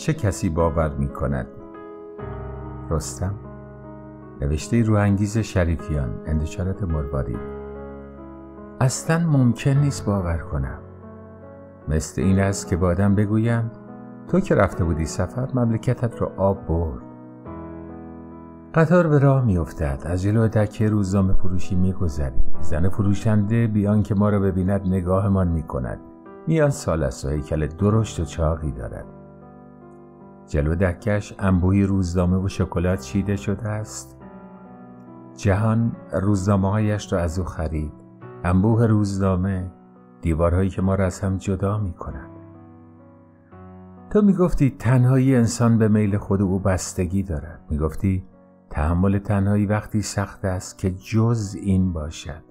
چه کسی باور می کند؟ رستم نوشته روانگیز شریفیان انتشارات مرباری اصلا ممکن نیست باور کنم مثل این است که بادم بگویم تو که رفته بودی سفر مملکتت رو آب برد قطار به راه میافتد از جلو دکه روزنامه فروشی میگذریم زن فروشنده بیان که ما را ببیند نگاهمان میکند میان سال است و هیکل درشت و چاقی دارد جلو دکش انبوهی روزنامه و شکلات چیده شده است جهان روزنامه هایش را از او خرید انبوه روزنامه دیوارهایی که ما را از هم جدا می کند تو می گفتی تنهایی انسان به میل خود او بستگی دارد می گفتی تحمل تنهایی وقتی سخت است که جز این باشد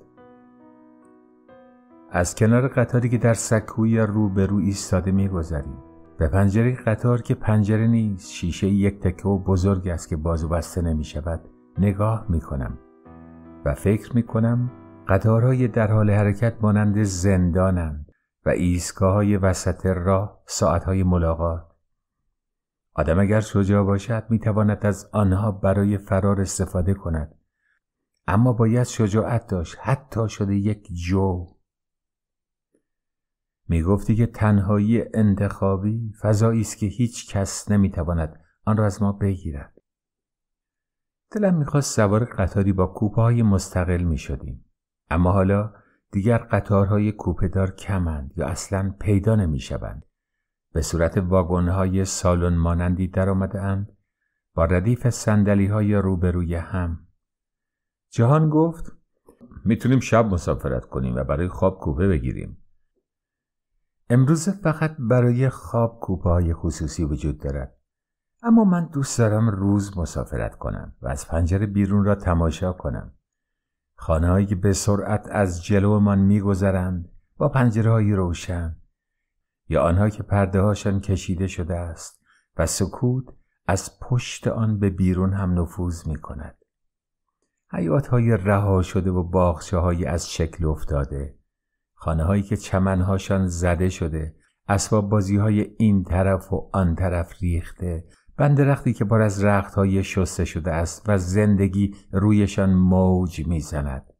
از کنار قطاری که در سکوی یا روبرو ایستاده گذریم. به پنجره قطار که پنجره نیست شیشه یک تکه و بزرگ است که بازو بسته نمی شود نگاه می کنم و فکر می کنم قطارهای در حال حرکت مانند زندانند و ایستگاه های وسط راه ساعت های ملاقات آدم اگر شجاع باشد می تواند از آنها برای فرار استفاده کند اما باید شجاعت داشت حتی شده یک جو می که تنهایی انتخابی فضایی است که هیچ کس نمیتواند آن را از ما بگیرد. دلم میخواست سوار قطاری با کوپه های مستقل می شدیم. اما حالا دیگر قطارهای کوپه دار کمند یا اصلا پیدا نمی به صورت واگن های سالن مانندی در آمده با ردیف صندلی های روبروی هم. جهان گفت میتونیم شب مسافرت کنیم و برای خواب کوپه بگیریم. امروز فقط برای خواب کوپه های خصوصی وجود دارد اما من دوست دارم روز مسافرت کنم و از پنجره بیرون را تماشا کنم هایی که به سرعت از جلومان میگذرند با پنجره های روشن یا آنها که پرده کشیده شده است و سکوت از پشت آن به بیرون هم نفوذ می کند حیات های رها شده و باخشه های از شکل افتاده خانه هایی که چمنهاشان زده شده اسباب بازی های این طرف و آن طرف ریخته بند که پر از رخت های شسته شده است و زندگی رویشان موج میزند.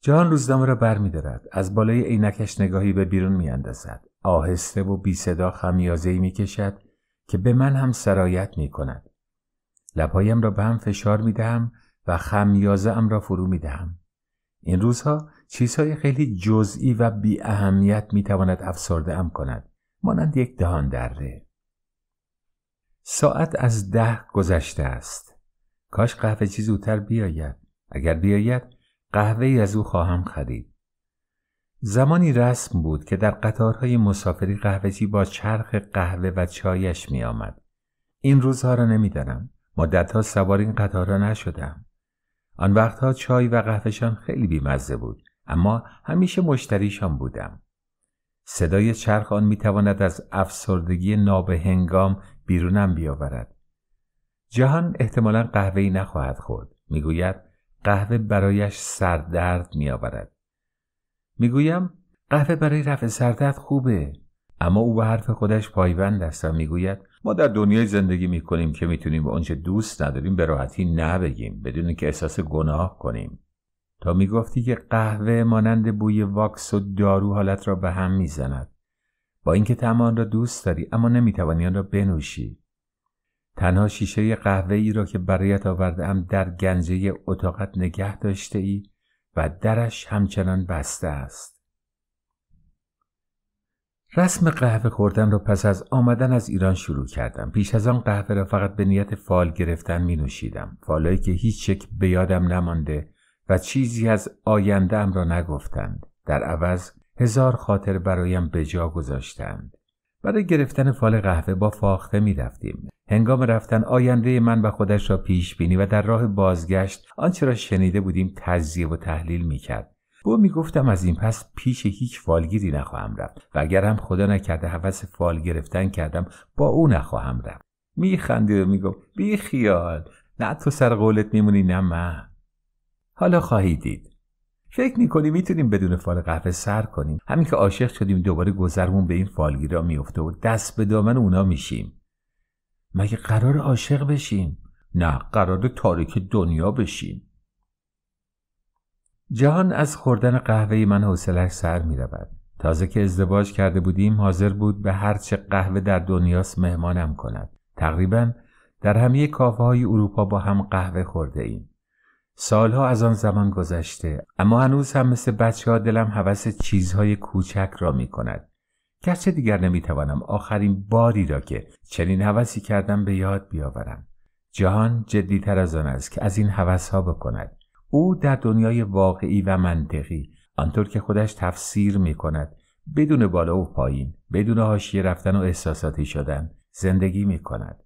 جان روزنامه را بر می دارد. از بالای عینکش نگاهی به بیرون می اندازد. آهسته و بی صدا خمیازه می کشد که به من هم سرایت می کند. لبهایم را به هم فشار می دهم و خمیازه ام را فرو می دهم. این روزها چیزهای خیلی جزئی و بی اهمیت می تواند افسرده ام کند مانند یک دهان دره ساعت از ده گذشته است کاش قهوه چیز زودتر بیاید اگر بیاید قهوه ای از او خواهم خرید زمانی رسم بود که در قطارهای مسافری قهوهچی با چرخ قهوه و چایش می آمد. این روزها را مدت مدتها سوار این قطارها نشدم آن وقتها چای و قهوهشان خیلی بیمزه بود اما همیشه مشتریشان بودم صدای چرخ آن میتواند از افسردگی هنگام بیرونم بیاورد جهان احتمالا ای نخواهد خورد میگوید قهوه برایش سردرد میآورد میگویم قهوه برای رفع سردرد خوبه اما او به حرف خودش پایبند است و میگوید ما در دنیای زندگی میکنیم که میتونیم به آنچه دوست نداریم به راحتی نبگیم بدون که احساس گناه کنیم تا میگفتی که قهوه مانند بوی واکس و دارو حالت را به هم زند با اینکه تمام آن را دوست داری اما نمیتوانی آن را بنوشی تنها شیشه قهوه ای را که برایت هم در گنجه اتاقت نگه داشته ای و درش همچنان بسته است رسم قهوه خوردن را پس از آمدن از ایران شروع کردم پیش از آن قهوه را فقط به نیت فال گرفتن می نوشیدم فالایی که هیچ شک به یادم نمانده و چیزی از ام را نگفتند در عوض هزار خاطر برایم به جا گذاشتند برای گرفتن فال قهوه با فاخته می رفتیم. هنگام رفتن آینده من و خودش را پیش بینی و در راه بازگشت آنچه را شنیده بودیم تجزیه و تحلیل می کرد. با می گفتم از این پس پیش هیچ فالگیری نخواهم رفت و هم خدا نکرده حوث فال گرفتن کردم با او نخواهم رفت. می خندید و می گفت بی خیال نه تو سر قولت میمونی نه من. حالا خواهید دید فکر میکنی میتونیم بدون فال قهوه سر کنیم همین که عاشق شدیم دوباره گذرمون به این فالگیرا میفته و دست به دامن اونا میشیم مگه قرار عاشق بشیم نه قرار تاریک دنیا بشیم جهان از خوردن قهوه من حوصلش سر میرود. تازه که ازدواج کرده بودیم حاضر بود به هر چه قهوه در دنیاست مهمانم کند. تقریبا در همه کافه های اروپا با هم قهوه خورده ایم. سالها از آن زمان گذشته اما هنوز هم مثل بچه ها دلم هوس چیزهای کوچک را می کند. گرچه دیگر نمیتوانم آخرین باری را که چنین حوثی کردم به یاد بیاورم. جهان جدیتر از آن است که از این ها بکند. او در دنیای واقعی و منطقی آنطور که خودش تفسیر می کند بدون بالا و پایین بدون حاشیه رفتن و احساساتی شدن زندگی می کند.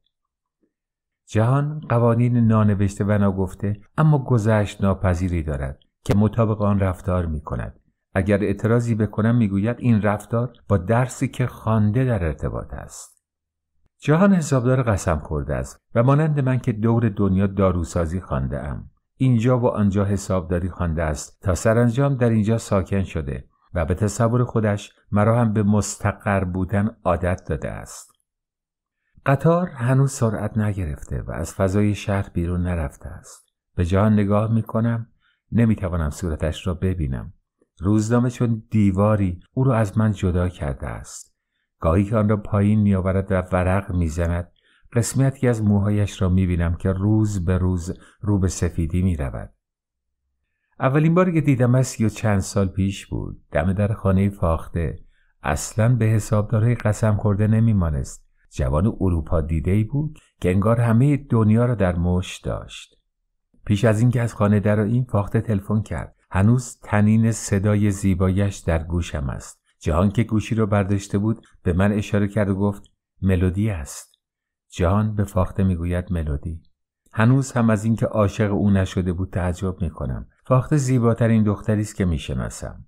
جهان قوانین نانوشته و ناگفته اما گذشت ناپذیری دارد که مطابق آن رفتار می کند. اگر اعتراضی بکنم میگوید این رفتار با درسی که خوانده در ارتباط است. جهان حسابدار قسم خورده است و مانند من که دور دنیا داروسازی خانده ام. اینجا و آنجا حسابداری خوانده است تا سرانجام در اینجا ساکن شده و به تصور خودش مرا هم به مستقر بودن عادت داده است. قطار هنوز سرعت نگرفته و از فضای شهر بیرون نرفته است. به جهان نگاه می کنم نمی توانم صورتش را ببینم. روزنامه چون دیواری او را از من جدا کرده است. گاهی که آن را پایین می آورد و ورق می زند قسمتی از موهایش را می بینم که روز به روز رو به سفیدی می رود. اولین باری که دیدم سی و چند سال پیش بود دم در خانه فاخته اصلا به داره قسم خورده نمیمانست جوان اروپا دیده ای بود که انگار همه دنیا را در مش داشت پیش از اینکه از خانه در این فاخت تلفن کرد هنوز تنین صدای زیبایش در گوشم است جهان که گوشی را برداشته بود به من اشاره کرد و گفت ملودی است جهان به فاخته میگوید ملودی هنوز هم از اینکه عاشق او نشده بود تعجب میکنم فاخته زیباترین دختری است که میشناسم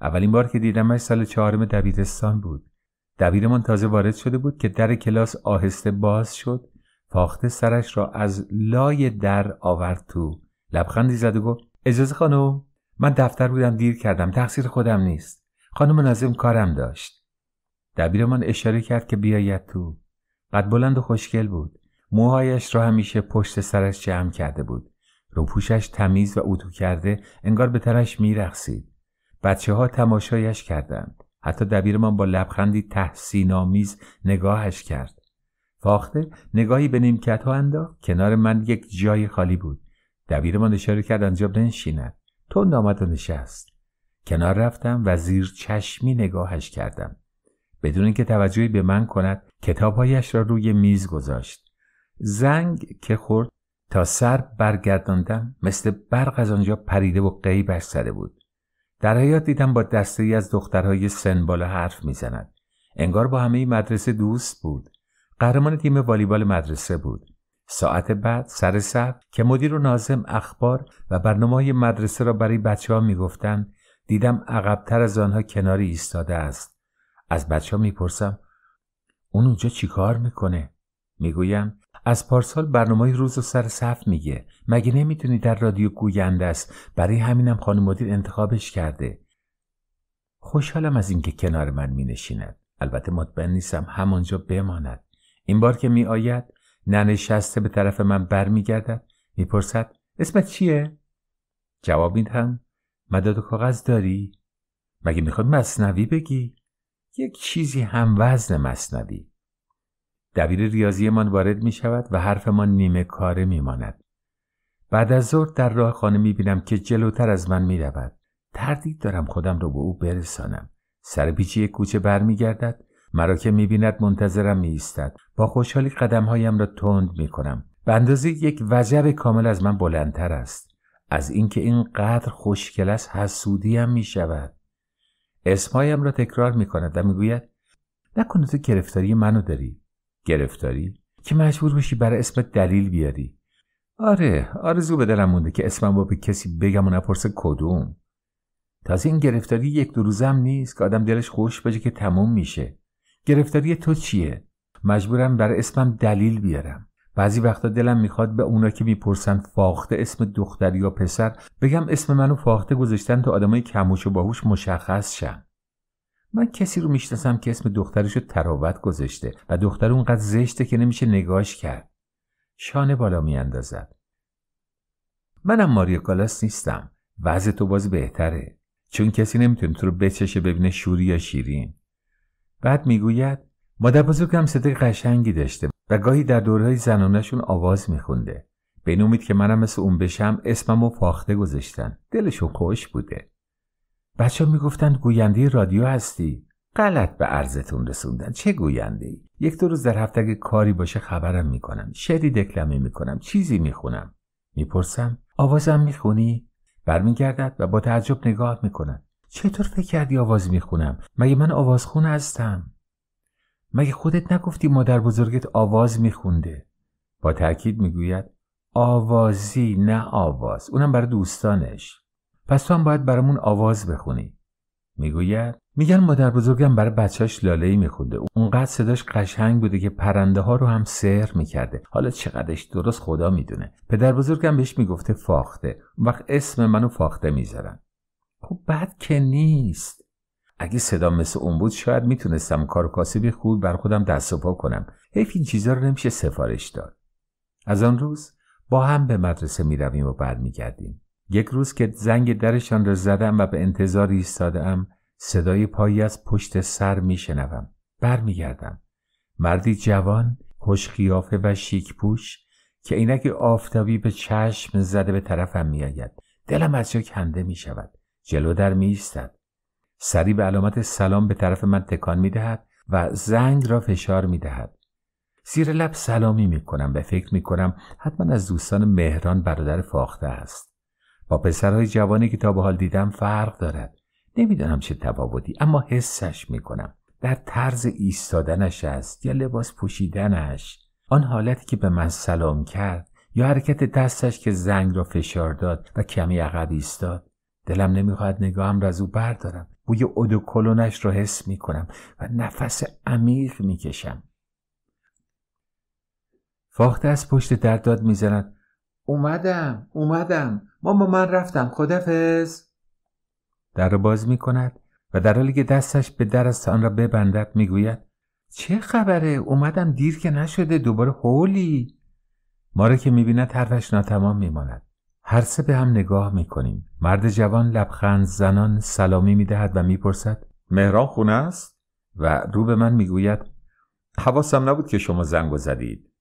اولین بار که دیدمش سال چهارم دبیرستان بود دبیرمان تازه وارد شده بود که در کلاس آهسته باز شد فاخته سرش را از لای در آورد تو لبخندی زد و گفت اجازه خانم من دفتر بودم دیر کردم تقصیر خودم نیست خانم نازم کارم داشت دبیرمان اشاره کرد که بیاید تو قد بلند و خوشگل بود موهایش را همیشه پشت سرش جمع کرده بود روپوشش تمیز و اتو کرده انگار به ترش میرخسید. بچه ها تماشایش کردند حتی دبیرمان با لبخندی تحسینآمیز نگاهش کرد فاخته نگاهی به نیمکت ها انداخت کنار من یک جای خالی بود دبیرمان اشاره کرد آنجا بنشیند تند آمد و نشست کنار رفتم و زیر چشمی نگاهش کردم بدون اینکه توجهی به من کند کتابهایش را روی میز گذاشت زنگ که خورد تا سر برگرداندم مثل برق از آنجا پریده و قیبش سره بود در حیات دیدم با دسته ای از دخترهای سن بالا حرف میزند. انگار با همه مدرسه دوست بود. قهرمان تیم والیبال مدرسه بود. ساعت بعد سر صف که مدیر و نازم اخبار و برنامه های مدرسه را برای بچه ها میگفتند دیدم عقبتر از آنها کناری ایستاده است. از بچه ها میپرسم اون اونجا چیکار میکنه؟ میگویم از پارسال برنامه روز و سر صف میگه مگه نمیتونی در رادیو گوینده است برای همینم خانم مدیر انتخابش کرده خوشحالم از اینکه کنار من می نشیند. البته مطمئن نیستم همانجا بماند این بار که می آید ننشسته به طرف من برمیگردد میپرسد اسمت چیه جواب میدهم مداد و کاغذ داری مگه میخواد مصنوی بگی یک چیزی هم وزن مصنوی دبیر ریاضیمان وارد می شود و حرفمان نیمه کاره می ماند. بعد از ظهر در راه خانه می بینم که جلوتر از من می رود. تردید دارم خودم را به او برسانم. سر پیچی کوچه گردد. مرا که می بیند منتظرم می ایستد. با خوشحالی هایم را تند می کنم. به اندازه یک وجب کامل از من بلندتر است. از اینکه اینقدر خوشکل است حسودیم می شود. اسمایم را تکرار می کند و میگوید نکنه تو گرفتاری منو داری گرفتاری که مجبور بشی برای اسمت دلیل بیاری آره آرزو به دلم مونده که اسمم با به کسی بگم و نپرسه کدوم تازه این گرفتاری یک دو روزم نیست که آدم دلش خوش باشه که تموم میشه گرفتاری تو چیه مجبورم برای اسمم دلیل بیارم بعضی وقتا دلم میخواد به اونا که میپرسن فاخته اسم دختر یا پسر بگم اسم منو فاخته گذاشتن تا آدمای کموش و باهوش مشخص شن من کسی رو میشناسم که اسم دخترش رو تراوت گذاشته و دختر اونقدر زشته که نمیشه نگاش کرد شانه بالا میاندازد منم ماریا کالاس نیستم وضع تو باز بهتره چون کسی نمیتونه تو رو بچشه ببینه شوری یا شیرین بعد میگوید مادر بزرگم صدای قشنگی داشته و گاهی در دورهای زنانشون آواز میخونده به امید که منم مثل اون بشم اسمم و فاخته گذاشتن دلشو خوش بوده بچه میگفتند گوینده رادیو هستی غلط به عرضتون رسوندن چه گوینده ای یک دو روز در هفته اگه کاری باشه خبرم میکنم شعری دکلمه میکنم چیزی میخونم میپرسم آوازم میخونی برمیگردد و با تعجب نگاه میکند چطور فکر کردی آواز میخونم مگه من آوازخون هستم مگه خودت نگفتی مادر بزرگت آواز میخونده با تاکید میگوید آوازی نه آواز اونم برای دوستانش پس تو هم باید برامون آواز بخونی میگوید میگن مادر بزرگم برای بچهش لالهی میخونده اونقدر صداش قشنگ بوده که پرنده ها رو هم سر میکرده حالا چقدرش درست خدا میدونه پدر بزرگم بهش میگفته فاخته وقت اسم منو فاخته میذارن خب بد که نیست اگه صدا مثل اون بود شاید میتونستم کار و کاسبی خوب بر خودم دست و پا کنم حیف این چیزا رو نمیشه سفارش داد از آن روز با هم به مدرسه میرویم و برمیگردیم یک روز که زنگ درشان را زدم و به انتظار ایستادم صدای پایی از پشت سر می می گردم مردی جوان خوش و شیک پوش که اینک آفتابی به چشم زده به طرفم میآید دلم از جا کنده می شود جلو در می ایستد سری به علامت سلام به طرف من تکان می دهد و زنگ را فشار می دهد زیر لب سلامی می کنم و فکر می کنم حتما از دوستان مهران برادر فاخته است با پسرهای جوانی که تا به حال دیدم فرق دارد نمیدانم چه تفاوتی اما حسش میکنم در طرز ایستادنش است یا لباس پوشیدنش آن حالتی که به من سلام کرد یا حرکت دستش که زنگ را فشار داد و کمی عقب ایستاد دلم نمیخواهد نگاهم را از او بردارم بوی ادوکلونش را حس میکنم و نفس عمیق میکشم فاخته از پشت در داد میزند اومدم اومدم ماما من رفتم خدافز در رو باز می کند و در حالی که دستش به در است آن را ببندد میگوید چه خبره اومدم دیر که نشده دوباره هولی ما را که میبیند حرفش ناتمام میماند هر سه به هم نگاه میکنیم مرد جوان لبخند زنان سلامی میدهد و میپرسد مهران خونه است و رو به من میگوید حواسم نبود که شما زنگ زدید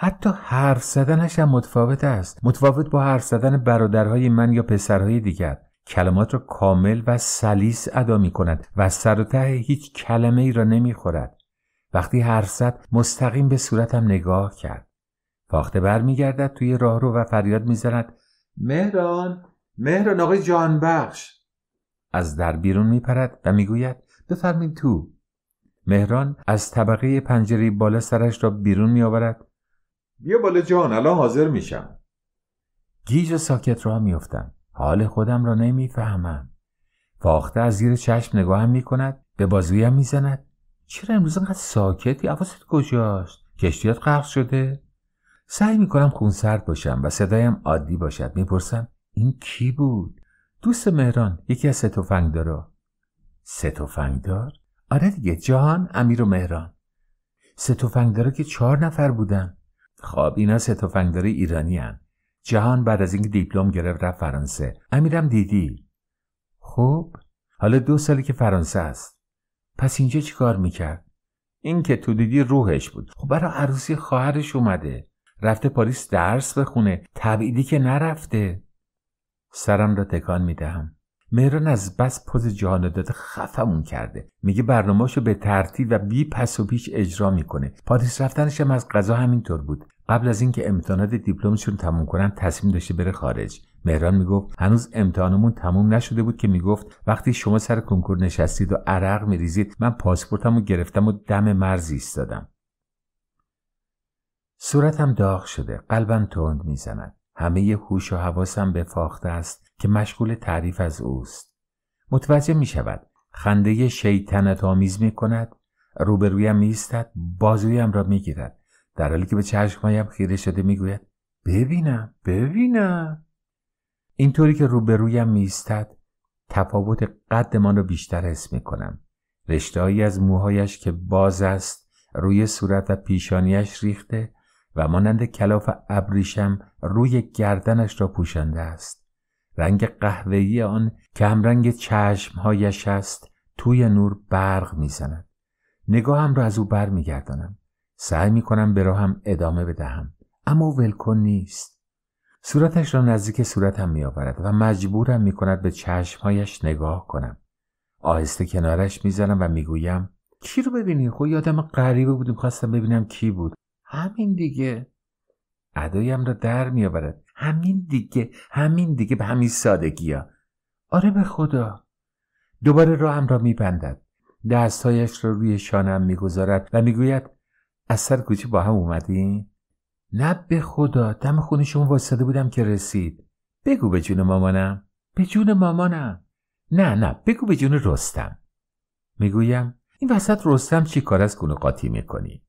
حتی حرف زدنش هم متفاوت است متفاوت با حرف زدن برادرهای من یا پسرهای دیگر کلمات را کامل و سلیس ادا می کند و سر و ته هیچ کلمه ای را نمی خورد. وقتی حرف زد مستقیم به صورتم نگاه کرد. فاخته بر می گردد توی راهرو و فریاد می زند مهران مهران آقای جانبخش از در بیرون می پرد و می گوید تو مهران از طبقه پنجره بالا سرش را بیرون می آورد بیا بالا جان الان حاضر میشم گیج و ساکت را میفتم حال خودم را نمیفهمم فاخته از زیر چشم نگاهم میکند به بازویم میزند چرا امروز انقدر ساکتی حواست کجاست کشتیات غرق شده سعی میکنم خونسرد باشم و صدایم عادی باشد میپرسم این کی بود دوست مهران یکی از سه ستوفنگدار؟ ستوفنگ آره دیگه جهان امیر و مهران ستوفنگ که چهار نفر بودن خب اینا سه تفنگدار ایرانی هن. جهان بعد از اینکه دیپلم گرفت رفت فرانسه امیرم دیدی خب حالا دو سالی که فرانسه است پس اینجا کار میکرد این که تو دیدی روحش بود خب برای عروسی خواهرش اومده رفته پاریس درس بخونه تبعیدی که نرفته سرم را تکان میدهم مهران از بس پوز جهان داده خفمون کرده میگه برنامهاشو به ترتیب و بی پس و پیش اجرا میکنه پاریس رفتنش هم از قضا همینطور بود قبل از اینکه امتحانات دیپلمشون تموم کنن تصمیم داشته بره خارج مهران میگفت هنوز امتحانمون تموم نشده بود که میگفت وقتی شما سر کنکور نشستید و عرق میریزید من پاسپورتمو گرفتم و دم مرزی ایستادم صورتم داغ شده قلبم تند میزند همه هوش و حواسم به فاخته است که مشغول تعریف از اوست متوجه می شود خنده شیطنت آمیز می کند روبرویم می بازویم را می گیرد در حالی که به چشمهایم خیره شده میگوید ببینم ببینم اینطوری که روبرویم می تفاوت قدمان را بیشتر حس می کنم رشتههایی از موهایش که باز است روی صورت و پیشانیش ریخته و مانند کلاف ابریشم روی گردنش را پوشانده است رنگ قهوه‌ای آن رنگ چشمهایش است توی نور برق میزند نگاهم را از او برمیگردانم سعی میکنم به راهم ادامه بدهم اما ولکن نیست صورتش را نزدیک صورتم میآورد و مجبورم میکند به چشمهایش نگاه کنم آهسته کنارش میزنم و میگویم کی رو ببینی خو خب یادم غریبه بودیم خواستم ببینم کی بود همین دیگه ادایم را در میآورد همین دیگه همین دیگه به همین سادگی ها آره به خدا دوباره راهم را میبندد دستهایش را روی شانم میگذارد و میگوید از سر کوچه با هم اومدی؟ نه به خدا دم خونه شما واسطه بودم که رسید بگو به جون مامانم به جون مامانم نه نه بگو به جون رستم میگویم این وسط رستم چی کار از گونه قاطی میکنی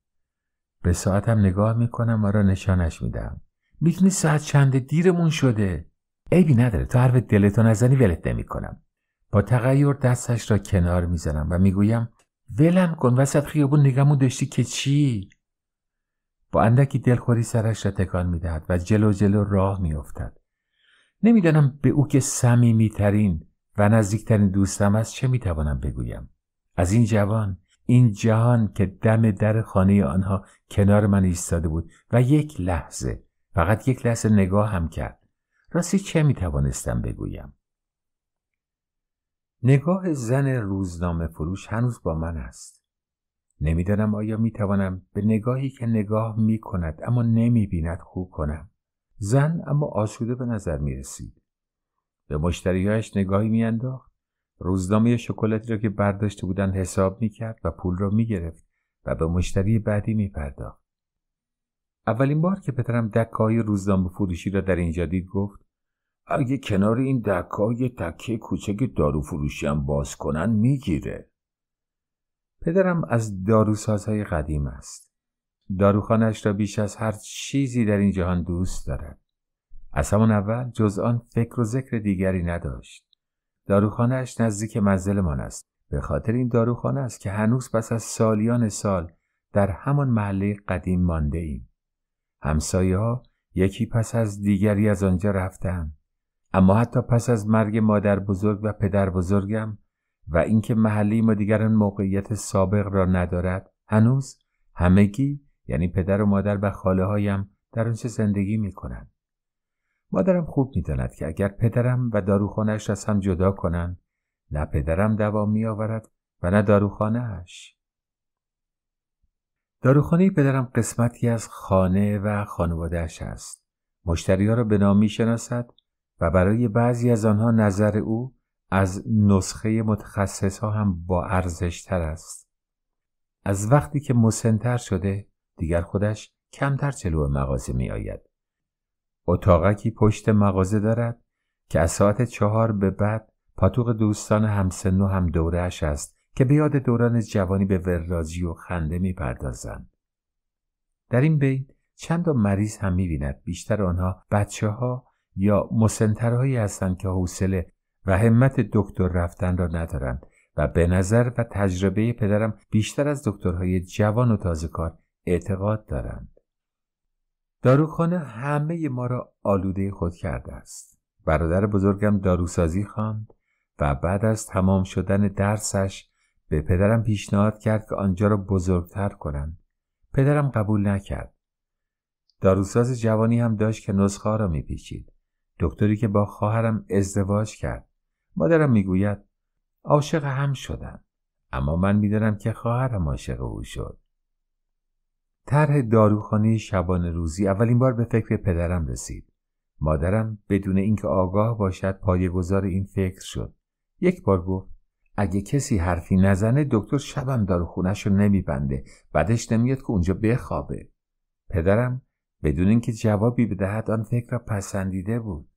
به ساعتم نگاه میکنم و را نشانش میدم میدونی ساعت چند دیرمون شده عیبی نداره تو حرف دلتو نزنی ولت نمیکنم با تغییر دستش را کنار میزنم و میگویم ولم کن وسط خیابون نگمون داشتی که چی با اندکی دلخوری سرش را تکان میدهد و جلو جلو راه میافتد نمیدانم به او که صمیمیترین و نزدیکترین دوستم است چه میتوانم بگویم از این جوان این جهان که دم در خانه آنها کنار من ایستاده بود و یک لحظه فقط یک لحظه نگاه هم کرد راستی چه می توانستم بگویم نگاه زن روزنامه فروش هنوز با من است نمیدانم آیا می توانم به نگاهی که نگاه می کند اما نمی بیند خوب کنم زن اما آسوده به نظر می رسید به مشتریهایش نگاهی می انداخت روزنامه شکلاتی را که برداشته بودند حساب می کرد و پول را می گرفت و به مشتری بعدی می پرداخت اولین بار که پدرم دکه های روزنامه فروشی را در اینجا دید گفت اگه کنار این دکه های تکه کوچک دارو فروشی هم باز کنن میگیره پدرم از داروسازهای قدیم است داروخانش را بیش از هر چیزی در این جهان دوست دارد از همان اول جز آن فکر و ذکر دیگری نداشت داروخانهاش نزدیک منزلمان است به خاطر این داروخانه است که هنوز پس از سالیان سال در همان محله قدیم مانده ایم همسایه ها یکی پس از دیگری از آنجا رفتم اما حتی پس از مرگ مادر بزرگ و پدر بزرگم و اینکه محلی ما دیگر موقعیت سابق را ندارد هنوز همگی یعنی پدر و مادر و خاله هایم در آنچه زندگی می کنند. مادرم خوب می داند که اگر پدرم و داروخانهش از هم جدا کنند نه پدرم دوام می آورد و نه داروخانهش. داروخانه پدرم قسمتی از خانه و خانوادهش است. مشتری ها را به نام میشناسد شناسد و برای بعضی از آنها نظر او از نسخه متخصص ها هم با ارزش تر است. از وقتی که مسنتر شده دیگر خودش کمتر جلو مغازه می آید. اتاقکی پشت مغازه دارد که از ساعت چهار به بعد پاتوق دوستان همسن و هم دورهش است که به یاد دوران جوانی به وراجی و خنده پردازند در این بین چند تا مریض هم بیند بیشتر آنها بچه ها یا مسنترهایی هستند که حوصله و همت دکتر رفتن را ندارند و به نظر و تجربه پدرم بیشتر از دکترهای جوان و تازه کار اعتقاد دارند. داروخانه همه ما را آلوده خود کرده است. برادر بزرگم داروسازی خواند و بعد از تمام شدن درسش به پدرم پیشنهاد کرد که آنجا را بزرگتر کنند. پدرم قبول نکرد داروساز جوانی هم داشت که نسخه را میپیچید دکتری که با خواهرم ازدواج کرد مادرم میگوید عاشق هم شدن اما من میدانم که خواهرم عاشق او شد طرح داروخانه شبان روزی اولین بار به فکر پدرم رسید مادرم بدون اینکه آگاه باشد پایهگذار این فکر شد یک بار گفت اگه کسی حرفی نزنه دکتر شبم داره خونش رو نمیبنده بعدش نمیاد که اونجا بخوابه پدرم بدون اینکه جوابی بدهد آن فکر را پسندیده بود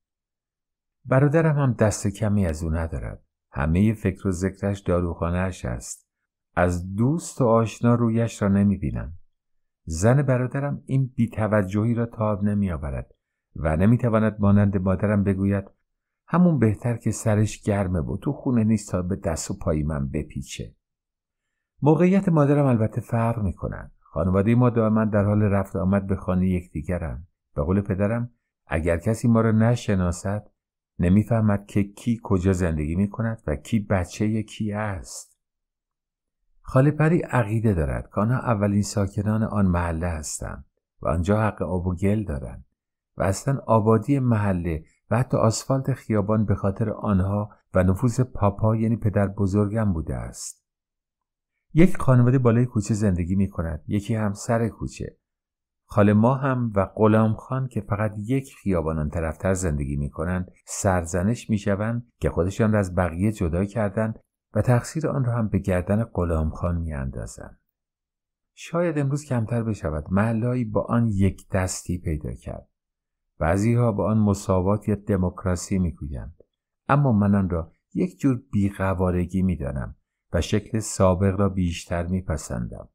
برادرم هم دست کمی از او ندارد همه فکر و ذکرش داروخانهاش است از دوست و آشنا رویش را نمی بینم. زن برادرم این بیتوجهی را تاب نمی آورد و نمیتواند تواند مانند مادرم بگوید همون بهتر که سرش گرمه بود تو خونه نیست تا به دست و پای من بپیچه موقعیت مادرم البته فرق میکنن خانواده ما دائما در حال رفت آمد به خانه یکدیگرن به قول پدرم اگر کسی ما را نشناسد نمیفهمد که کی کجا زندگی میکند و کی بچه کی است. خاله پری عقیده دارد که آنها اولین ساکنان آن محله هستند و آنجا حق آب و گل دارند و اصلا آبادی محله و حتی آسفالت خیابان به خاطر آنها و نفوذ پاپا یعنی پدر بزرگم بوده است. یک خانواده بالای کوچه زندگی می کند. یکی هم سر کوچه. خاله ما هم و غلام خان که فقط یک خیابان آن طرفتر زندگی می کنند سرزنش می شوند که خودشان را از بقیه جدا کردند و تقصیر آن را هم به گردن غلام خان می اندازند. شاید امروز کمتر بشود محلایی با آن یک دستی پیدا کرد ها به آن مساوات یا دموکراسی میگویند اما من آن را یک جور بیقوارگی میدانم و شکل سابق را بیشتر میپسندم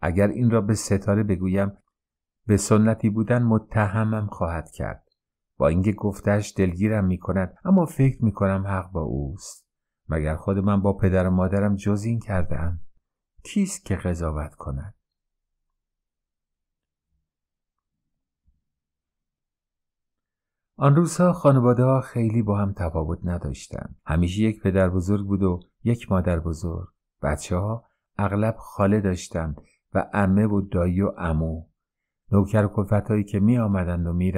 اگر این را به ستاره بگویم به سنتی بودن متهمم خواهد کرد با اینکه گفتش دلگیرم میکند اما فکر میکنم حق با اوست مگر خود من با پدر و مادرم جز این ام کیست که قضاوت کند آن روزها خانواده ها خیلی با هم تفاوت نداشتند. همیشه یک پدر بزرگ بود و یک مادر بزرگ. بچه ها اغلب خاله داشتند و عمه و دایی و امو. نوکر و هایی که می آمدند و می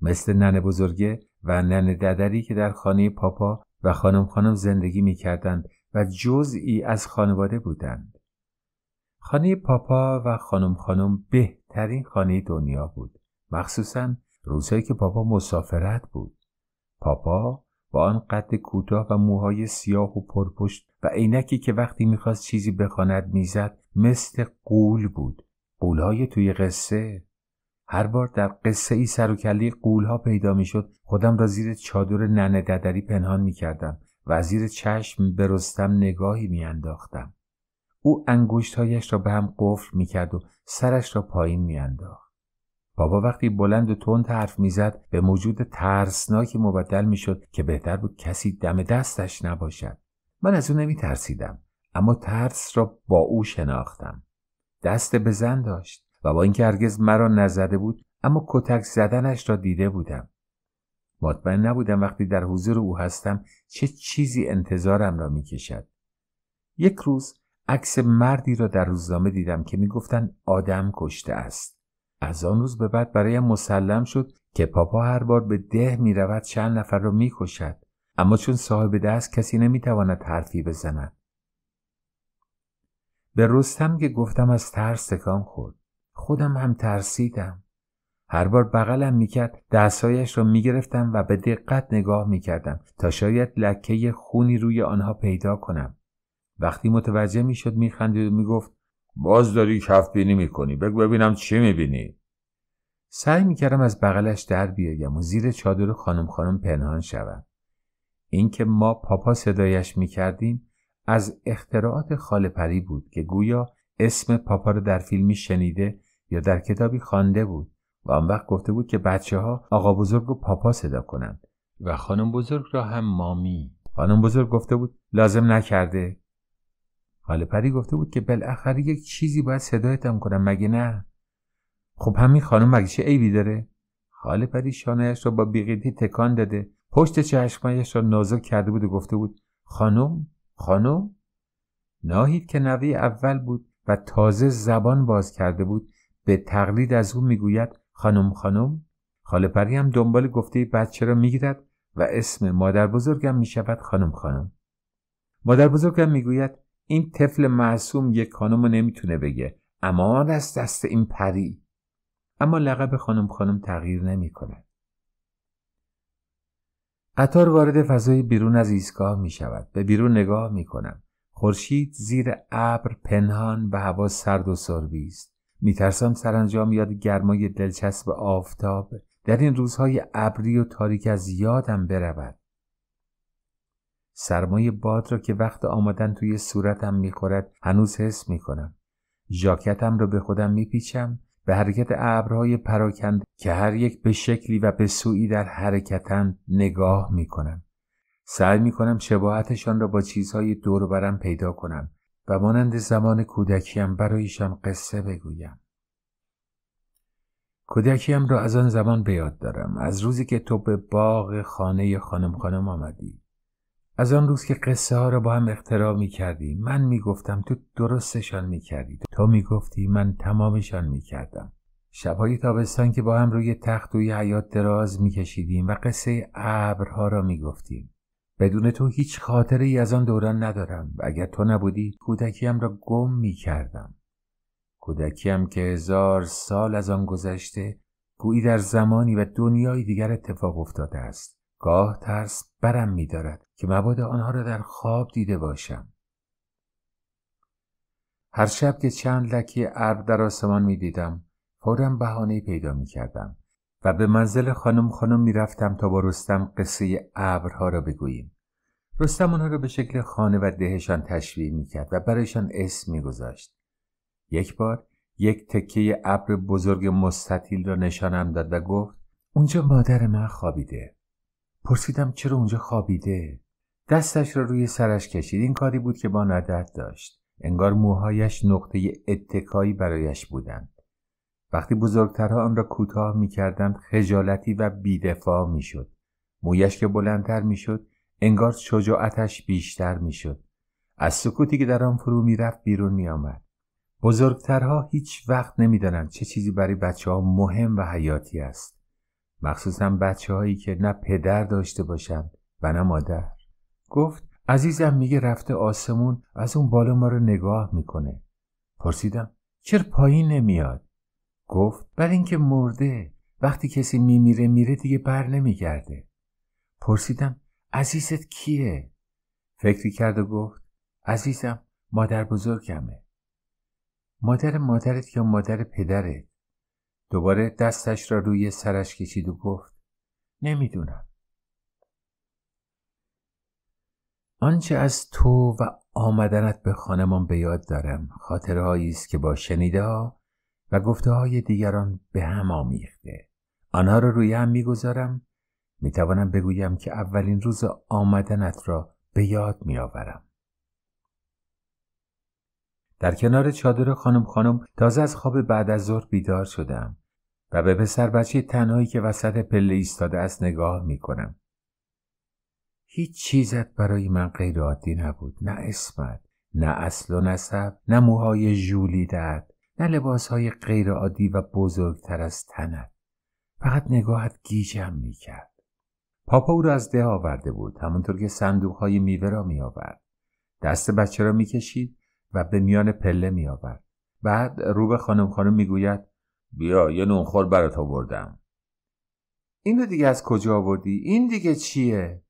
مثل ننه بزرگه و ننه ددری که در خانه پاپا و خانم خانم زندگی می کردند و جزئی از خانواده بودند. خانه پاپا و خانم خانم بهترین خانه دنیا بود. مخصوصاً روزایی که پاپا مسافرت بود پاپا با آن قد کوتاه و موهای سیاه و پرپشت و عینکی که وقتی میخواست چیزی بخواند میزد مثل قول بود قولهای توی قصه هر بار در قصه ای سر و کلی قولها پیدا میشد خودم را زیر چادر ننه ددری پنهان میکردم و زیر چشم به رستم نگاهی میانداختم او انگشتهایش را به هم قفل میکرد و سرش را پایین میانداخت بابا وقتی بلند و تند حرف میزد به موجود ترسناکی مبدل میشد که بهتر بود کسی دم دستش نباشد من از او نمی ترسیدم اما ترس را با او شناختم دست بزن داشت و با اینکه هرگز مرا نزده بود اما کتک زدنش را دیده بودم مطمئن نبودم وقتی در حضور او هستم چه چیزی انتظارم را میکشد یک روز عکس مردی را در روزنامه دیدم که میگفتند آدم کشته است از آن روز به بعد برایم مسلم شد که پاپا هر بار به ده می رود چند نفر را می کشد. اما چون صاحب دست کسی نمیتواند حرفی بزند. به رستم که گفتم از ترس تکان خورد. خودم هم ترسیدم. هر بار بغلم میکرد دستهایش را میگرفتم و به دقت نگاه میکردم تا شاید لکه خونی روی آنها پیدا کنم. وقتی متوجه میشد میخندید و میگفت باز داری کف بینی میکنی بگو ببینم چی میبینی سعی میکردم از بغلش در بیایم و زیر چادر خانم خانم پنهان شوم اینکه ما پاپا صدایش میکردیم از اختراعات خاله پری بود که گویا اسم پاپا رو در فیلمی شنیده یا در کتابی خوانده بود و آن وقت گفته بود که بچه ها آقا بزرگ و پاپا صدا کنند و خانم بزرگ را هم مامی خانم بزرگ گفته بود لازم نکرده حال پری گفته بود که بالاخره یک چیزی باید صدایتم کنم مگه نه خب همین خانم مگه چه عیبی داره خاله پری شانهاش را با بیقیدی تکان داده پشت چشمایش را نازک کرده بود و گفته بود خانم خانم ناهید که نوی اول بود و تازه زبان باز کرده بود به تقلید از او میگوید خانم خانم خاله پری هم دنبال گفته بچه را میگیرد و اسم مادر بزرگم میشود خانم خانم مادر بزرگم میگوید این طفل معصوم یک خانم رو نمیتونه بگه آن از دست این پری اما لقب خانم خانم تغییر نمی کنه قطار وارد فضای بیرون از ایستگاه می شود. به بیرون نگاه می کنم. خورشید زیر ابر پنهان به هوا سرد و سربی است. میترسم سرانجام یاد گرمای دلچسب آفتاب در این روزهای ابری و تاریک از یادم برود. سرمای باد را که وقت آمدن توی صورتم میخورد هنوز حس میکنم ژاکتم را به خودم میپیچم به حرکت ابرهای پراکند که هر یک به شکلی و به سویی در حرکتم نگاه میکنم سعی میکنم شباهتشان را با چیزهای دور برم پیدا کنم و مانند زمان کودکیم برایشان قصه بگویم کودکیم را از آن زمان به یاد دارم از روزی که تو به باغ خانه خانم خانم آمدی از آن روز که قصه ها را با هم اختراع می کردیم من می گفتم تو درستشان می کردی تو می گفتی من تمامشان می کردم شبهای تابستان که با هم روی تخت توی حیات دراز می کشیدیم و قصه ابرها را می گفتیم بدون تو هیچ خاطره ای از آن دوران ندارم و اگر تو نبودی کودکیم را گم می کردم کودکیم که هزار سال از آن گذشته گویی در زمانی و دنیای دیگر اتفاق افتاده است گاه ترس برم میدارد که مبادا آنها را در خواب دیده باشم هر شب که چند لکی ابر در آسمان میدیدم فورم بهانه پیدا کردم و به منزل خانم خانم میرفتم تا با رستم قصه ابرها را بگوییم رستم آنها را به شکل خانه و دهشان می کرد و برایشان اسم میگذاشت یک بار یک تکه ابر بزرگ مستطیل را نشانم داد و گفت اونجا مادر من خوابیده پرسیدم چرا اونجا خوابیده دستش را روی سرش کشید این کاری بود که با ندرد داشت انگار موهایش نقطه اتکایی برایش بودند وقتی بزرگترها آن را کوتاه میکردند خجالتی و بیدفاع میشد مویش که بلندتر میشد انگار شجاعتش بیشتر میشد از سکوتی که در آن فرو میرفت بیرون میآمد بزرگترها هیچ وقت نمیدانند چه چیزی برای بچه ها مهم و حیاتی است مخصوصا بچه هایی که نه پدر داشته باشند و نه مادر گفت عزیزم میگه رفته آسمون از اون بالا ما رو نگاه میکنه پرسیدم چرا پایین نمیاد گفت بر اینکه مرده وقتی کسی میمیره میره دیگه بر نمیگرده پرسیدم عزیزت کیه فکری کرد و گفت عزیزم مادر بزرگمه مادر مادرت یا مادر پدرت دوباره دستش را روی سرش کشید و گفت نمیدونم آنچه از تو و آمدنت به خانمان به یاد دارم خاطرهایی است که با شنیده و گفته های دیگران به هم آمیخته آنها را روی هم میگذارم میتوانم بگویم که اولین روز آمدنت را به یاد میآورم در کنار چادر خانم خانم تازه از خواب بعد از ظهر بیدار شدم و به پسر بچه تنهایی که وسط پله ایستاده است نگاه می کنم. هیچ چیزت برای من غیر عادی نبود نه اسمت نه اصل و نسب نه موهای ژولیدت نه لباسهای غیرعادی و بزرگتر از تنت فقط نگاهت گیجم کرد پاپا او را از ده آورده بود همونطور که های میوه را میآورد دست بچه را کشید و به میان پله آورد بعد رو به خانم خانم میگوید بیا یه نونخور برات آوردم اینو دیگه از کجا آوردی این دیگه چیه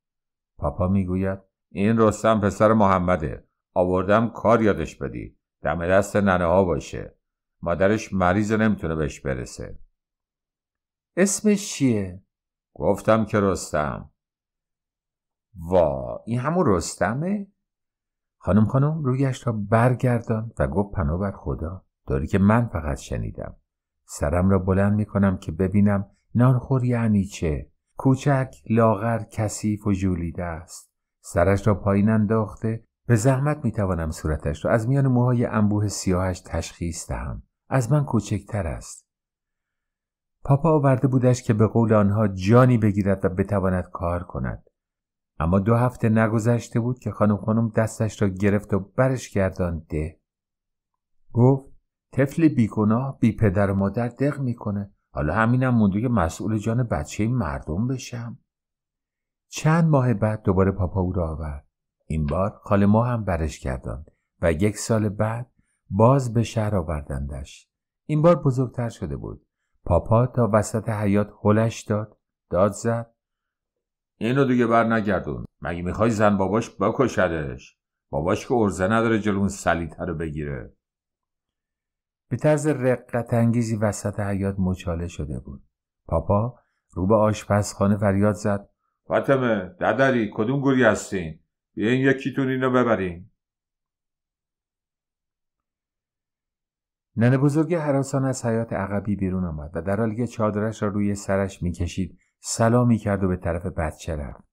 پاپا میگوید این رستم پسر محمده آوردم کار یادش بدی دم دست ننه ها باشه مادرش مریض نمیتونه بهش برسه اسمش چیه؟ گفتم که رستم وا این همون رستمه؟ خانم خانم رویش را برگردان و گفت پناه بر خدا داری که من فقط شنیدم سرم را بلند می کنم که ببینم نانخور یعنی چه کوچک لاغر کثیف و جولیده است سرش را پایین انداخته به زحمت می توانم صورتش را از میان موهای انبوه سیاهش تشخیص دهم از من کوچکتر است پاپا آورده بودش که به قول آنها جانی بگیرد و بتواند کار کند اما دو هفته نگذشته بود که خانم خانم دستش را گرفت و برش گردان ده گفت تفل بیگناه بی پدر و مادر دق میکنه حالا همینم مونده که مسئول جان بچه مردم بشم چند ماه بعد دوباره پاپا او را آورد این بار خاله ما هم برش کردند و یک سال بعد باز به شهر آوردندش این بار بزرگتر شده بود پاپا تا وسط حیات هلش داد داد زد اینو دیگه بر نگردون مگه میخوای زن باباش بکشدش باباش که ارزه نداره جلون سلیتر رو بگیره به طرز انگیزی وسط حیات مچاله شده بود پاپا رو به آشپزخانه فریاد زد فاطمه ددری کدوم گوری هستین بیاین یکیتون اینو ببرین ننه بزرگ حراسان از حیات عقبی بیرون آمد و در حالی چادرش را روی سرش میکشید سلام کرد و به طرف بچه رفت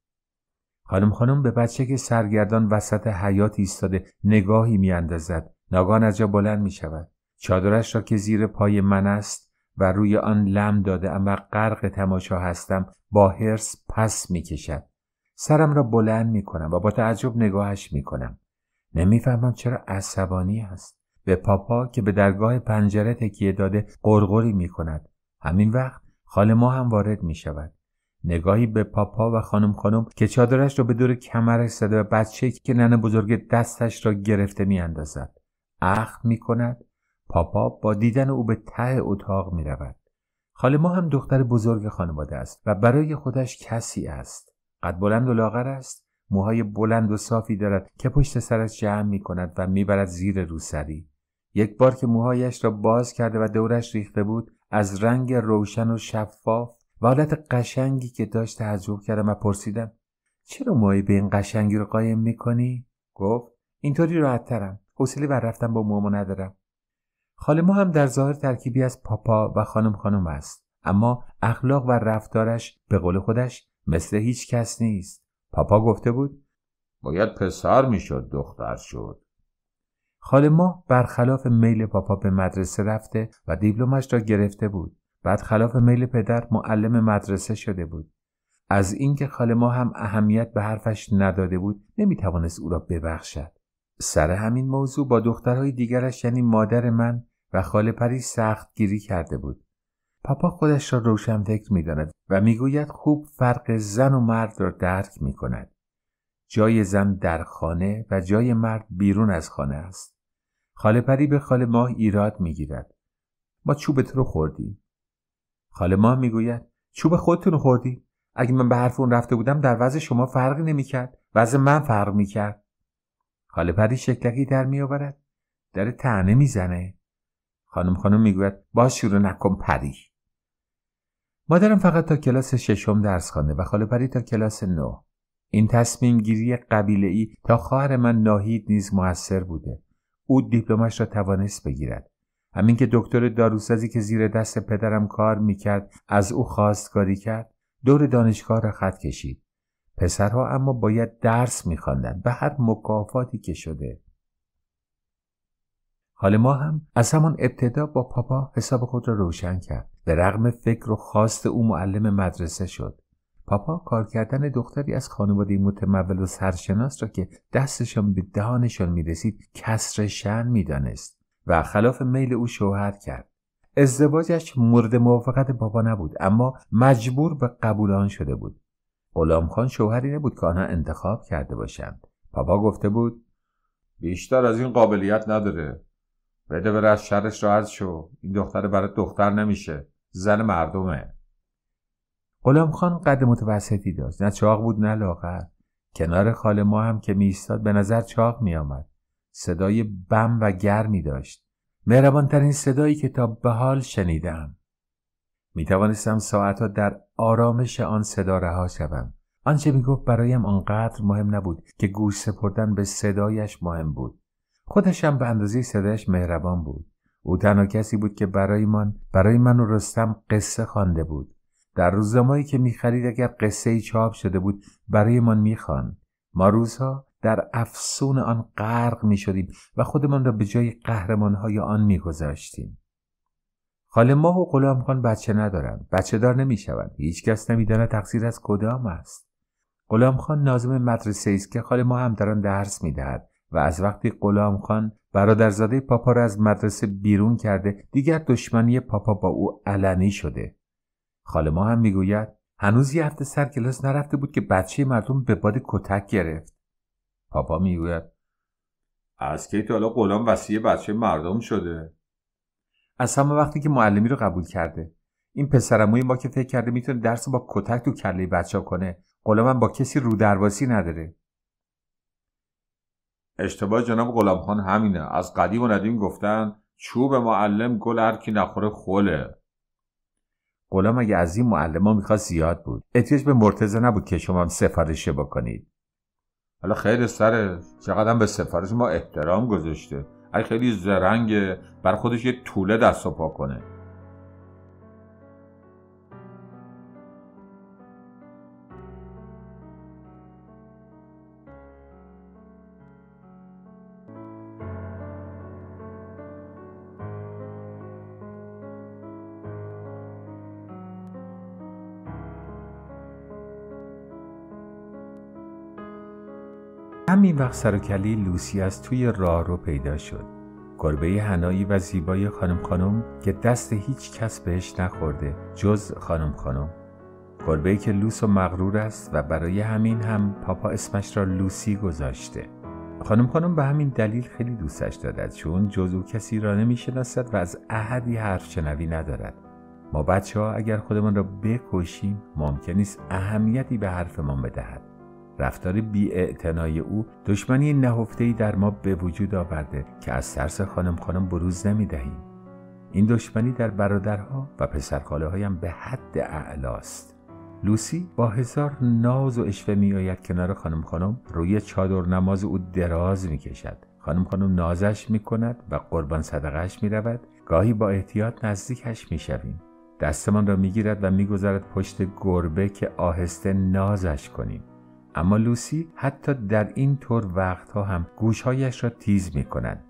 خانم خانم به بچه که سرگردان وسط حیات ایستاده نگاهی میاندازد ناگان از جا بلند میشود چادرش را که زیر پای من است و روی آن لم داده اما غرق تماشا هستم با حرس پس می کشد. سرم را بلند می کنم و با تعجب نگاهش می کنم. نمیفهمم چرا عصبانی است. به پاپا که به درگاه پنجره تکیه داده قرقری می کند. همین وقت خاله ما هم وارد می شود. نگاهی به پاپا و خانم خانم که چادرش را به دور کمرش زده و بچه که ننه بزرگ دستش را گرفته می اندازد. اخم می کند پاپا با دیدن او به ته اتاق می رود. خاله ما هم دختر بزرگ خانواده است و برای خودش کسی است. قد بلند و لاغر است، موهای بلند و صافی دارد که پشت سرش جمع می کند و میبرد زیر روسری. یک بار که موهایش را باز کرده و دورش ریخته بود از رنگ روشن و شفاف و حالت قشنگی که داشت تعجب کردم و پرسیدم چرا موهایی به این قشنگی رو قایم کنی؟ گفت اینطوری راحتترم حوصله بر رفتن با مومو ندارم ما هم در ظاهر ترکیبی از پاپا و خانم خانم است اما اخلاق و رفتارش به قول خودش مثل هیچ کس نیست پاپا گفته بود باید پسر میشد دختر شد خاله ما برخلاف میل پاپا به مدرسه رفته و دیپلمش را گرفته بود بعد خلاف میل پدر معلم مدرسه شده بود از اینکه خاله ما هم اهمیت به حرفش نداده بود نمیتوانست او را ببخشد سر همین موضوع با دخترهای دیگرش یعنی مادر من و خاله پری سخت گیری کرده بود. پاپا خودش را روشن فکر می داند و میگوید خوب فرق زن و مرد را درک می کند. جای زن در خانه و جای مرد بیرون از خانه است. خاله پری به خاله ماه ایراد می گیرد. ما چوبت رو خوردیم. خاله ماه میگوید چوب خودتون رو خوردیم. اگه من به حرف اون رفته بودم در وضع شما فرقی کرد وضع من فرق میکرد خاله پری شکلکی در میآورد داره تنه زنه. خانم خانم میگوید باز شروع نکن پری مادرم فقط تا کلاس ششم درس خوانده و خاله پری تا کلاس نه. این تصمیم گیری قبیله ای تا خواهر من ناهید نیز موثر بوده او دیپلمش را توانست بگیرد همین که دکتر داروسازی که زیر دست پدرم کار میکرد از او خواستگاری کرد دور دانشگاه را خط کشید پسرها اما باید درس میخواندند به هر مکافاتی که شده حال ما هم از همان ابتدا با پاپا حساب خود را روشن کرد به رغم فکر و خواست او معلم مدرسه شد پاپا کار کردن دختری از خانواده متمول و سرشناس را که دستشان به دهانشان میرسید کسر شن میدانست و خلاف میل او شوهر کرد ازدواجش مورد موافقت بابا نبود اما مجبور به قبول آن شده بود خان شوهری نبود که آنها انتخاب کرده باشند پاپا گفته بود بیشتر از این قابلیت نداره بده بره از شرش راحت شو این دختر برای دختر نمیشه زن مردمه غلام خان قد متوسطی داشت نه چاق بود نه لاغر کنار خاله ما هم که میستاد به نظر چاق میآمد صدای بم و گرمی داشت مهربانترین صدایی که تا به حال شنیدم می توانستم ساعتها در آرامش آن صدا رها شوم آنچه می برایم آنقدر مهم نبود که گوش سپردن به صدایش مهم بود خودشم به اندازه صدایش مهربان بود او تنها کسی بود که برای من برای من و رستم قصه خوانده بود در روزنامه‌ای که میخرید اگر قصه ای چاپ شده بود برایمان میخوان ما روزها در افسون آن غرق میشدیم و خودمان را به جای قهرمانهای آن میگذاشتیم. خاله ما و غلام خان بچه ندارند بچه دار نمی شوند هیچکس نمیداند تقصیر از کدام است غلام خان نازم مدرسه است که خاله ما هم در آن درس میدهد و از وقتی قلام خان برادرزاده پاپا را از مدرسه بیرون کرده دیگر دشمنی پاپا با او علنی شده خاله ما هم میگوید هنوز یه هفته سر کلاس نرفته بود که بچه مردم به باد کتک گرفت پاپا میگوید از کی تا حالا غلام وسیع بچه مردم شده از همه وقتی که معلمی رو قبول کرده این پسرموی ما که فکر کرده میتونه درس با کتک تو کله بچه کنه غلامم با کسی رو درواسی نداره اشتباه جناب غلام خان همینه از قدیم و ندیم گفتن چوب معلم گل هر کی نخوره خوله غلام اگه از این ها میخواست زیاد بود احتیاج به مرتزه نبود که شما هم سفارشه بکنید حالا خیر سره چقدر به سفارش ما احترام گذاشته اگه خیلی زرنگه بر خودش یه طوله دست و پا کنه همین وقت سرکلی لوسی از توی راه رو پیدا شد گربه هنایی و زیبای خانم خانم که دست هیچ کس بهش نخورده جز خانم خانم گربه که لوس و مغرور است و برای همین هم پاپا اسمش را لوسی گذاشته خانم خانم به همین دلیل خیلی دوستش دارد چون جز او کسی را نمیشناسد و از احدی حرف شنوی ندارد ما بچه ها اگر خودمان را بکشیم ممکن است اهمیتی به حرفمان بدهد رفتار بی او دشمنی نهفته‌ای در ما به وجود آورده که از ترس خانم خانم بروز نمی دهیم این دشمنی در برادرها و پسرخاله هایم به حد اعلاست لوسی با هزار ناز و اشوه می آید کنار خانم خانم روی چادر نماز او دراز می کشد خانم خانم نازش می کند و قربان صدقهش می رود گاهی با احتیاط نزدیکش می شویم دستمان را می گیرد و می گذارد پشت گربه که آهسته نازش کنیم اما لوسی حتی در این طور وقتها هم گوشهایش را تیز می کند.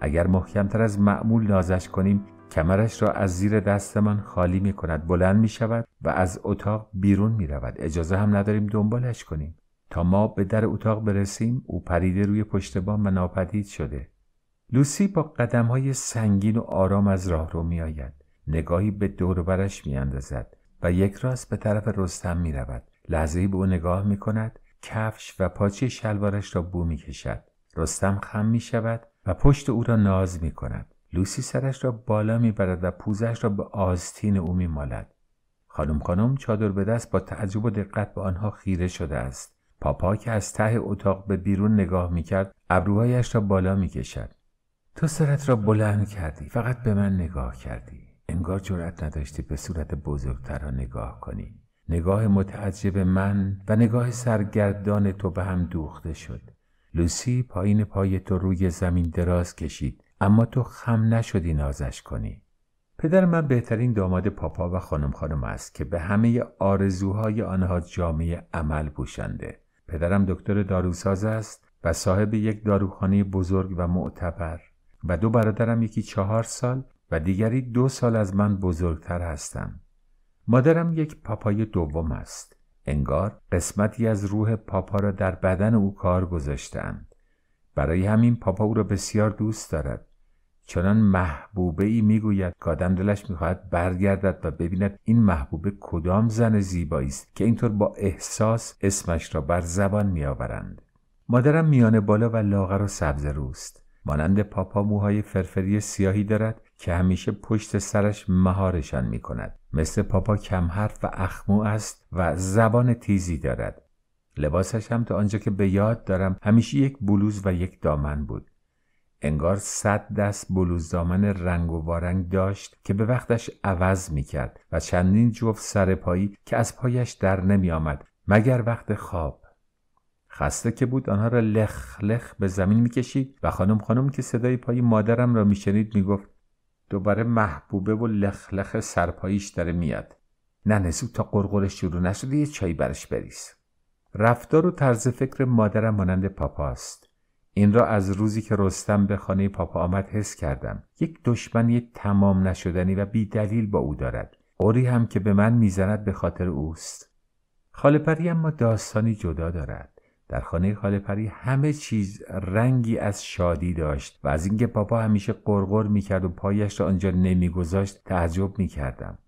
اگر محکمتر از معمول نازش کنیم کمرش را از زیر دستمان خالی می کند بلند می شود و از اتاق بیرون می رود اجازه هم نداریم دنبالش کنیم تا ما به در اتاق برسیم او پریده روی پشت بام و ناپدید شده لوسی با قدم های سنگین و آرام از راه رو می آید نگاهی به برش می اندازد و یک راست به طرف رستم می رود لحظه به او نگاه می کند کفش و پاچه شلوارش را بو می کشد. رستم خم می شود و پشت او را ناز می کند. لوسی سرش را بالا می برد و پوزش را به آستین او می مالد. خانم خانم چادر به دست با تعجب و دقت به آنها خیره شده است. پاپا که از ته اتاق به بیرون نگاه می کرد ابروهایش را بالا می کشد. تو سرت را بلند کردی فقط به من نگاه کردی انگار جرأت نداشتی به صورت بزرگتر را نگاه کنی نگاه متعجب من و نگاه سرگردان تو به هم دوخته شد لوسی پایین پای تو روی زمین دراز کشید اما تو خم نشدی نازش کنی پدر من بهترین داماد پاپا و خانم خانم است که به همه آرزوهای آنها جامعه عمل پوشنده پدرم دکتر داروساز است و صاحب یک داروخانه بزرگ و معتبر و دو برادرم یکی چهار سال و دیگری دو سال از من بزرگتر هستم مادرم یک پاپای دوم است انگار قسمتی از روح پاپا را در بدن او کار گذاشتند. برای همین پاپا او را بسیار دوست دارد چنان محبوبه ای میگوید که آدم دلش میخواهد برگردد و ببیند این محبوبه کدام زن زیبایی است که اینطور با احساس اسمش را بر زبان میآورند مادرم میانه بالا و لاغر و سبز روست مانند پاپا موهای فرفری سیاهی دارد که همیشه پشت سرش مهارشان میکند. مثل پاپا کم حرف و اخمو است و زبان تیزی دارد لباسش هم تا آنجا که به یاد دارم همیشه یک بلوز و یک دامن بود انگار صد دست بلوز دامن رنگ و بارنگ داشت که به وقتش عوض می کرد و چندین جفت سر پایی که از پایش در نمی آمد مگر وقت خواب خسته که بود آنها را لخ لخ به زمین می کشید و خانم خانم که صدای پای مادرم را می شنید می گفت دوباره محبوبه و لخلخ سرپاییش داره میاد نه تا قرقرش شروع نشده یه چای برش بریز رفتار و طرز فکر مادرم مانند پاپاست این را از روزی که رستم به خانه پاپا آمد حس کردم یک دشمنی تمام نشدنی و بی دلیل با او دارد قوری هم که به من میزند به خاطر اوست خاله پری اما داستانی جدا دارد در خانه خاله پری همه چیز رنگی از شادی داشت و از اینکه پاپا همیشه قرقر میکرد و پایش را آنجا نمیگذاشت تعجب میکردم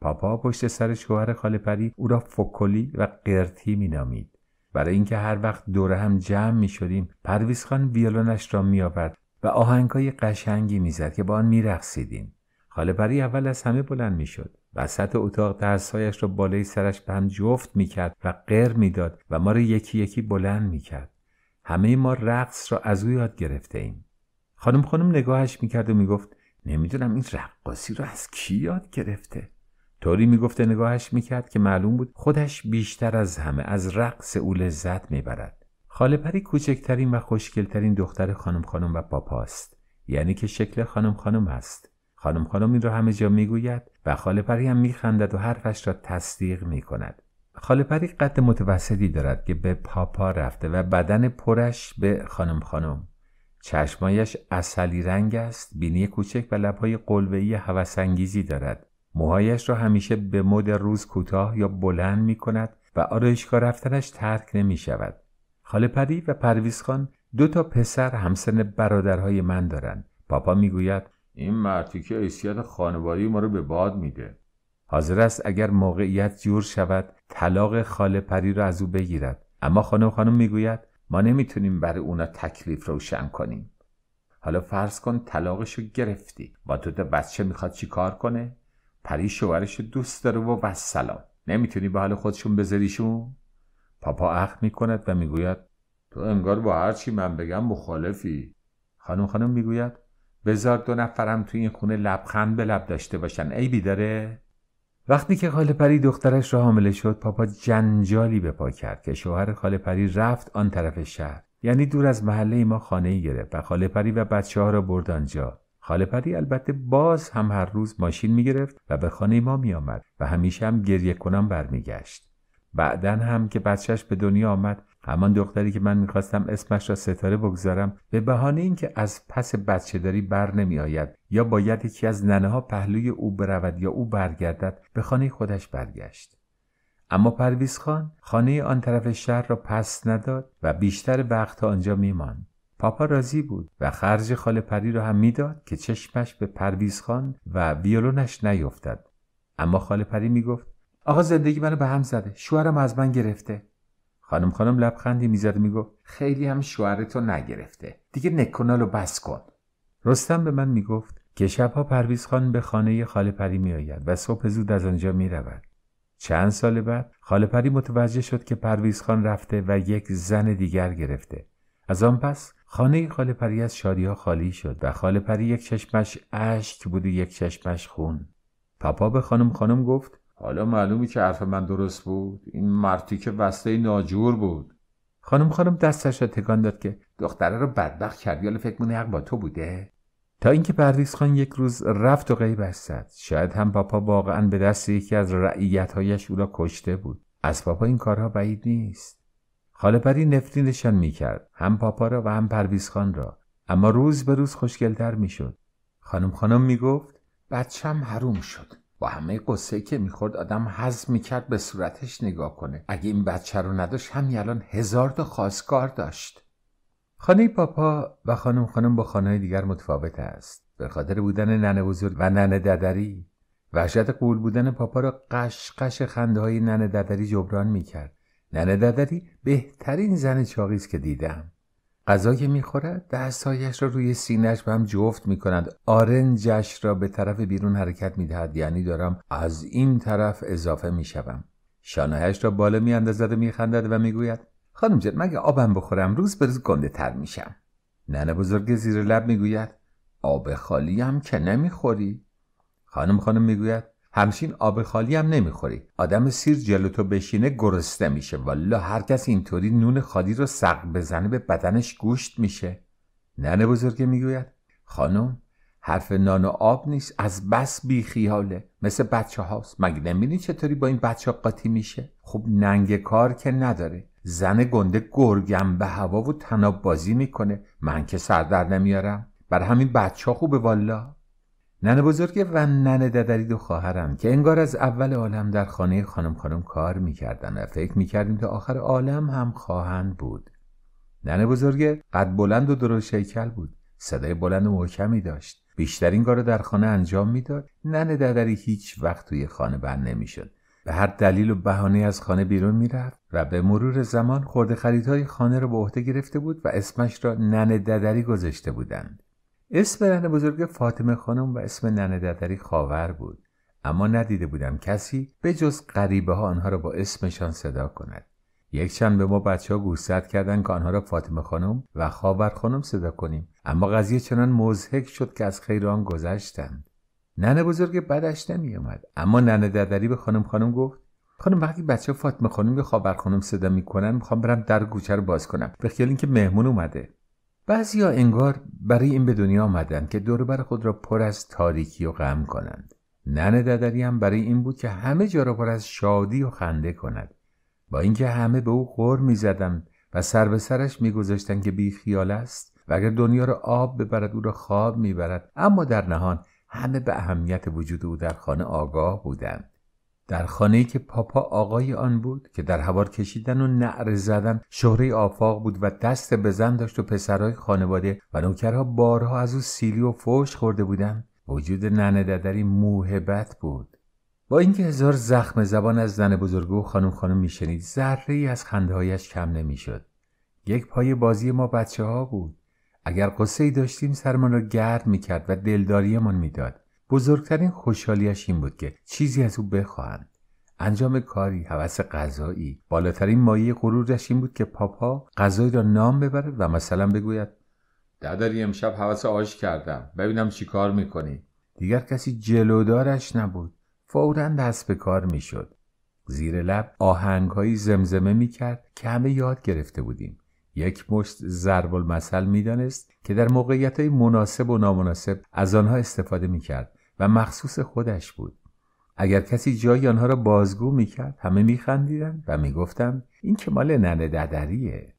پاپا پشت سر شوهر خاله پری او را فکلی و قرتی مینامید برای اینکه هر وقت دوره هم جمع می شدیم پرویز خان ویولونش را می آورد و آهنگای قشنگی میزد که با آن می رخصیدیم. خاله پری اول از همه بلند می شد. وسط اتاق دستهایش را بالای سرش به هم جفت میکرد و قر میداد و ما را یکی یکی بلند میکرد همه ما رقص را از او یاد گرفته ایم خانم خانم نگاهش میکرد و میگفت نمیدونم این رقاصی را از کی یاد گرفته طوری میگفته نگاهش میکرد که معلوم بود خودش بیشتر از همه از رقص او لذت میبرد خاله پری کوچکترین و خوشگلترین دختر خانم خانم و پاپاست یعنی که شکل خانم خانم است خانم خانم این را همه جا میگوید و خاله پری هم میخندد و حرفش را تصدیق میکند خاله پری قد متوسطی دارد که به پاپا رفته و بدن پرش به خانم خانم چشمایش اصلی رنگ است بینی کوچک و لبهای قلوهی هوسانگیزی دارد موهایش را همیشه به مد روز کوتاه یا بلند می کند و آرایشگاه رفتنش ترک نمی شود. خاله پری و پرویز خان دو تا پسر همسن برادرهای من دارند. پاپا میگوید این مرتی که حیثیت خانوادگی ما رو به باد میده حاضر است اگر موقعیت جور شود طلاق خاله پری را از او بگیرد اما خانم خانم میگوید ما نمیتونیم برای اونا تکلیف روشن کنیم حالا فرض کن طلاقش رو گرفتی با تو تا بچه میخواد چیکار کنه پری شوهرش دوست داره و وسلام نمیتونی به حال خودشون بذاریشون پاپا اخ میکند و میگوید تو انگار با هر چی من بگم مخالفی خانم خانم میگوید بذار دو نفرم توی این خونه لبخند به لب داشته باشن عیبی داره وقتی که خاله پری دخترش را حامله شد پاپا جنجالی به پا کرد که شوهر خاله پری رفت آن طرف شهر یعنی دور از محله ما خانه گرفت و خاله پری و بچه ها را برد آنجا خاله پری البته باز هم هر روز ماشین می گرفت و به خانه ما می آمد و همیشه هم گریه کنم برمیگشت بعدن هم که بچهش به دنیا آمد همان دختری که من میخواستم اسمش را ستاره بگذارم به بهانه اینکه از پس بچه داری بر نمی آید یا باید یکی از ننه ها پهلوی او برود یا او برگردد به خانه خودش برگشت اما پرویز خان خانه آن طرف شهر را پس نداد و بیشتر وقت آنجا میماند پاپا راضی بود و خرج خاله پری را هم میداد که چشمش به پرویز خان و ویولونش نیفتد اما خاله پری میگفت آقا زندگی منو به هم زده شوهرم از من گرفته خانم خانم لبخندی میزد و میگفت خیلی هم تو نگرفته دیگه نکنالو بس کن رستم به من میگفت که شبها پرویز خان به خانه خاله پری میآید و صبح زود از آنجا میرود چند سال بعد خاله پری متوجه شد که پرویز خان رفته و یک زن دیگر گرفته از آن پس خانه خاله پری از شادی ها خالی شد و خاله پری یک چشمش اشک بود و یک چشمش خون پاپا به خانم خانم گفت حالا معلومی که حرف من درست بود این مرتی که بسته ناجور بود خانم خانم دستش را تکان داد که دختره رو بدبخت کردی حالا فکر مونه حق با تو بوده تا اینکه پردیس خان یک روز رفت و غیبش زد شاید هم پاپا واقعا به دست یکی از رعیتهایش او را کشته بود از پاپا این کارها بعید نیست خاله پری نفرینشان میکرد هم پاپا را و هم پرویز خان را اما روز به روز خوشگلتر میشد خانم خانم میگفت بچم حروم شد با همه قصه که میخورد آدم حز میکرد به صورتش نگاه کنه اگه این بچه رو نداشت هم الان هزار تا خواستگار داشت خانه پاپا و خانم خانم با خانه دیگر متفاوت است به خاطر بودن ننه بزرگ و ننه ددری وحشت قول بودن پاپا را قشقش خنده های ننه ددری جبران میکرد ننه ددری بهترین زن چاقی است که دیدم غذا که میخورد دستهایش را روی سینهش به هم جفت میکند آرنجش را به طرف بیرون حرکت میدهد یعنی دارم از این طرف اضافه میشوم شانههاش را بالا میاندازد و میخندد و میگوید خانم جان مگه آبم بخورم روز به روز گنده تر میشم ننه بزرگ زیر لب میگوید آب خالی هم که نمیخوری خانم خانم میگوید همچین آب خالی هم نمیخوری آدم سیر جلو تو بشینه گرسته میشه والا هرکس اینطوری نون خالی رو سق بزنه به بدنش گوشت میشه ننه بزرگه میگوید خانم حرف نان و آب نیست از بس بیخیاله مثل بچه هاست مگه نمیبینی چطوری با این بچه قاطی میشه خب ننگ کار که نداره زن گنده گرگم به هوا و تناب بازی میکنه من که سردر نمیارم بر همین بچه ها خوبه والا ننه بزرگه و ننه ددری دو خواهرم که انگار از اول عالم در خانه خانم خانم کار میکردن و فکر میکردیم تا آخر عالم هم خواهند بود ننه بزرگه قد بلند و درست کل بود صدای بلند و محکمی داشت بیشترین کارو در خانه انجام میداد ننه ددری هیچ وقت توی خانه بند نمیشد به هر دلیل و بهانه از خانه بیرون میرفت و به مرور زمان خورده خریدهای خانه را به عهده گرفته بود و اسمش را ننه ددری گذاشته بودند اسم نن بزرگ فاطمه خانم و اسم ننه ددری خاور بود اما ندیده بودم کسی به جز غریبه ها آنها را با اسمشان صدا کند یک چند به ما بچه ها گوشزد کردن که آنها را فاطمه خانم و خاور خانم صدا کنیم اما قضیه چنان مزهک شد که از خیر آن گذشتند ننه بزرگ بدش اومد اما ننه ددری به خانم خانم گفت خانم وقتی بچه فاطمه خانم یا خاور خانم صدا میکنن میخوام برم در گوچه رو باز کنم به خیال اینکه مهمون اومده ها انگار برای این به دنیا آمدند که دوربر خود را پر از تاریکی و غم کنند نن ددری هم برای این بود که همه جا را پر از شادی و خنده کند با اینکه همه به او غور میزدند و سر به سرش میگذاشتند که خیال است و اگر دنیا را آب ببرد او را خواب میبرد اما در نهان همه به اهمیت وجود او در خانه آگاه بودند در خانه‌ای که پاپا آقای آن بود که در هوار کشیدن و نعره زدن شهره آفاق بود و دست بزن داشت و پسرهای خانواده و نوکرها بارها از او سیلی و فوش خورده بودند وجود ننه ددری موهبت بود با اینکه هزار زخم زبان از زن بزرگو و خانم خانم میشنید ذره ای از خندههایش کم نمیشد یک پای بازی ما بچه ها بود اگر قصه ای داشتیم سرمان را گرد میکرد و دلداریمان میداد بزرگترین خوشحالیش این بود که چیزی از او بخواهند انجام کاری هوس غذایی بالاترین مایه غرورش این بود که پاپا غذایی را نام ببرد و مثلا بگوید دادری امشب هوس آش کردم ببینم چی کار میکنی دیگر کسی جلودارش نبود فورا دست به کار میشد زیر لب آهنگهایی زمزمه میکرد که همه یاد گرفته بودیم یک مشت ضرب المثل میدانست که در موقعیت های مناسب و نامناسب از آنها استفاده میکرد و مخصوص خودش بود اگر کسی جای آنها را بازگو میکرد همه میخندیدند و میگفتم این که مال ننه ددریه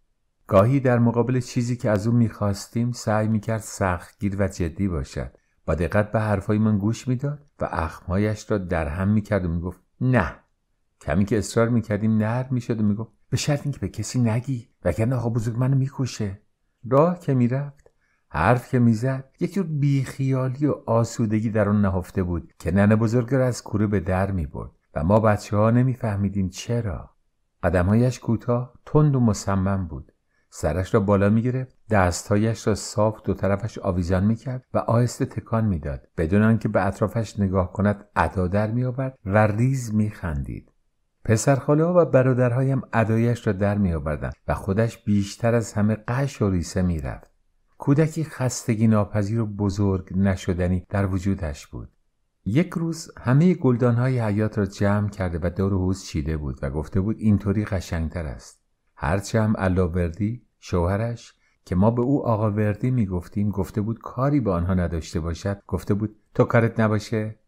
گاهی در مقابل چیزی که از او میخواستیم سعی میکرد سختگیر و جدی باشد با دقت به من گوش میداد و اخمهایش را در هم میکرد و میگفت نه کمی که اصرار میکردیم نرم میشد و میگفت به شرط اینکه به کسی نگی وگرنه آقا بزرگ منو میکشه راه که میرفت حرف که میزد یک جور بیخیالی و آسودگی در آن نهفته بود که ننه بزرگ را از کوره به در می برد و ما بچه ها فهمیدیم چرا قدمهایش کوتاه تند و مصمم بود سرش را بالا می گرفت دستهایش را صاف دو طرفش آویزان می کرد و آهسته تکان میداد بدون آنکه به اطرافش نگاه کند ادا در می آورد و ریز می خندید پسرخاله ها و برادرهایم ادایش را در می آوردن و خودش بیشتر از همه قش و ریسه می کودکی خستگی ناپذیر و بزرگ نشدنی در وجودش بود یک روز همه گلدانهای حیات را جمع کرده و دور حوز چیده بود و گفته بود اینطوری قشنگتر است هرچه هم علاوردی شوهرش که ما به او آقا وردی میگفتیم گفته بود کاری به آنها نداشته باشد گفته بود تو کارت نباشه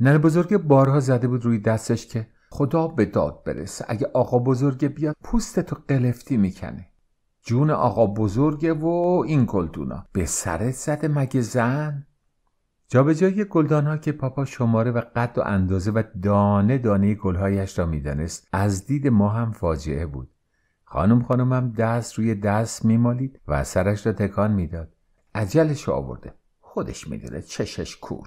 نل بزرگ بارها زده بود روی دستش که خدا به داد برسه اگه آقا بزرگ بیاد پوست تو قلفتی میکنه جون آقا بزرگه و این گلدونا به سرت زده مگه زن جا به جای ها که پاپا شماره و قد و اندازه و دانه دانه گلهایش را میدانست از دید ما هم فاجعه بود خانم هم دست روی دست میمالید و سرش را تکان میداد عجلش آورده خودش میدونه چشش کور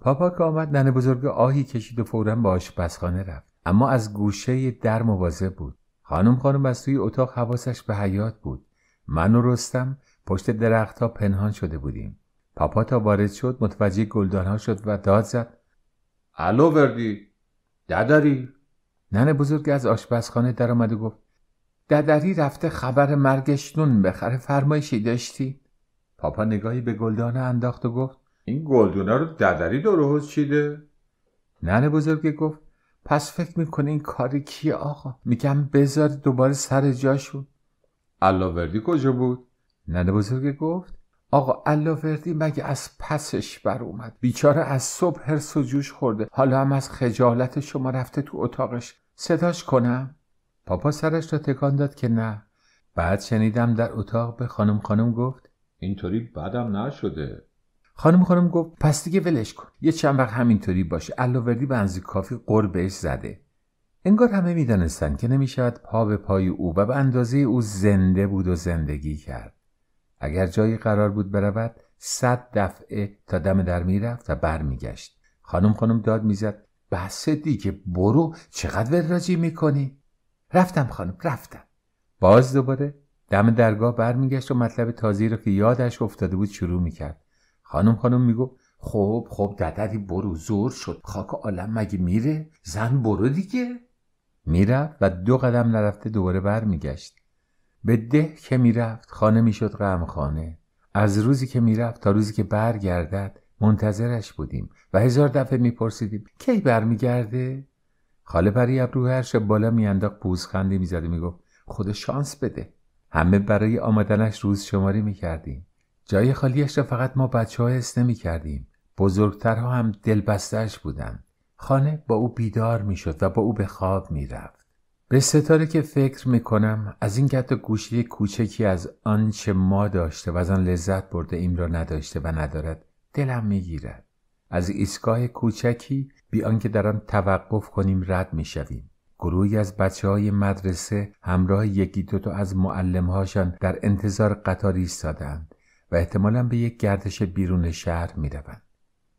پاپا که آمد ننه بزرگ آهی کشید و فورا به آشپزخانه رفت اما از گوشه در مواظب بود خانم خانم از توی اتاق حواسش به حیات بود من و رستم پشت درختها پنهان شده بودیم پاپا تا وارد شد متوجه ها شد و داد زد الو وردی ددری ننه بزرگ از آشپزخانه آمد و گفت ددری رفته خبر مرگش نون بخره فرمایشی داشتی پاپا نگاهی به گلدان انداخت و گفت این گلدونه رو ددری درست چیده ننه بزرگ گفت پس فکر میکنه این کاری کیه آقا میگم بذار دوباره سر جاشون علاوردی کجا بود ننه بزرگ گفت آقا علاوردی مگه از پسش بر اومد بیچاره از صبح هرس و جوش خورده حالا هم از خجالت شما رفته تو اتاقش صداش کنم پاپا سرش را تکان داد که نه بعد شنیدم در اتاق به خانم خانم گفت اینطوری بدم نشده خانم خانم گفت پس دیگه ولش کن یه چند وقت همینطوری باشه علاوردی به بنزی کافی قربش زده انگار همه میدانستند که نمیشود پا به پای او و به اندازه او زنده بود و زندگی کرد اگر جایی قرار بود برود صد دفعه تا دم در میرفت و برمیگشت خانم خانم داد میزد بس دیگه برو چقدر وراجی میکنی رفتم خانم رفتم باز دوباره دم درگاه برمیگشت و مطلب تازی رو که یادش افتاده بود شروع میکرد خانم خانم میگفت خب خب ددری برو زور شد خاک عالم مگه میره زن برو دیگه میرفت و دو قدم نرفته دوباره برمیگشت به ده که میرفت خانه میشد خانه از روزی که میرفت تا روزی که برگردد منتظرش بودیم و هزار دفعه میپرسیدیم کی برمیگرده خاله پری ابرو هر شب بالا میانداق پوزخندی میزد و میگفت خدا شانس بده همه برای آمدنش روز شماری میکردیم جای خالیش را فقط ما بچه های نمی کردیم. بزرگترها هم دلبستش بودند. خانه با او بیدار می شد و با او به خواب می رفت. به ستاره که فکر می کنم از این گت و گوشی کوچکی از آنچه ما داشته و از آن لذت برده ایم را نداشته و ندارد دلم می گیرد. از ایستگاه کوچکی بی آنکه در آن توقف کنیم رد می شویم. گروهی از بچه های مدرسه همراه یکی دوتا از معلمهاشان در انتظار قطار ایستادند و احتمالا به یک گردش بیرون شهر می روند.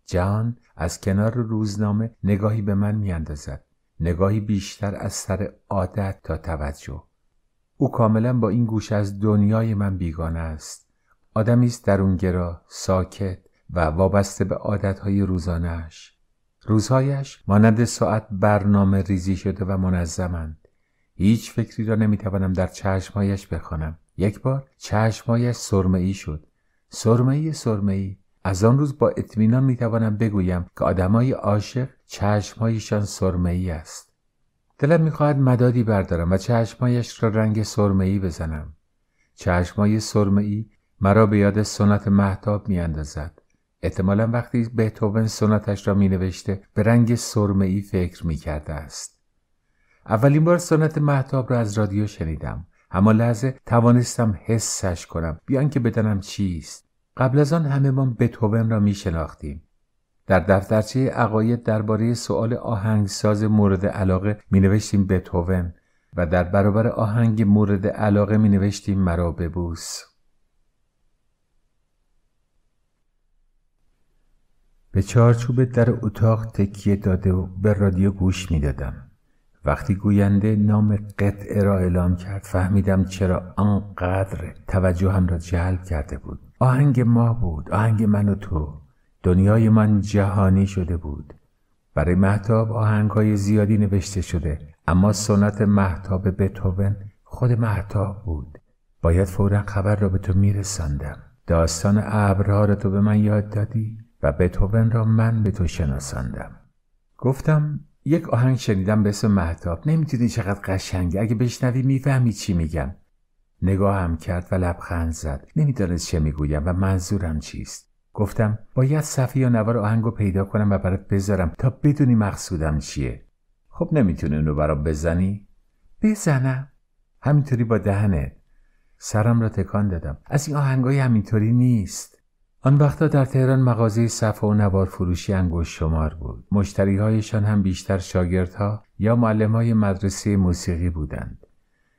جهان از کنار روزنامه نگاهی به من می اندازد. نگاهی بیشتر از سر عادت تا توجه. او کاملا با این گوش از دنیای من بیگانه است. آدمی است درونگرا، ساکت و وابسته به عادتهای روزانهش. روزهایش مانند ساعت برنامه ریزی شده و منظمند. هیچ فکری را نمیتوانم در چشمهایش بخوانم. یک بار چشمهایش سرمه ای شد سرمه سرمه از آن روز با اطمینان توانم بگویم که آدمای عاشق چشمهایشان سرمه است دلم میخواهد مدادی بردارم و چشمهایش را رنگ سرمه بزنم چشمهای سرمه مرا به یاد سنت محتاب اندازد. احتمالا وقتی بهتوون سنتش را نوشته به رنگ سرمه ای فکر کرده است اولین بار سنت محتاب را از رادیو شنیدم اما لحظه توانستم حسش کنم بیان که بدنم چیست قبل از آن همهمان بتوون را می شناختیم در دفترچه عقاید درباره سؤال آهنگساز مورد علاقه می نوشتیم بتوون و در برابر آهنگ مورد علاقه می نوشتیم مرا ببوس به چارچوب در اتاق تکیه داده و به رادیو گوش می دادم. وقتی گوینده نام قطعه را اعلام کرد فهمیدم چرا آنقدر هم را جلب کرده بود آهنگ ما بود آهنگ من و تو دنیای من جهانی شده بود برای محتاب آهنگ های زیادی نوشته شده اما سنت محتاب بتوون خود محتاب بود باید فورا خبر را به تو میرساندم داستان ابرها را تو به من یاد دادی و بتوون را من به تو شناساندم گفتم یک آهنگ شنیدم به اسم محتاب نمیدونی چقدر قشنگه اگه بشنوی میفهمی چی میگم نگاهم کرد و لبخند زد نمیدانست چه میگویم و منظورم چیست گفتم باید صفحه یا نوار آهنگ رو پیدا کنم و برات بذارم تا بدونی مقصودم چیه خب نمیتونی اونو برام بزنی بزنم همینطوری با دهنت سرم را تکان دادم از این آهنگای همینطوری نیست آن وقتا در تهران مغازه صفا و نوار فروشی انگوش شمار بود. مشتریهایشان هم بیشتر شاگردها یا معلم های مدرسه موسیقی بودند.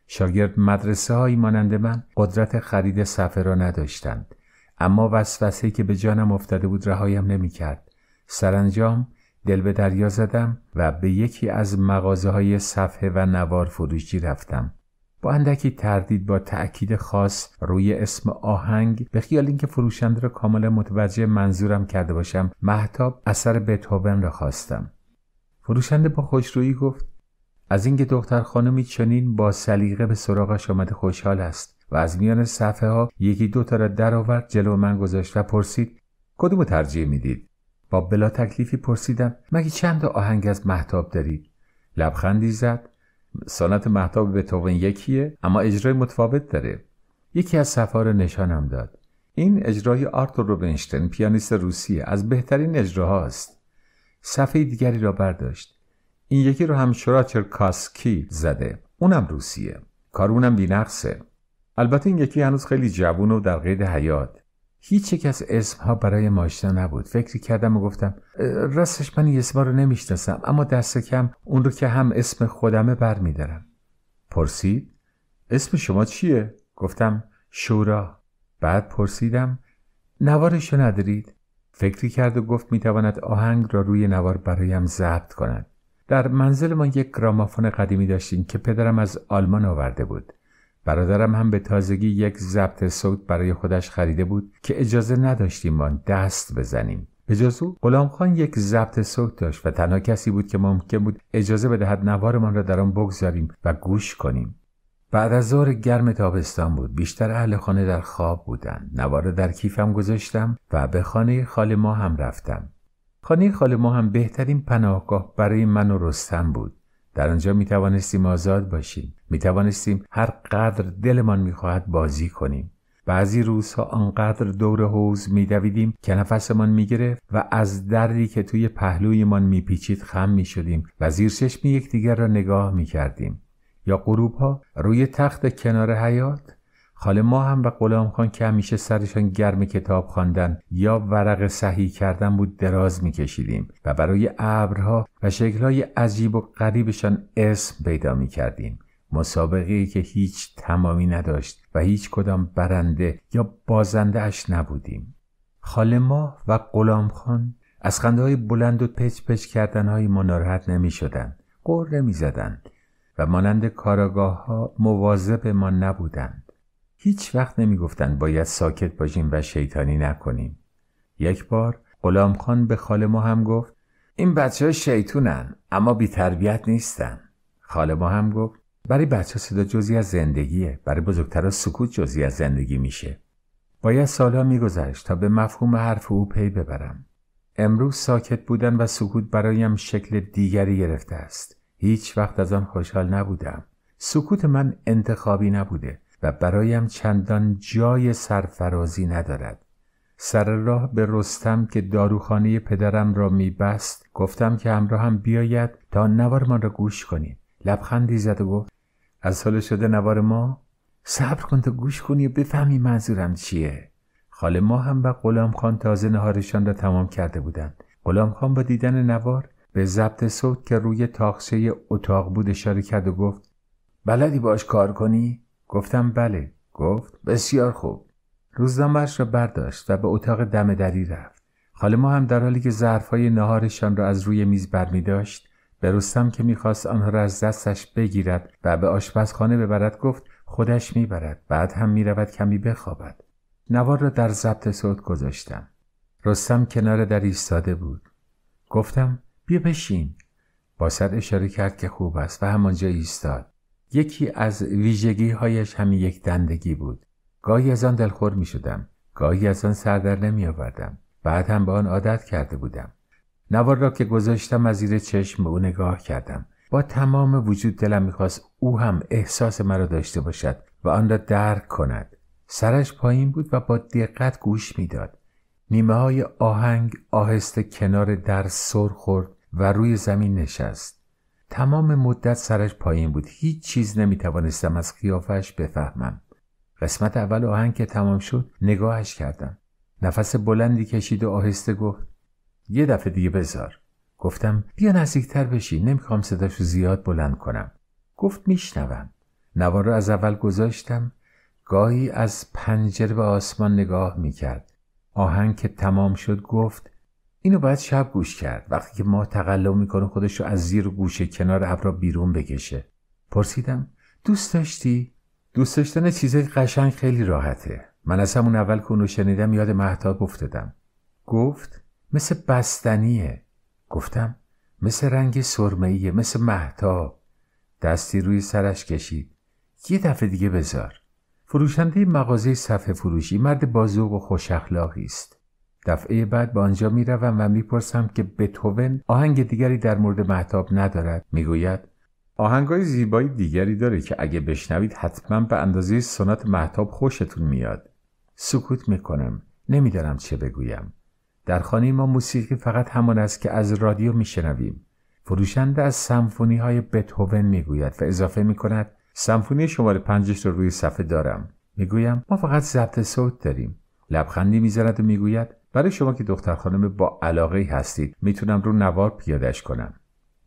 شاگرد مدرسه هایی مانند من قدرت خرید صفحه را نداشتند. اما وسوسه که به جانم افتاده بود رهایم نمیکرد. سرانجام دل به دریا زدم و به یکی از مغازه های صفحه و نوار فروشی رفتم با اندکی تردید با تأکید خاص روی اسم آهنگ به خیال اینکه فروشنده را کاملا متوجه منظورم کرده باشم محتاب اثر بتهوون را خواستم فروشنده با خوشرویی گفت از اینکه دختر خانمی چنین با سلیقه به سراغش آمده خوشحال است و از میان صفحه ها یکی دو تا را درآورد جلو من گذاشت و پرسید کدوم ترجیح میدید با بلا تکلیفی پرسیدم مگه چند آهنگ از محتاب دارید لبخندی زد سانت محتاب بتوون یکیه اما اجرای متفاوت داره یکی از سفار نشانم داد این اجرای آرتور روبنشتن پیانیست روسیه از بهترین اجراهاست صفحه دیگری را برداشت این یکی رو هم کاسکی زده اونم روسیه کار اونم بینقصه البته این یکی هنوز خیلی جوون و در قید حیات هیچ یک از اسم ها برای ما نبود فکری کردم و گفتم راستش من این اسمها رو نمیشناسم اما دست کم اون رو که هم اسم خودمه برمیدارم پرسید اسم شما چیه گفتم شورا بعد پرسیدم نوارش ندارید فکری کرد و گفت میتواند آهنگ را روی نوار برایم ضبط کند در منزل ما یک گرامافون قدیمی داشتیم که پدرم از آلمان آورده بود برادرم هم به تازگی یک ضبط صوت برای خودش خریده بود که اجازه نداشتیم آن دست بزنیم به جز او خان یک ضبط صوت داشت و تنها کسی بود که ممکن بود اجازه بدهد نوارمان را در آن بگذاریم و گوش کنیم بعد از ظهر گرم تابستان بود بیشتر اهل خانه در خواب بودند نوار را در کیفم گذاشتم و به خانه خاله ما هم رفتم خانه خال ما هم بهترین پناهگاه برای من و رستم بود در آنجا می توانستیم آزاد باشیم می توانستیم هر قدر دلمان خواهد بازی کنیم بعضی روزها آنقدر دور حوز میدویدیم که نفسمان گرفت و از دردی که توی پهلویمان پیچید خم می شدیم و زیر یک یکدیگر را نگاه می کردیم، یا غروبها روی تخت کنار حیات خاله ما هم و غلام خان که همیشه سرشان گرم کتاب خواندن یا ورق صحیح کردن بود دراز میکشیدیم و برای ابرها و شکلهای عجیب و غریبشان اسم پیدا میکردیم مسابقه ای که هیچ تمامی نداشت و هیچ کدام برنده یا بازنده اش نبودیم خاله ما و غلام خان از خنده های بلند و پچ پچ کردن های ما ناراحت نمی شدن و مانند کاراگاه ها مواظب ما نبودند هیچ وقت نمیگفتند باید ساکت باشیم و شیطانی نکنیم. یک بار غلام خان به خاله ما هم گفت این بچه ها شیطونن اما بی تربیت نیستن. خاله ما هم گفت برای بچه صدا جزی از زندگیه برای بزرگترا سکوت جزی از زندگی میشه. باید سالها میگذشت تا به مفهوم حرف او پی ببرم. امروز ساکت بودن و سکوت برایم شکل دیگری گرفته است. هیچ وقت از آن خوشحال نبودم. سکوت من انتخابی نبوده. و برایم چندان جای سرفرازی ندارد سر راه به رستم که داروخانه پدرم را میبست گفتم که هم بیاید تا نوارمان را گوش کنیم لبخندی زد و گفت از حال شده نوار ما صبر کن تا گوش کنی و بفهمی منظورم چیه خاله ما هم و غلام خان تازه نهارشان را تمام کرده بودند غلام خان با دیدن نوار به ضبط صوت که روی تاخشه اتاق بود اشاره کرد و گفت بلدی باش کار کنی گفتم بله گفت بسیار خوب روزنامهاش را برداشت و به اتاق دم دری رفت خاله ما هم در حالی که ظرفهای نهارشان را از روی میز برمی داشت به رستم که میخواست آنها را از دستش بگیرد و به آشپزخانه ببرد گفت خودش میبرد بعد هم میرود کمی بخوابد نوار را در ضبط صوت گذاشتم رستم کنار در ایستاده بود گفتم بیا بشین با سر اشاره کرد که خوب است و همانجا ایستاد یکی از ویژگی هایش همین یک دندگی بود گاهی از آن دلخور می شدم گاهی از آن سردر نمی آوردم بعد هم به آن عادت کرده بودم نوار را که گذاشتم از زیر چشم به او نگاه کردم با تمام وجود دلم میخواست او هم احساس مرا داشته باشد و آن را درک کند سرش پایین بود و با دقت گوش میداد نیمه های آهنگ آهسته کنار در سر خورد و روی زمین نشست تمام مدت سرش پایین بود هیچ چیز نمیتوانستم از قیافش بفهمم قسمت اول آهنگ که تمام شد نگاهش کردم نفس بلندی کشید و آهسته گفت یه دفعه دیگه بذار گفتم بیا نزدیکتر بشی نمیخوام صداش رو زیاد بلند کنم گفت میشنوم نوار رو از اول گذاشتم گاهی از پنجره به آسمان نگاه میکرد آهنگ که تمام شد گفت اینو باید شب گوش کرد وقتی که ما تقلا میکنه خودش رو از زیر گوشه کنار ابرا بیرون بکشه پرسیدم دوست داشتی دوست داشتن چیزای قشنگ خیلی راحته من از همون اول که اونو شنیدم یاد مهتاب افتادم گفت مثل بستنیه گفتم مثل رنگ سرمهیه مثل مهتا دستی روی سرش کشید یه دفعه دیگه بذار فروشنده مغازه صفحه فروشی مرد بازوق و خوش اخلاقی است دفعه بعد به آنجا میروم و میپرسم که بتوون آهنگ دیگری در مورد محتاب ندارد میگوید های زیبایی دیگری داره که اگه بشنوید حتما به اندازه سنت محتاب خوشتون میاد سکوت میکنم نمیدانم چه بگویم در خانه ما موسیقی فقط همان است که از رادیو میشنویم فروشنده از سمفونی های می میگوید و اضافه میکند سمفونی شماره پنجش رو روی صفحه دارم میگویم ما فقط ضبط صوت داریم لبخندی میزند و میگوید برای شما که دختر خانم با علاقه هستید میتونم رو نوار پیادش کنم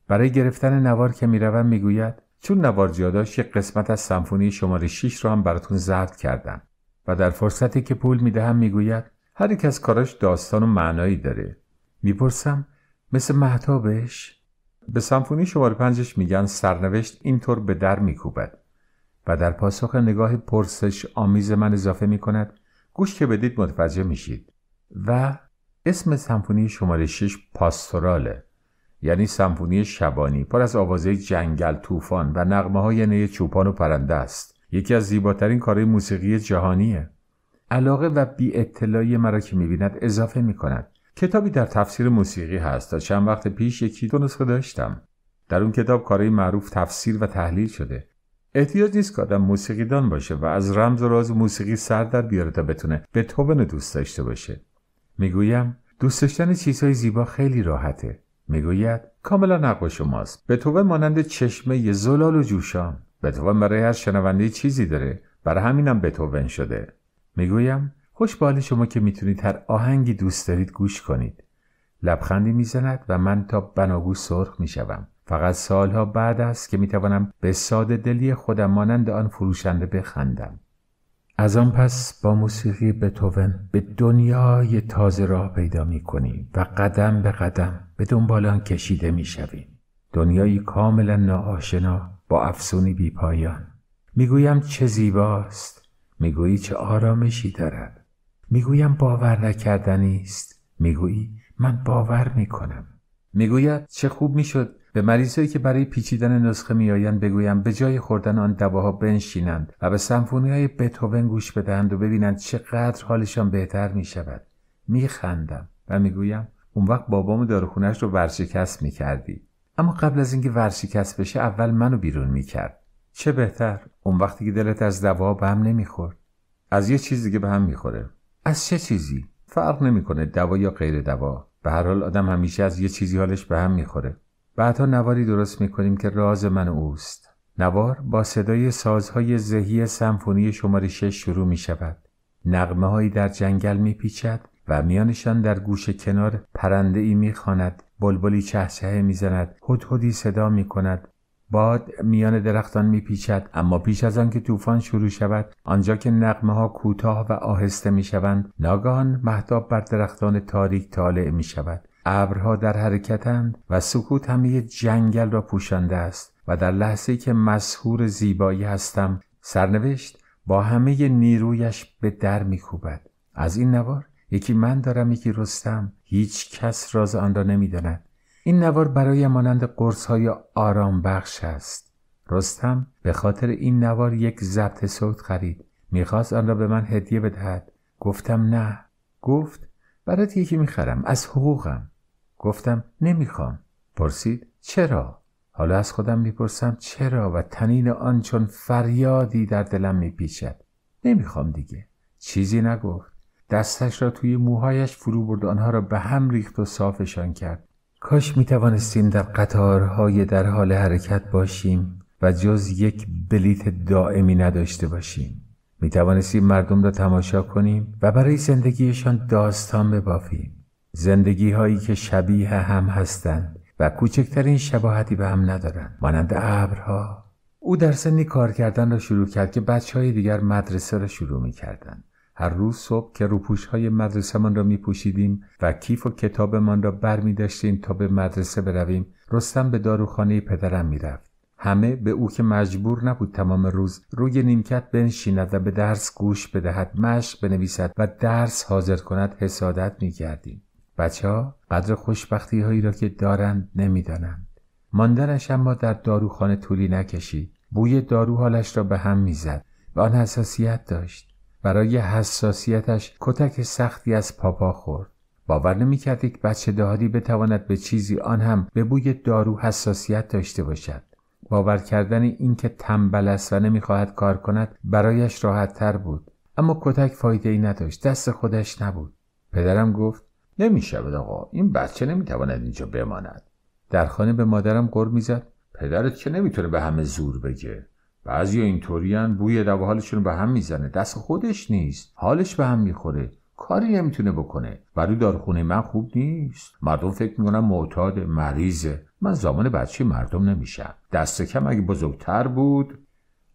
برای گرفتن نوار که میروم میگوید چون نوار جاداش یک قسمت از سمفونی شماره 6 را هم براتون ضبط کردم و در فرصتی که پول میدهم میگوید هر یک از کاراش داستان و معنایی داره میپرسم مثل محتابش به سمفونی شماره پنجش میگن سرنوشت اینطور به در میکوبد و در پاسخ نگاه پرسش آمیز من اضافه میکند گوش که بدید متوجه میشید و اسم سمفونی شماره 6 پاستوراله یعنی سمفونی شبانی پر از آوازه جنگل طوفان و نغمه های نی چوپان و پرنده است یکی از زیباترین کارهای موسیقی جهانیه علاقه و بی اطلاعی مرا که میبیند اضافه میکند کتابی در تفسیر موسیقی هست تا چند وقت پیش یکی دو نسخه داشتم در اون کتاب کارهای معروف تفسیر و تحلیل شده احتیاج نیست که آدم موسیقیدان باشه و از رمز و راز موسیقی سر در بیاره تا بتونه به دوست داشته باشه میگویم دوست داشتن چیزهای زیبا خیلی راحته میگوید کاملا حق شماست به تو مانند چشمه زلال و جوشان به برای هر شنونده چیزی داره برای همینم توبه شده میگویم خوش به حال شما که میتونید هر آهنگی دوست دارید گوش کنید لبخندی میزند و من تا بناگو سرخ میشوم فقط سالها بعد است که میتوانم به ساده دلی خودم مانند آن فروشنده بخندم از آن پس با موسیقی بتوون به دنیای تازه راه پیدا می کنیم و قدم به قدم به دنبال آن کشیده می شویم. دنیایی کاملا ناآشنا با افسونی بی پایان. میگویم چه زیباست میگویی چه آرامشی دارد میگویم باور نکردنی است میگویی من باور میکنم میگوید چه خوب شد؟ به مریضایی که برای پیچیدن نسخه میآیند بگویم به جای خوردن آن دواها بنشینند و به سمفونی های بتوون گوش بدهند و ببینند چقدر حالشان بهتر می شود خندم و میگویم اون وقت بابام داروخونهش رو ورشکست کردی اما قبل از اینکه ورشکست بشه اول منو بیرون میکرد چه بهتر اون وقتی که دلت از دوا به هم نمیخورد از یه چیزی که به هم میخوره از چه چیزی فرق نمیکنه دوا یا غیر دوا به هر حال آدم همیشه از یه چیزی حالش به هم میخوره بعدها نواری درست میکنیم که راز من اوست نوار با صدای سازهای ذهی سمفونی شماره شش شروع می شود. نقمه هایی در جنگل می پیچد و میانشان در گوش کنار پرنده ای می خاند. بلبلی چهچهه می زند. هدهدی صدا می کند. باد میان درختان می پیچد. اما پیش از که طوفان شروع شود آنجا که نقمه ها کوتاه و آهسته می شوند ناگهان محتاب بر درختان تاریک طالع می شود ابرها در حرکتند و سکوت همه جنگل را پوشانده است و در لحظه که مسهور زیبایی هستم سرنوشت با همه نیرویش به در میکوبد از این نوار یکی من دارم یکی رستم هیچ کس راز آن را نمیداند این نوار برای مانند قرص های آرام بخش است رستم به خاطر این نوار یک ضبط صوت خرید میخواست آن را به من هدیه بدهد گفتم نه گفت برات یکی میخرم از حقوقم گفتم نمیخوام پرسید چرا حالا از خودم میپرسم چرا و تنین آن چون فریادی در دلم میپیچد نمیخوام دیگه چیزی نگفت دستش را توی موهایش فرو برد آنها را به هم ریخت و صافشان کرد کاش میتوانستیم در قطارهای در حال حرکت باشیم و جز یک بلیت دائمی نداشته باشیم میتوانستیم مردم را تماشا کنیم و برای زندگیشان داستان ببافیم زندگی هایی که شبیه هم هستند و کوچکترین شباهتی به هم ندارند مانند ابرها او در سنی کار کردن را شروع کرد که بچه های دیگر مدرسه را شروع می کردن. هر روز صبح که روپوش های مدرسه من را می پوشیدیم و کیف و کتابمان را بر می داشتیم تا به مدرسه برویم رستم به داروخانه پدرم می رفت. همه به او که مجبور نبود تمام روز روی نیمکت بنشیند و به درس گوش بدهد مشق بنویسد و درس حاضر کند حسادت می کردیم. بچه ها قدر خوشبختی هایی را که دارند نمیدانند ماندنش اما در داروخانه طولی نکشید بوی دارو حالش را به هم میزد و آن حساسیت داشت برای حساسیتش کتک سختی از پاپا خورد باور نمیکرد یک بچه دهادی بتواند به چیزی آن هم به بوی دارو حساسیت داشته باشد باور کردن اینکه تنبل است و نمیخواهد کار کند برایش راحتتر بود اما کتک فایده ای نداشت دست خودش نبود پدرم گفت نمیشود آقا این بچه نمیتواند اینجا بماند در خانه به مادرم قر میزد پدرت که نمیتونه به همه زور بگه بعضی اینطوریان بوی دو حالشون به هم میزنه دست خودش نیست حالش به هم میخوره کاری نمیتونه بکنه برای دارخونه من خوب نیست مردم فکر میکنن معتاد مریضه من زمان بچه مردم نمیشم دست کم اگه بزرگتر بود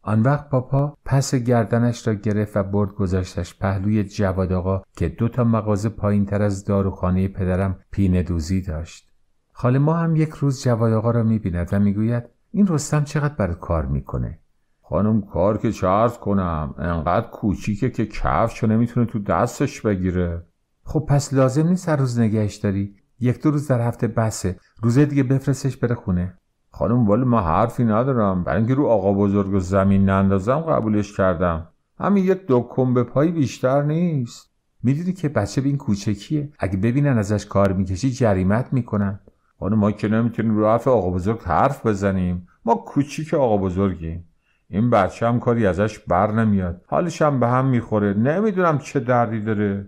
آن وقت پاپا پس گردنش را گرفت و برد گذاشتش پهلوی جواد آقا که دو تا مغازه پایین تر از داروخانه پدرم پینه دوزی داشت. خاله ما هم یک روز جواد آقا را میبیند و میگوید این رستم چقدر برات کار میکنه. خانم کار که چه کنم انقدر کوچیکه که کفشو نمیتونه تو دستش بگیره خب پس لازم نیست هر روز نگهش داری یک دو روز در هفته بسه روزه دیگه بفرستش بره خونه خانم والا ما حرفی ندارم برای اینکه رو آقا بزرگ زمین نندازم قبولش کردم همین یک دکم به پایی بیشتر نیست میدونی که بچه به این کوچکیه اگه ببینن ازش کار میکشی جریمت میکنن خانم ما که نمیتونیم رو حرف آقا بزرگ حرف بزنیم ما کوچیک آقا بزرگیم این بچه هم کاری ازش بر نمیاد حالش هم به هم میخوره نمیدونم چه دردی داره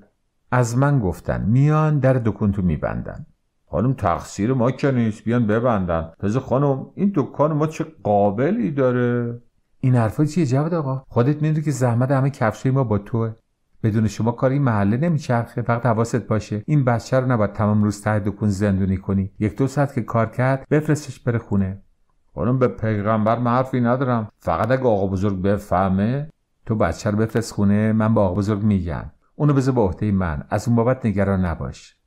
از من گفتن میان در دکون میبندن خانم تقصیر ما که نیست بیان ببندن تازه خانم این دکان ما چه قابلی داره این حرفا چیه جواد آقا خودت میدونی که زحمت همه کفشای ما با توه بدون شما کار این محله نمیچرخه فقط حواست باشه این بچه رو نباید تمام روز ته دکون زندونی کنی یک دو ساعت که کار کرد بفرستش بره خونه خانم به پیغمبر من حرفی ندارم فقط اگه آقا بزرگ بفهمه تو بچه رو بفرست خونه من با آقا بزرگ میگم اونو بذار به عهده من از اون بابت نگران نباش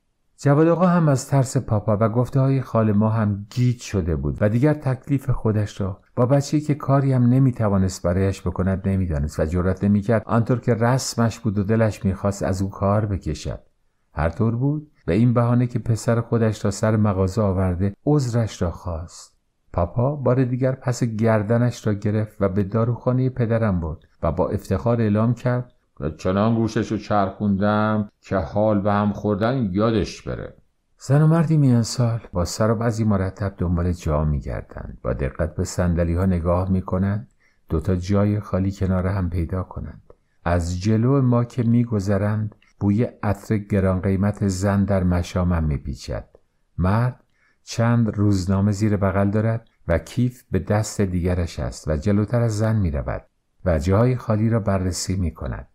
جواد آقا هم از ترس پاپا و گفته های خال ما هم گیج شده بود و دیگر تکلیف خودش را با بچه که کاری هم نمیتوانست برایش بکند نمیدانست و جرأت نمیکرد آنطور که رسمش بود و دلش میخواست از او کار بکشد هر طور بود و این بهانه که پسر خودش را سر مغازه آورده عذرش را خواست پاپا بار دیگر پس گردنش را گرفت و به داروخانه پدرم برد و با افتخار اعلام کرد و چنان گوشش رو چرخوندم که حال به هم خوردن یادش بره زن و مردی میان سال با سر و بعضی مرتب دنبال جا میگردند با دقت به سندلی ها نگاه میکنند دوتا جای خالی کنار هم پیدا کنند از جلو ما که میگذرند بوی عطر گران قیمت زن در مشامم میپیچد مرد چند روزنامه زیر بغل دارد و کیف به دست دیگرش است و جلوتر از زن میرود و جای خالی را بررسی میکند.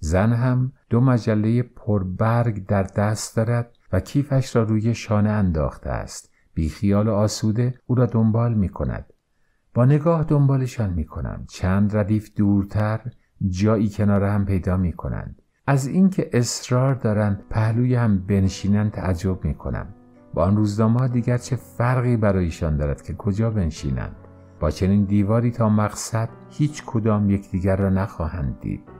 زن هم دو مجله پربرگ در دست دارد و کیفش را روی شانه انداخته است بیخیال و آسوده او را دنبال می کند با نگاه دنبالشان می کنم چند ردیف دورتر جایی کنار هم پیدا می کنند از اینکه اصرار دارند پهلوی هم بنشینند تعجب می کنم با آن روزنامه دیگر چه فرقی برایشان دارد که کجا بنشینند با چنین دیواری تا مقصد هیچ کدام یکدیگر را نخواهند دید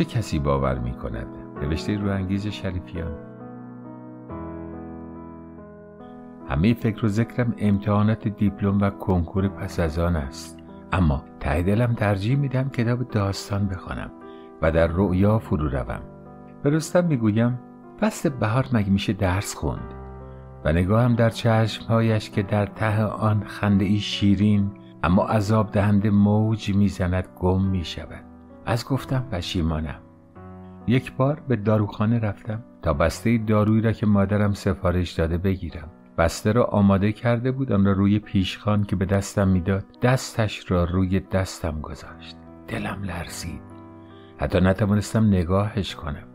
چه کسی باور می کند؟ نوشته انگیز شریفیان همه فکر و ذکرم امتحانات دیپلم و کنکور پس از آن است اما ته دلم ترجیح میدم کتاب داستان بخوانم و در رؤیا فرو روم به رستم میگویم فصل بهار مگه میشه درس خوند و نگاهم در چشمهایش که در ته آن خنده ای شیرین اما عذاب دهنده موج میزند گم میشود از گفتم پشیمانم یک بار به داروخانه رفتم تا بسته دارویی را که مادرم سفارش داده بگیرم بسته را آماده کرده بود آن را روی پیشخان که به دستم میداد دستش را روی دستم گذاشت دلم لرزید حتی نتوانستم نگاهش کنم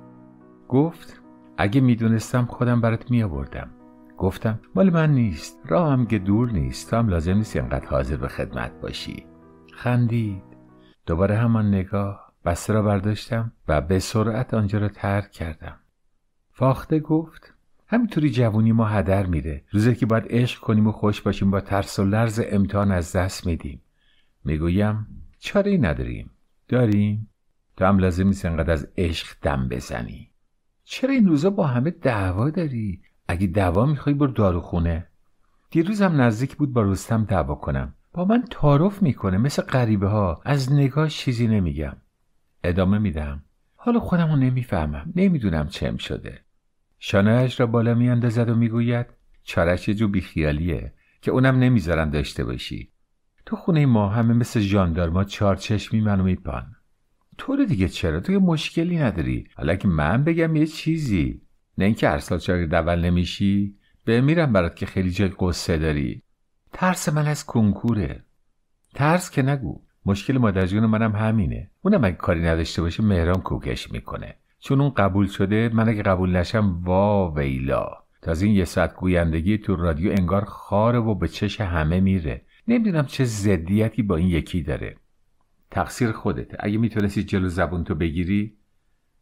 گفت اگه میدونستم خودم برات میآوردم گفتم مال من نیست راه هم که دور نیست تو هم لازم نیست اینقدر حاضر به خدمت باشی خندید دوباره همان نگاه بسته را برداشتم و به سرعت آنجا را ترک کردم فاخته گفت همینطوری جوونی ما هدر میره روزی که باید عشق کنیم و خوش باشیم با ترس و لرز امتحان از دست میدیم میگویم چاره ای نداریم داریم تو هم لازم نیست انقدر از عشق دم بزنی چرا این روزا با همه دعوا داری اگه دعوا میخوای برو داروخونه هم نزدیک بود با رستم دعوا کنم با من تعارف میکنه مثل غریبه ها از نگاه چیزی نمیگم ادامه میدم حالا خودم رو نمیفهمم نمیدونم چم شده شانهاش را بالا میاندازد و میگوید چارش جو بیخیالیه که اونم نمیذارم داشته باشی تو خونه ما همه مثل ژاندارما چارچشمی چشمی منو میپان طور دیگه چرا تو که مشکلی نداری حالا که من بگم یه چیزی نه اینکه هر سال شاگرد اول نمیشی بمیرم برات که خیلی جای قصه داری ترس من از کنکوره ترس که نگو مشکل مادرجون منم همینه اونم اگه کاری نداشته باشه مهران کوکش میکنه چون اون قبول شده من اگه قبول نشم وا ویلا از این یه ساعت گویندگی تو رادیو انگار خاره و به چش همه میره نمیدونم چه زدیتی با این یکی داره تقصیر خودت. اگه میتونستی جلو زبون تو بگیری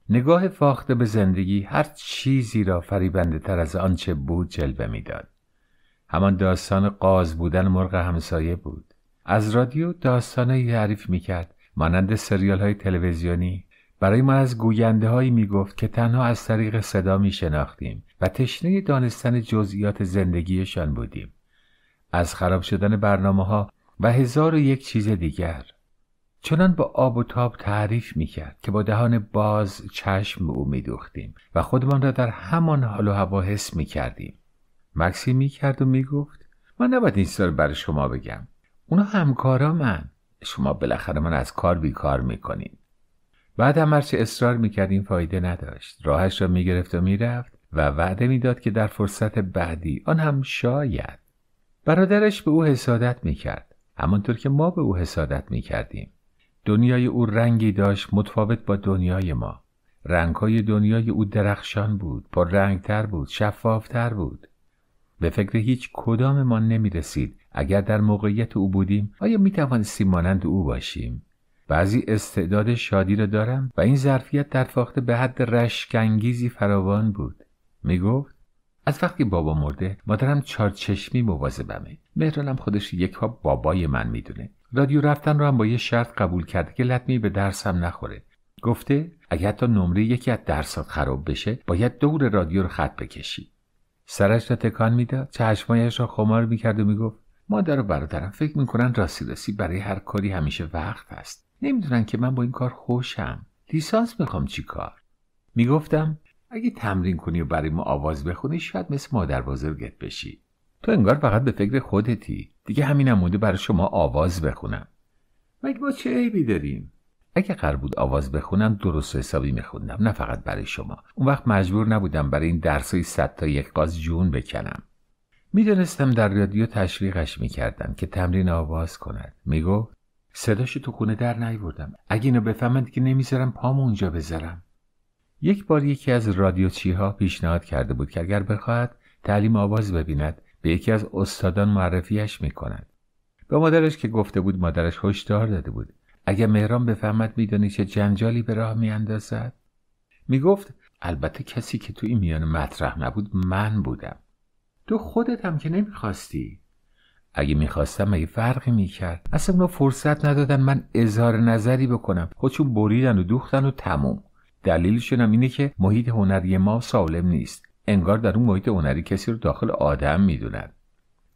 نگاه فاخته به زندگی هر چیزی را فریبنده تر از آنچه بود جلوه میداد همان داستان قاز بودن مرغ همسایه بود از رادیو داستانهایی تعریف میکرد مانند سریال های تلویزیونی برای ما از گوینده هایی میگفت که تنها از طریق صدا میشناختیم و تشنه دانستن جزئیات زندگیشان بودیم از خراب شدن برنامه ها و هزار و یک چیز دیگر چنان با آب و تاب تعریف میکرد که با دهان باز چشم به او میدوختیم و خودمان را در همان حال و هوا حس میکردیم مکسی میکرد و میگفت من نباید این سال برای شما بگم اونا همکارا من شما بالاخره من از کار بیکار میکنین بعد هم هرچه اصرار میکردیم فایده نداشت راهش را میگرفت و میرفت و وعده میداد که در فرصت بعدی آن هم شاید برادرش به او حسادت میکرد همانطور که ما به او حسادت میکردیم دنیای او رنگی داشت متفاوت با دنیای ما رنگهای دنیای او درخشان بود پر رنگتر بود شفافتر بود به فکر هیچ کدام ما نمی اگر در موقعیت او بودیم آیا می توانستیم مانند او باشیم بعضی استعداد شادی را دارم و این ظرفیت در فاخته به حد رشکنگیزی فراوان بود می گفت از وقتی بابا مرده مادرم چارچشمی مواظبمه مهرانم خودش یک ها بابای من میدونه رادیو رفتن رو هم با یه شرط قبول کرده که لطمی به درسم نخوره گفته اگه حتی نمره یکی از درسات خراب بشه باید دور رادیو رو خط بکشی سرش را تکان میداد چشمایش را خمار میکرد و میگفت مادر و برادرم فکر میکنن راستی برای هر کاری همیشه وقت هست نمیدونن که من با این کار خوشم لیسانس میخوام چی کار میگفتم اگه تمرین کنی و برای ما آواز بخونی شاید مثل مادر بزرگت بشی تو انگار فقط به فکر خودتی دیگه همینم مونده برای شما آواز بخونم مگه ما چه عیبی داریم اگه قرار بود آواز بخونم درست و حسابی میخوندم نه فقط برای شما اون وقت مجبور نبودم برای این درسای صد تا یک قاز جون بکنم میدانستم در رادیو تشویقش میکردم که تمرین آواز کند میگفت «صداش تو خونه در نیوردم اگه اینو بفهمند که نمیذارم پامو اونجا بذارم یک بار یکی از رادیو چیها پیشنهاد کرده بود که اگر بخواهد تعلیم آواز ببیند به یکی از استادان معرفیش میکند به مادرش که گفته بود مادرش هشدار داده بود اگر مهران بفهمد میدانی چه جنجالی به راه میاندازد میگفت البته کسی که تو این میان مطرح نبود من بودم تو خودت هم که نمیخواستی اگه میخواستم اگه فرقی میکرد اصلا اونا فرصت ندادن من اظهار نظری بکنم خودشون بریدن و دوختن و تموم دلیلشونم اینه که محیط هنری ما سالم نیست انگار در اون محیط هنری کسی رو داخل آدم میدونن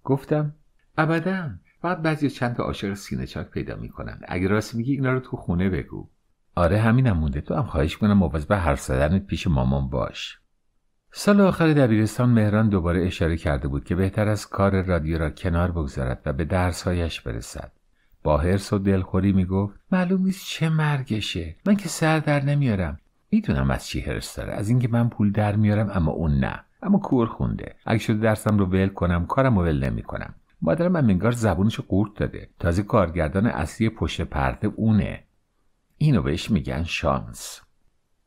گفتم ابدا فقط بعضی چند تا عاشق سینه چاک پیدا میکنن اگه راست میگی اینا رو تو خونه بگو آره همینم مونده تو هم خواهش کنم مواظب هر زدنت پیش مامان باش سال آخر دبیرستان مهران دوباره اشاره کرده بود که بهتر از کار رادیو را کنار بگذارد و به درسهایش برسد با حرس و دلخوری میگفت معلوم نیست چه مرگشه من که سر در نمیارم میدونم از چی حرس داره از اینکه من پول در میارم اما اون نه اما کور خونده اگه شده درسم رو ول کنم کارم رو ول نمیکنم مادرم هم انگار زبونش قورت داده تازه کارگردان اصلی پشت پرده اونه اینو بهش میگن شانس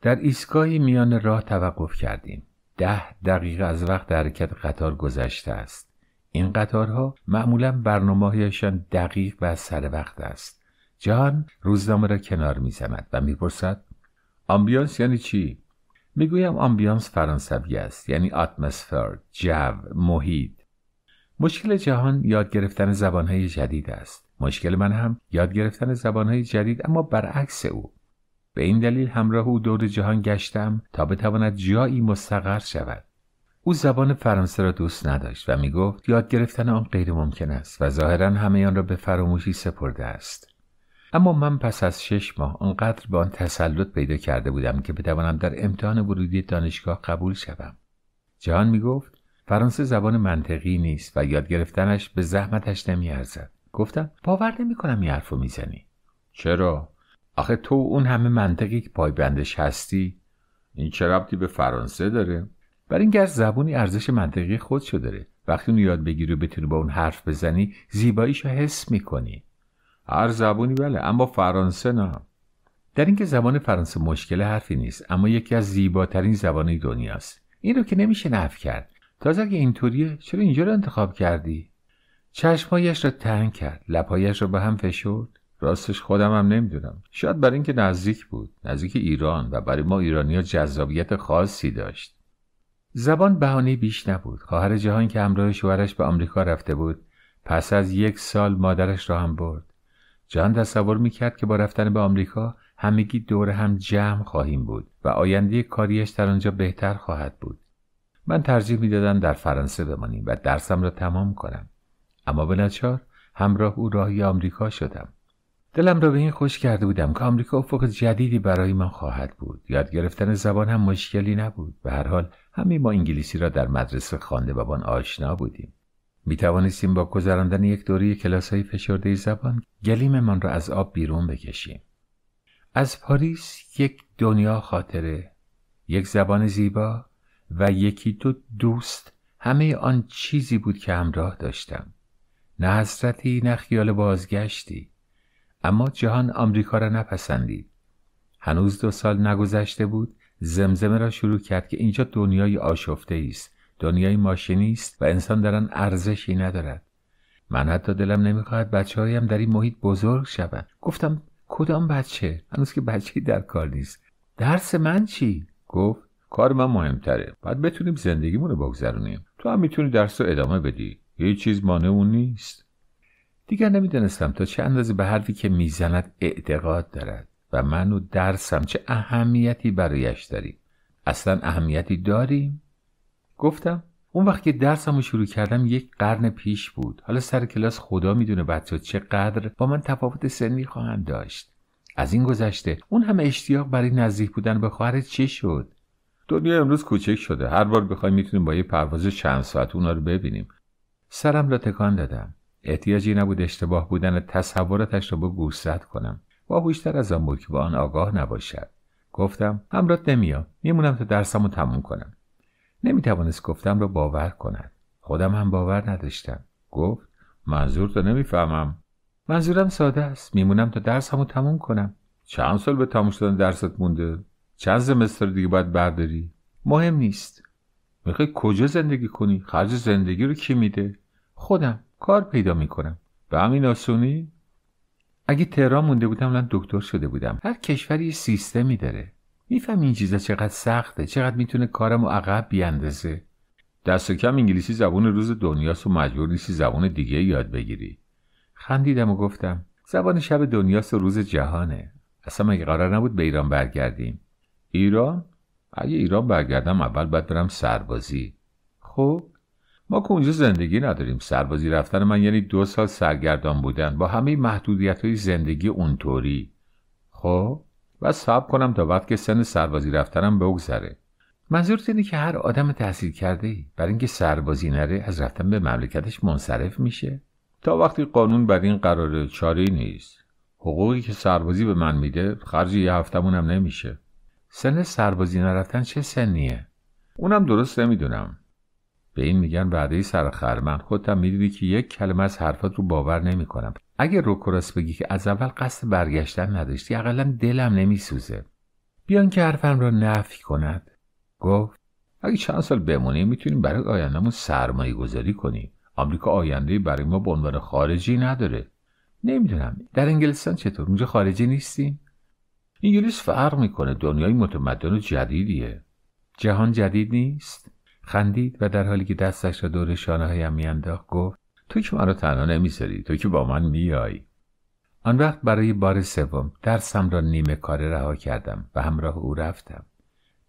در ایستگاهی میان راه توقف کردیم ده دقیقه از وقت حرکت قطار گذشته است این قطارها معمولا برنامههایشان دقیق و سر وقت است جهان روزنامه را کنار میزند و میپرسد آمبیانس یعنی چی میگویم آمبیانس فرانسوی است یعنی آتمسفر، جو محیط مشکل جهان یاد گرفتن زبانهای جدید است مشکل من هم یاد گرفتن زبانهای جدید اما برعکس او به این دلیل همراه او دور جهان گشتم تا بتواند جایی مستقر شود او زبان فرانسه را دوست نداشت و می گفت یاد گرفتن آن غیر ممکن است و ظاهرا همه آن را به فراموشی سپرده است اما من پس از شش ماه آنقدر به آن تسلط پیدا کرده بودم که بتوانم در امتحان ورودی دانشگاه قبول شوم جهان می گفت فرانسه زبان منطقی نیست و یاد گرفتنش به زحمتش نمیارزد گفتم باور نمیکنم این حرفو میزنی چرا آخه تو اون همه منطقی که پایبندش هستی این چه ربطی به فرانسه داره بر اینکه از زبونی ارزش منطقی خودشو داره وقتی اونو یاد بگیری و بتونی با اون حرف بزنی زیباییشو حس میکنی هر زبونی بله اما فرانسه نه در اینکه زبان فرانسه مشکل حرفی نیست اما یکی از زیباترین زبانهای دنیاست این رو که نمیشه نف کرد تازه اگه اینطوریه چرا اینجا رو انتخاب کردی چشمهایش را تنگ کرد لبهایش را به هم فشرد راستش خودم هم نمیدونم شاید برای اینکه نزدیک بود نزدیک ایران و برای ما ها جذابیت خاصی داشت زبان بهانه بیش نبود خواهر جهان که همراه شوهرش به آمریکا رفته بود پس از یک سال مادرش را هم برد جان تصور میکرد که با رفتن به آمریکا همگی دور هم جمع خواهیم بود و آینده کاریش در آنجا بهتر خواهد بود من ترجیح میدادم در فرانسه بمانیم و درسم را تمام کنم اما به همراه او راهی آمریکا شدم دلم را به این خوش کرده بودم که آمریکا افق جدیدی برای من خواهد بود یاد گرفتن زبان هم مشکلی نبود به هر حال همه ما انگلیسی را در مدرسه خوانده بابان آشنا بودیم می توانستیم با گذراندن یک دوره کلاس های فشرده زبان گلیممان را از آب بیرون بکشیم از پاریس یک دنیا خاطره یک زبان زیبا و یکی دو دوست همه آن چیزی بود که همراه داشتم نه حسرتی نه خیال بازگشتی اما جهان آمریکا را نپسندید هنوز دو سال نگذشته بود زمزمه را شروع کرد که اینجا دنیای آشفته است دنیای ماشینی است و انسان در آن ارزشی ندارد من حتی دلم نمیخواهد بچههایم در این محیط بزرگ شوند گفتم کدام بچه هنوز که بچه در کار نیست درس من چی گفت کار من مهمتره باید بتونیم زندگیمون رو بگذرونیم تو هم میتونی درس رو ادامه بدی هیچ چیز مانع اون نیست دیگر نمیدانستم تا چه اندازه به حرفی که میزند اعتقاد دارد و من و درسم چه اهمیتی برایش داریم اصلا اهمیتی داریم گفتم اون وقت که درسم رو شروع کردم یک قرن پیش بود حالا سر کلاس خدا میدونه بچه قدر با من تفاوت سنی خواهند داشت از این گذشته اون همه اشتیاق برای نزدیک بودن به خواهر چه شد دنیا امروز کوچک شده هر بار بخوای میتونیم با یه پرواز چند ساعت اونا رو ببینیم سرم را تکان دادم احتیاجی نبود اشتباه بودن تصوراتش را به گوشزد کنم بیشتر از آن بود که به آن آگاه نباشد گفتم همرات نمیام میمونم تا درسم رو تموم کنم نمیتوانست گفتم را باور کند خودم هم باور نداشتم گفت منظور تو نمیفهمم منظورم ساده است میمونم تا درسمو رو تموم کنم چند سال به تموم شدن درست مونده چند زمستر دیگه باید برداری مهم نیست میخوای کجا زندگی کنی خرج زندگی رو کی میده خودم کار پیدا میکنم به همین آسونی اگه تهران مونده بودم الان دکتر شده بودم هر کشوری سیستمی داره میفهم این چیزا چقدر سخته چقدر میتونه کارمو عقب بیاندازه دست کم انگلیسی زبون روز دنیاست و مجبور نیستی زبون دیگه یاد بگیری خندیدم و گفتم زبان شب دنیاست و روز جهانه اصلا مگه قرار نبود به ایران برگردیم ایران اگه ایران برگردم اول باید برم سربازی خب ما که اونجا زندگی نداریم سربازی رفتن من یعنی دو سال سرگردان بودن با همه محدودیت های زندگی اونطوری خب و صبر کنم تا وقت که سن سربازی رفتنم بگذره منظورت اینه که هر آدم تحصیل کرده ای برای اینکه سربازی نره از رفتن به مملکتش منصرف میشه تا وقتی قانون بر این قراره چاره نیست حقوقی که سربازی به من میده خرج یه هفتمون هم نمیشه سن سربازی نرفتن چه سنیه اونم درست نمیدونم به این میگن وعده سرخر من خودم میدونی که یک کلمه از حرفات رو باور نمیکنم اگه روکراس بگی که از اول قصد برگشتن نداشتی اقلا دلم نمیسوزه بیان که حرفم را نفی کند گفت اگه چند سال بمونیم میتونیم برای آیندهمون سرمایه گذاری کنیم آمریکا آینده برای ما به عنوان خارجی نداره نمیدونم در انگلستان چطور اونجا خارجی نیستیم انگلیس فرق میکنه دنیای متمدن و جدیدیه جهان جدید نیست خندید و در حالی که دستش را دور شانه هایم میانداخت گفت تو که مرا تنها نمیذاری تو که با من میایی آن وقت برای بار سوم درسم را نیمه کاره رها کردم و همراه او رفتم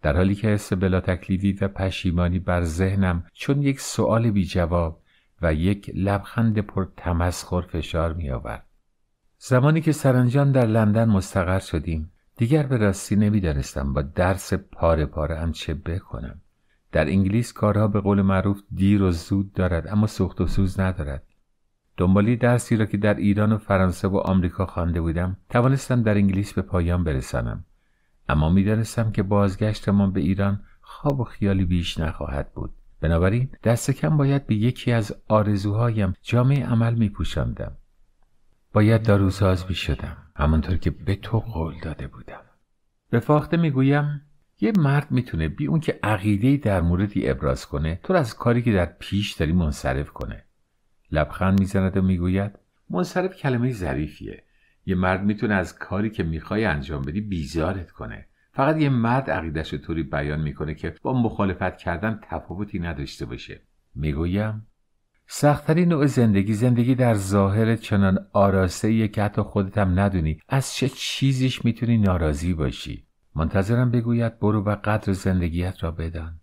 در حالی که حس بلا تکلیفی و پشیمانی بر ذهنم چون یک سؤال بی جواب و یک لبخند پر تمسخر فشار می آورد. زمانی که سرانجام در لندن مستقر شدیم دیگر به راستی نمیدانستم با درس پاره پاره هم چه بکنم در انگلیس کارها به قول معروف دیر و زود دارد اما سوخت و سوز ندارد دنبالی درسی را که در ایران و فرانسه و آمریکا خوانده بودم توانستم در انگلیس به پایان برسانم اما میدانستم که بازگشتمان به ایران خواب و خیالی بیش نخواهد بود بنابراین دست کم باید به یکی از آرزوهایم جامعه عمل می پوشندم. باید داروساز می شدم همانطور که به تو قول داده بودم به فاخته می گویم یه مرد میتونه بی اون که عقیده در موردی ابراز کنه تو از کاری که در پیش داری منصرف کنه لبخند میزند و میگوید منصرف کلمه ظریفیه یه مرد میتونه از کاری که میخوای انجام بدی بیزارت کنه فقط یه مرد عقیدش طوری بیان میکنه که با مخالفت کردن تفاوتی نداشته باشه میگویم سختترین نوع زندگی زندگی در ظاهر چنان آراسته که حتی خودت هم ندونی از چه چیزیش میتونی ناراضی باشی منتظرم بگوید برو و قدر زندگیت را بدان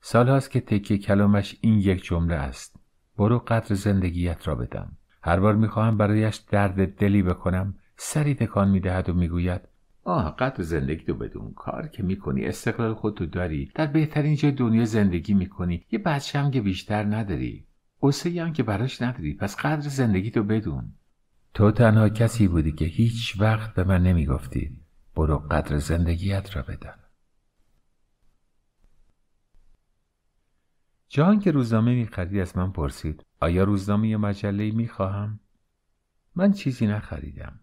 سال هاست که تکیه کلامش این یک جمله است برو قدر زندگیت را بدان هر بار میخواهم برایش درد دلی بکنم سری تکان میدهد و میگوید آه قدر زندگی تو بدون کار که میکنی استقلال خودتو داری در بهترین جای دنیا زندگی میکنی یه بچه که بیشتر نداری قصه هم که براش نداری پس قدر زندگی تو بدون تو تنها کسی بودی که هیچ وقت به من نمیگفتی برو قدر زندگیت را بدن جان که روزنامه میخرید از من پرسید آیا روزنامه یا مجله خواهم؟ من چیزی نخریدم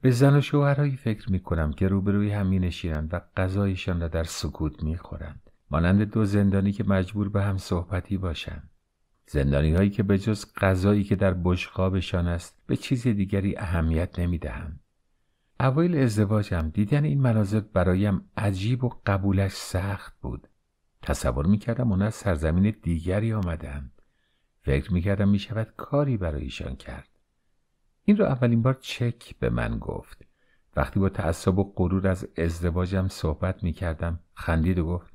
به زن و شوهرهایی فکر می کنم که روبروی هم می نشینند و غذایشان را در سکوت می خورند. مانند دو زندانی که مجبور به هم صحبتی باشند. زندانی هایی که به جز غذایی که در بشقابشان است به چیز دیگری اهمیت نمی دهند. اول ازدواجم دیدن این مناظر برایم عجیب و قبولش سخت بود تصور میکردم اونا از سرزمین دیگری آمدند فکر میکردم میشود کاری برایشان کرد این رو اولین بار چک به من گفت وقتی با تعصب و غرور از ازدواجم صحبت میکردم خندید و گفت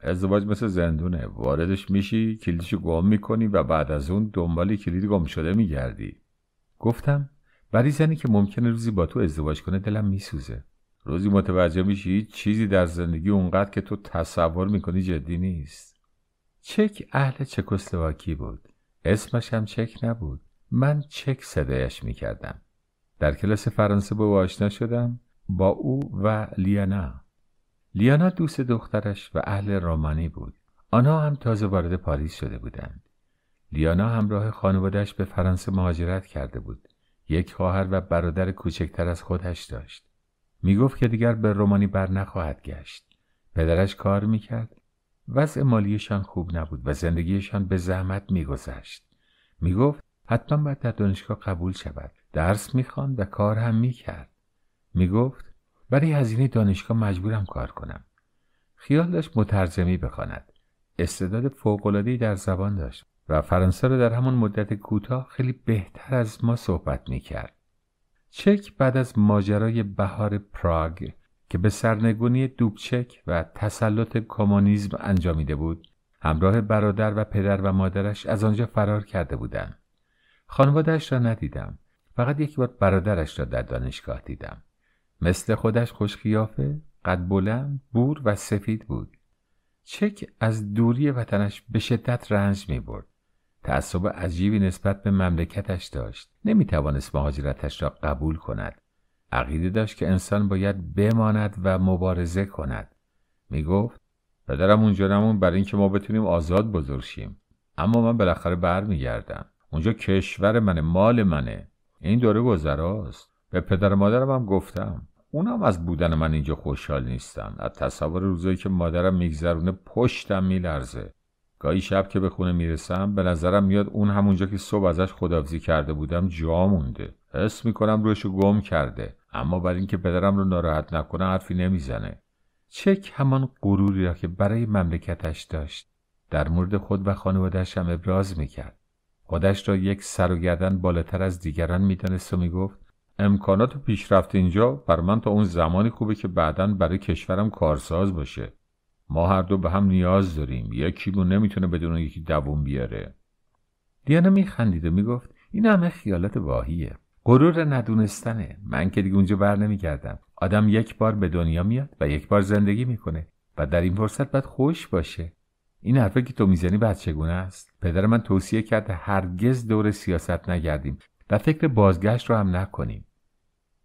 ازدواج مثل زندونه واردش میشی کلیدشو گم میکنی و بعد از اون دنبال کلید گم شده میگردی گفتم ولی زنی که ممکنه روزی با تو ازدواج کنه دلم میسوزه روزی متوجه میشی چیزی در زندگی اونقدر که تو تصور میکنی جدی نیست چک اهل چکسلواکی بود اسمش هم چک نبود من چک صدایش میکردم در کلاس فرانسه با او آشنا شدم با او و لیانا لیانا دوست دخترش و اهل رومانی بود آنها هم تازه وارد پاریس شده بودند لیانا همراه خانوادهش به فرانسه مهاجرت کرده بود یک خواهر و برادر کوچکتر از خودش داشت. می گفت که دیگر به رومانی بر نخواهد گشت. پدرش کار می کرد. وضع مالیشان خوب نبود و زندگیشان به زحمت می گذشت. می گفت حتما باید در دانشگاه قبول شود. درس می و کار هم می کرد. می گفت برای هزینه دانشگاه مجبورم کار کنم. خیال داشت مترجمی بخواند. استعداد فوق‌العاده‌ای در زبان داشت و فرانسه را در همان مدت کوتاه خیلی بهتر از ما صحبت می کرد. چک بعد از ماجرای بهار پراگ که به سرنگونی دوبچک و تسلط کمونیسم انجامیده بود همراه برادر و پدر و مادرش از آنجا فرار کرده بودند خانوادهش را ندیدم فقط یکی بار برادرش را در دانشگاه دیدم مثل خودش خوشقیافه قد بلند بور و سفید بود چک از دوری وطنش به شدت رنج می برد تعصب عجیبی نسبت به مملکتش داشت نمی توانست مهاجرتش را قبول کند عقیده داشت که انسان باید بماند و مبارزه کند می گفت پدرم اونجا نمون برای اینکه ما بتونیم آزاد بزرگ شیم اما من بالاخره برمیگردم اونجا کشور منه مال منه این دوره گذراست به پدر مادرم هم گفتم اونم از بودن من اینجا خوشحال نیستم. از تصور روزایی که مادرم میگذرونه پشتم میلرزه گاهی شب که به خونه میرسم به نظرم میاد اون همونجا که صبح ازش خدافزی کرده بودم جا مونده حس میکنم روشو گم کرده اما برای اینکه پدرم رو ناراحت نکنه حرفی نمیزنه چک همان غروری را که برای مملکتش داشت در مورد خود و خانوادهش هم ابراز میکرد خودش را یک سر و گردن بالاتر از دیگران میدانست و میگفت امکانات و پیشرفت اینجا بر من تا اون زمانی خوبه که بعدا برای کشورم کارساز باشه ما هر دو به هم نیاز داریم یکیمون نمیتونه بدون یکی دووم بیاره دیانا میخندید و میگفت این همه خیالات واهیه غرور ندونستنه من که دیگه اونجا بر نمیکردم آدم یک بار به دنیا میاد و یک بار زندگی میکنه و در این فرصت باید خوش باشه این حرفه که تو میزنی بچگونه است پدر من توصیه کرد هرگز دور سیاست نگردیم و فکر بازگشت رو هم نکنیم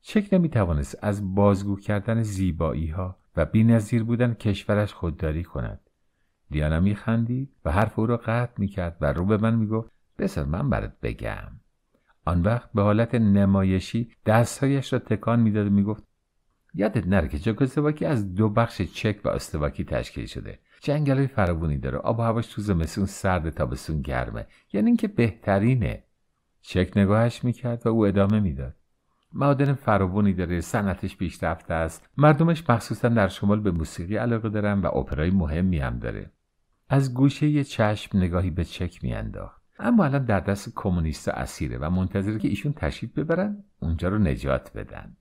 چک نمیتوانست از بازگو کردن زیبایی ها و نظیر بودن کشورش خودداری کند دیانا خندی و حرف او را قطع کرد و رو به من میگفت بسر من برات بگم آن وقت به حالت نمایشی دستهایش را تکان میداد و میگفت یادت نره که چکسلواکی از دو بخش چک و استواکی تشکیل شده های فراوانی داره آب و هواش تو زمستون سرد تابستون گرمه یعنی اینکه بهترینه چک نگاهش میکرد و او ادامه میداد معادن فراوانی داره صنعتش پیشرفته است مردمش مخصوصا در شمال به موسیقی علاقه دارن و اپرای مهمی هم داره از گوشه یه چشم نگاهی به چک میانداخت اما الان در دست کمونیستا اسیره و منتظر که ایشون تشریف ببرن اونجا رو نجات بدن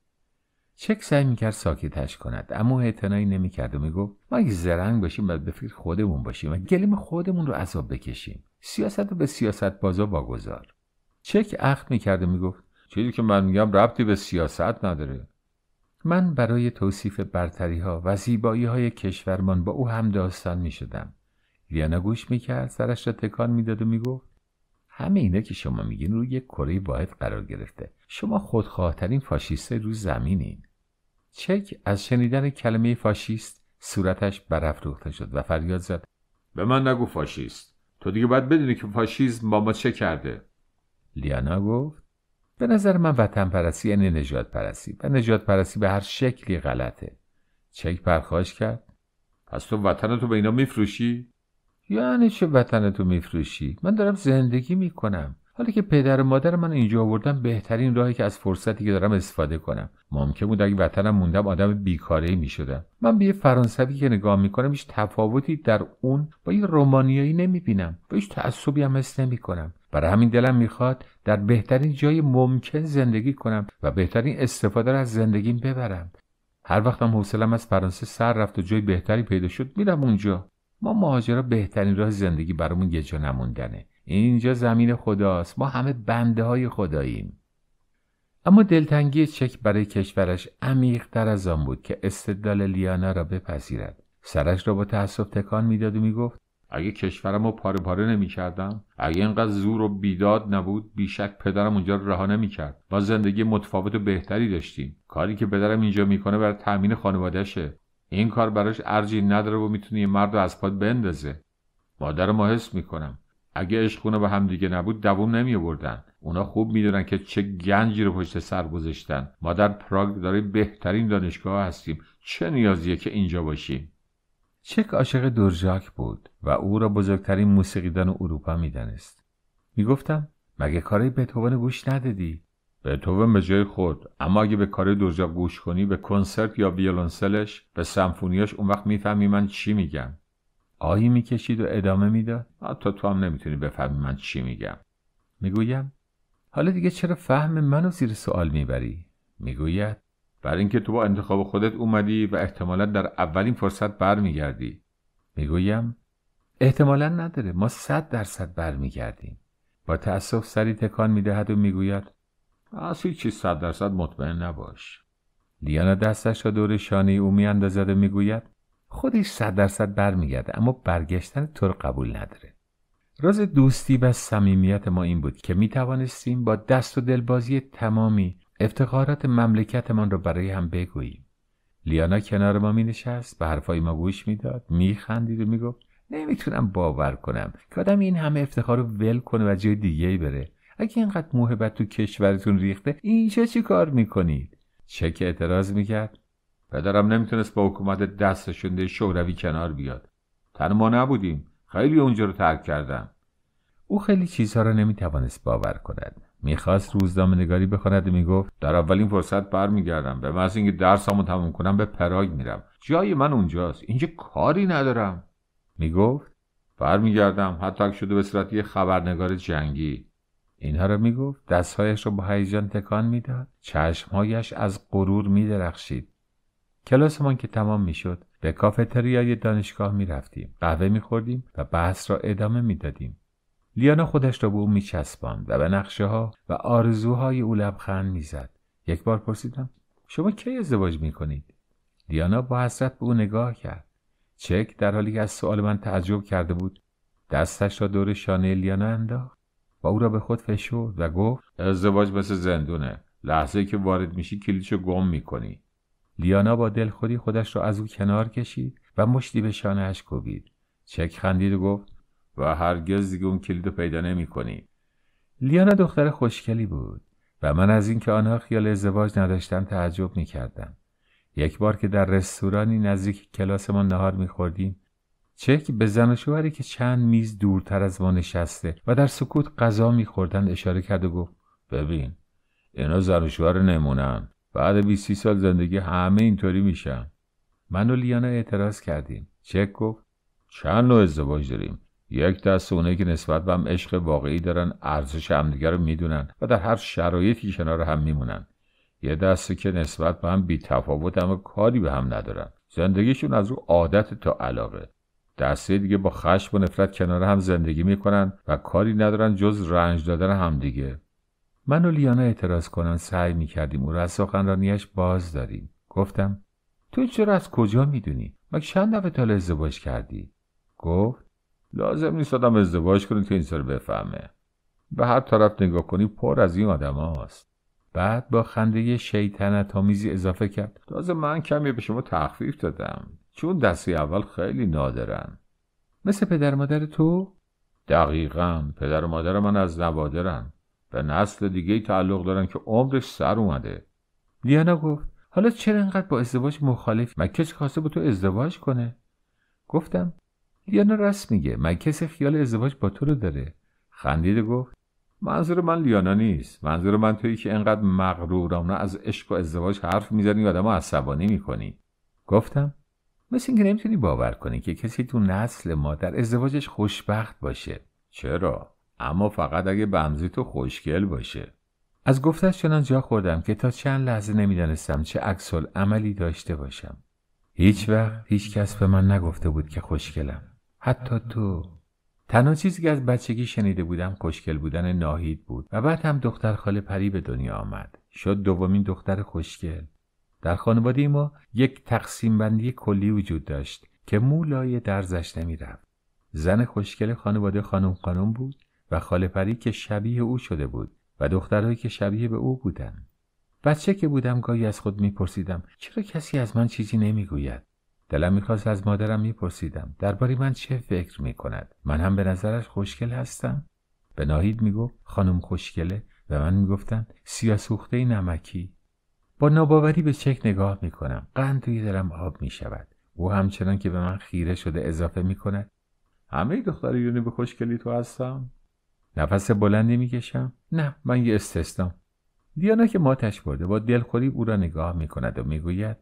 چک سعی میکرد ساکتش کند اما اعتنایی نمیکرد و میگفت ما اگه زرنگ باشیم و به فکر خودمون باشیم و گلیم خودمون رو عذاب بکشیم سیاست رو به سیاست بازا واگذار چک عقد میکرد و میگفت چیزی که من میگم ربطی به سیاست نداره من برای توصیف برتری ها و زیبایی های کشورمان با او هم داستان می شدم. ویانا گوش می کرد سرش را تکان میداد و می همه اینا که شما میگین روی یک کره واحد قرار گرفته شما خودخواهترین فاشیسته رو زمینین چک از شنیدن کلمه فاشیست صورتش برافروخته شد و فریاد زد به من نگو فاشیست تو دیگه باید بدونی که فاشیزم با ما چه کرده لیانا گفت به نظر من وطن پرستی یعنی نجات پرستی و نجات پرستی به هر شکلی غلطه چک پرخاش کرد پس تو وطنتو به اینا میفروشی؟ یعنی چه وطنتو میفروشی؟ من دارم زندگی میکنم حالا که پدر و مادر من اینجا آوردم بهترین راهی که از فرصتی که دارم استفاده کنم ممکن بود اگه وطنم موندم آدم بیکاره می شدم من به یه فرانسوی که نگاه میکنم هیچ تفاوتی در اون با یه رومانیایی نمیبینم و هیچ تعصبی هم حس نمیکنم برای همین دلم میخواد در بهترین جای ممکن زندگی کنم و بهترین استفاده را از زندگیم ببرم هر وقتم حوصلم از فرانسه سر رفت و جای بهتری پیدا شد میرم اونجا ما مهاجرا بهترین راه زندگی برامون یه جا نموندنه اینجا زمین خداست ما همه بنده های خداییم اما دلتنگی چک برای کشورش عمیقتر از آن بود که استدلال لیانا را بپذیرد سرش را با تأسف تکان میداد و میگفت اگه کشورم رو پاره پاره نمیکردم اگه اینقدر زور و بیداد نبود بیشک پدرم اونجا رو رها کرد ما زندگی متفاوت و بهتری داشتیم کاری که پدرم اینجا میکنه برای تأمین خانوادهشه این کار براش ارجی نداره و میتونه یه مرد رو از پاد بندازه مادر ما حس میکنم اگه عشقونه به همدیگه نبود دووم نمی آوردن اونا خوب میدونن که چه گنجی رو پشت سر گذاشتن ما در پراگ داره بهترین دانشگاه هستیم چه نیازیه که اینجا باشیم چک عاشق دورژاک بود و او را بزرگترین موسیقیدان اروپا میدانست میگفتم مگه کارهای بتوون گوش ندادی بتوون به جای خود اما اگه به کار دورژاک گوش کنی به کنسرت یا ویولنسلش به سمفونیاش اون وقت میفهمی من چی میگم آهی میکشید و ادامه میداد حتی تو هم نمیتونی بفهمی من چی میگم میگویم حالا دیگه چرا فهم منو زیر سوال میبری میگوید برای اینکه تو با انتخاب خودت اومدی و احتمالا در اولین فرصت برمیگردی میگویم احتمالا نداره ما صد درصد برمیگردیم با تأسف سری تکان میدهد و میگوید از هیچ صد درصد مطمئن نباش لیانا دستش را دور شانه او میاندازد و میگوید خودش صد درصد برمیگرده اما برگشتن تو قبول نداره راز دوستی و صمیمیت ما این بود که می با دست و دلبازی تمامی افتخارات مملکتمان را برای هم بگوییم لیانا کنار ما می نشست به حرفای ما گوش میداد خندید و میگفت تونم باور کنم که آدم این همه افتخار رو ول کنه و جای دیگه بره اگه اینقدر موهبت تو کشورتون ریخته اینجا چی کار میکنید چه که اعتراض میکرد پدرم نمیتونست با حکومت دست شونده شوروی کنار بیاد تن ما نبودیم خیلی اونجا رو ترک کردم. او خیلی چیزها را نمیتوانست باور کند میخواست روزنامه نگاری بخواند و میگفت در اولین فرصت برمیگردم به محض اینکه درسمو تموم کنم به پراگ میرم جای من اونجاست اینجا کاری ندارم میگفت برمیگردم حتی شده به صورت یه خبرنگار جنگی اینها را میگفت دستهایش را با هیجان تکان میداد چشمهایش از غرور میدرخشید کلاسمان که تمام میشد به کافتریای دانشگاه میرفتیم قهوه میخوردیم و بحث را ادامه میدادیم لیانا خودش را به او میچسباند و به نقشه ها و آرزوهای او لبخند میزد یک بار پرسیدم شما کی ازدواج میکنید لیانا با حسرت به او نگاه کرد چک در حالی که از سؤال من تعجب کرده بود دستش را دور شانه لیانا انداخت و او را به خود فشرد و گفت ازدواج مثل زندونه لحظه که وارد میشی کلیچو گم میکنی لیانا با دلخوری خودش را از او کنار کشید و مشتی به شانهاش کوبید چک خندید و گفت و هرگز دیگه اون کلید رو پیدا نمی کنی. لیانا دختر خوشکلی بود و من از اینکه آنها خیال ازدواج نداشتن تعجب می کردم. یک بار که در رستورانی نزدیک کلاسمان نهار می خوردیم چک به زن و که چند میز دورتر از ما نشسته و در سکوت غذا میخوردند اشاره کرد و گفت ببین اینا زن و نمونن بعد 20 سال زندگی همه اینطوری میشن من و لیانا اعتراض کردیم چک گفت چند نوع ازدواج داریم یک دست اونایی که نسبت به هم عشق واقعی دارن ارزش همدیگه رو میدونن و در هر شرایطی کنار هم میمونن یه دسته که نسبت به هم بی تفاوت اما کاری به هم ندارن زندگیشون از رو عادت تا علاقه دسته دیگه با خشم و نفرت کنار هم زندگی میکنن و کاری ندارن جز رنج دادن همدیگه من و لیانا اعتراض کنن سعی میکردیم او را از سخنرانیش باز داریم گفتم تو چرا از کجا میدونی مگه چند دفعه تا ازدواج کردی گفت لازم نیست آدم ازدواج کنید که این سر بفهمه به هر طرف نگاه کنی پر از این آدم هاست. بعد با خنده شیطنت آمیزی اضافه کرد تازه من کمی به شما تخفیف دادم چون دستی اول خیلی نادرن مثل پدر مادر تو؟ دقیقا پدر و مادر من از نوادرن به نسل دیگه تعلق دارن که عمرش سر اومده لیانا گفت حالا چرا انقدر با ازدواج مخالف مکش خواسته با تو ازدواج کنه گفتم لیانا راست میگه من کسی خیال ازدواج با تو رو داره خندید و گفت منظور من لیانا نیست منظور من تویی که انقدر مغرورانه از عشق و ازدواج حرف میزنی و آدمو عصبانی میکنی گفتم مثل اینکه نمیتونی باور کنی که کسی تو نسل ما در ازدواجش خوشبخت باشه چرا اما فقط اگه بمزی تو خوشگل باشه از گفتش چنان جا خوردم که تا چند لحظه نمیدانستم چه عکس عملی داشته باشم هیچ وقت هیچ کس به من نگفته بود که خوشگلم حتی تو تنها چیزی که از بچگی شنیده بودم خوشگل بودن ناهید بود و بعد هم دختر خاله پری به دنیا آمد شد دومین دختر خوشگل در خانواده ما یک تقسیم بندی کلی وجود داشت که مولای درزش درزش نمیرفت زن خوشگل خانواده خانم خانم بود و خاله پری که شبیه او شده بود و دخترهایی که شبیه به او بودند بچه که بودم گاهی از خود میپرسیدم چرا کسی از من چیزی نمیگوید دلم میخواست از مادرم میپرسیدم درباره من چه فکر میکند من هم به نظرش خوشگل هستم به ناهید میگفت خانم خوشگله و من میگفتم سیاسوخته نمکی با ناباوری به چک نگاه میکنم قند توی دلم آب میشود او همچنان که به من خیره شده اضافه میکند همه دختر یونی به خوشگلی تو هستم نفس بلندی میکشم نه من یه استثنام دیانا که ماتش برده با دلخوری او را نگاه میکند و میگوید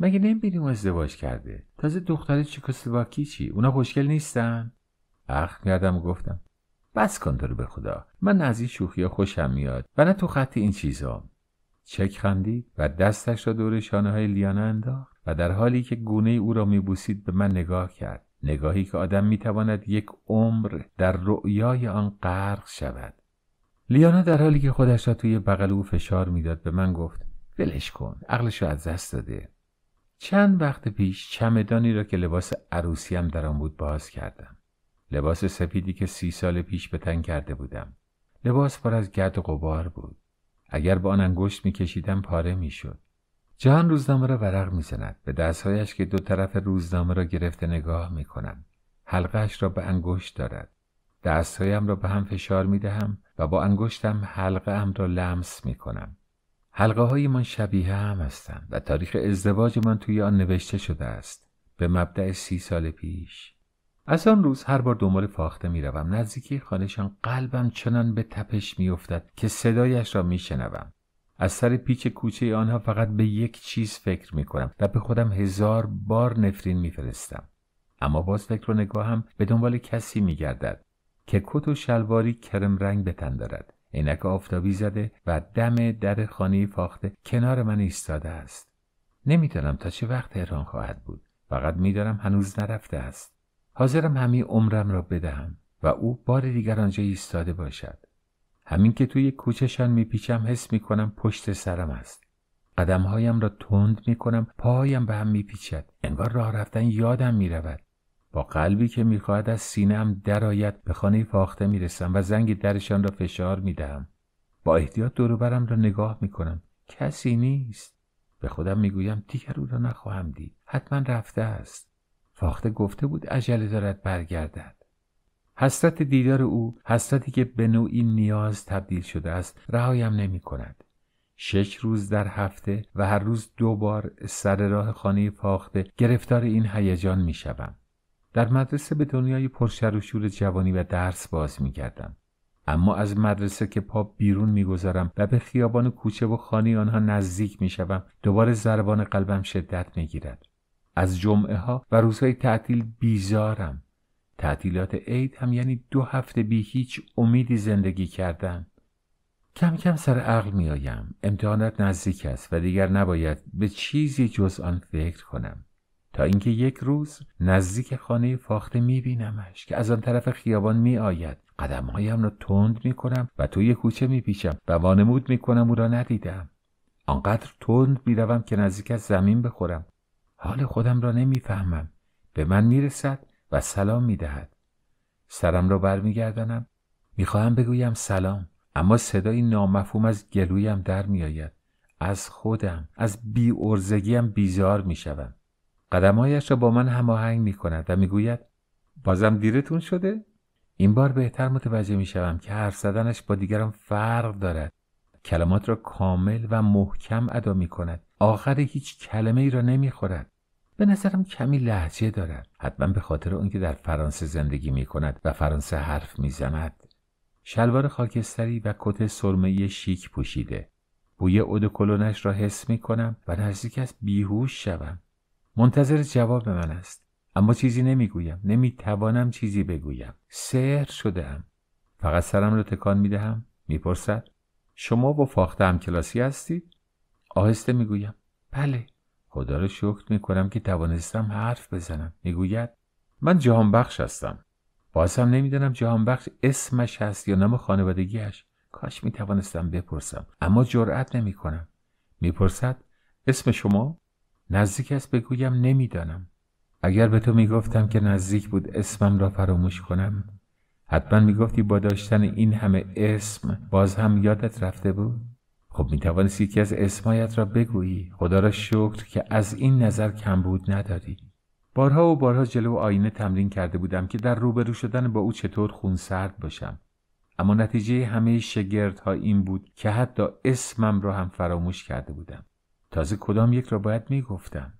مگه نمیبینی اون ازدواج کرده تازه دختر چکسلواکی چی اونا خوشگل نیستن اخ کردم و گفتم بس کن تو به خدا من از این شوخیا خوشم میاد و نه تو خط این چیزا چک خندید و دستش را دور شانه های لیانا انداخت و در حالی که گونه او را میبوسید به من نگاه کرد نگاهی که آدم میتواند یک عمر در رؤیای آن غرق شود لیانا در حالی که خودش را توی بغل او فشار میداد به من گفت ولش کن عقلش را از دست داده چند وقت پیش چمدانی را که لباس عروسیم در آن بود باز کردم لباس سفیدی که سی سال پیش به تن کرده بودم لباس پر از گرد و غبار بود اگر به آن انگشت میکشیدم پاره میشد جهان روزنامه را ورق میزند به دستهایش که دو طرف روزنامه را گرفته نگاه میکنم حلقهاش را به انگشت دارد دستهایم را به هم فشار میدهم و با انگشتم حلقه ام را لمس میکنم حلقه های من شبیه هم هستند و تاریخ ازدواج من توی آن نوشته شده است به مبدع سی سال پیش از آن روز هر بار دنبال فاخته میروم نزدیکی خانهشان قلبم چنان به تپش می افتد که صدایش را می شنوم. از سر پیچ کوچه آنها فقط به یک چیز فکر می کنم و به خودم هزار بار نفرین فرستم. اما باز فکر و نگاهم به دنبال کسی می گردد که کت و شلواری کرم رنگ به دارد عینک آفتابی زده و دم در خانه فاخته کنار من ایستاده است نمیدانم تا چه وقت تهران خواهد بود فقط میدانم هنوز نرفته است حاضرم همه عمرم را بدهم و او بار دیگر آنجا ایستاده باشد همین که توی کوچشان میپیچم حس میکنم پشت سرم است قدمهایم را تند میکنم پایم به هم میپیچد انگار راه رفتن یادم میرود با قلبی که میخواهد از سینهام درآید به خانه فاخته میرسم و زنگ درشان را فشار میدهم با احتیاط دوروبرم را نگاه میکنم کسی نیست به خودم میگویم دیگر او را نخواهم دید حتما رفته است فاخته گفته بود عجله دارد برگردد حسرت دیدار او حسرتی که به نوعی نیاز تبدیل شده است رهایم نمی کند. شش روز در هفته و هر روز دو بار سر راه خانه فاخته گرفتار این هیجان می در مدرسه به دنیای پرشر و شور جوانی و درس باز می کردم. اما از مدرسه که پا بیرون میگذارم و به خیابان کوچه و خانه آنها نزدیک میشوم دوباره ضربان قلبم شدت می گیرد. از جمعه ها و روزهای تعطیل بیزارم تعطیلات عید هم یعنی دو هفته بی هیچ امیدی زندگی کردن کم کم سر عقل می آیم امتحانات نزدیک است و دیگر نباید به چیزی جز آن فکر کنم تا اینکه یک روز نزدیک خانه فاخته بینمش که از آن طرف خیابان میآید هایم را تند کنم و توی کوچه میپیچم و وانمود کنم او را ندیدم آنقدر تند میروم که نزدیک از زمین بخورم حال خودم را نمیفهمم به من میرسد و سلام دهد سرم را برمیگردانم خواهم بگویم سلام اما صدای نامفهوم از گلویم در میآید از خودم از بی ارزگیم بیزار میشوم قدمهایش را با من هماهنگ می کند و میگوید بازم دیرتون شده این بار بهتر متوجه می شوم که حرف زدنش با دیگران فرق دارد کلمات را کامل و محکم ادا می کند آخر هیچ کلمه ای را نمی خورد. به نظرم کمی لحجه دارد حتما به خاطر که در فرانسه زندگی می کند و فرانسه حرف می زند. شلوار خاکستری و کت سرمه شیک پوشیده بوی اودوکلونش را حس می کنم و نزدیک از بیهوش شوم منتظر جواب من است اما چیزی نمیگویم نمیتوانم چیزی بگویم سحر شده فقط سرم را تکان میدهم میپرسد شما با فاخته هم کلاسی هستید آهسته میگویم بله خدا را شکر میکنم که توانستم حرف بزنم میگوید من جهانبخش بخش هستم باز هم نمیدانم جهانبخش بخش اسمش هست یا نام خانوادگیش کاش می توانستم بپرسم اما جرأت نمی کنم میپرسد اسم شما نزدیک است بگویم نمیدانم اگر به تو میگفتم که نزدیک بود اسمم را فراموش کنم حتما میگفتی با داشتن این همه اسم باز هم یادت رفته بود خب میتوانست یکی از اسمایت را بگویی خدا را شکر که از این نظر کم بود نداری بارها و بارها جلو آینه تمرین کرده بودم که در روبرو شدن با او چطور خونسرد باشم اما نتیجه همه شگردها این بود که حتی اسمم را هم فراموش کرده بودم تازه کدام یک را باید میگفتم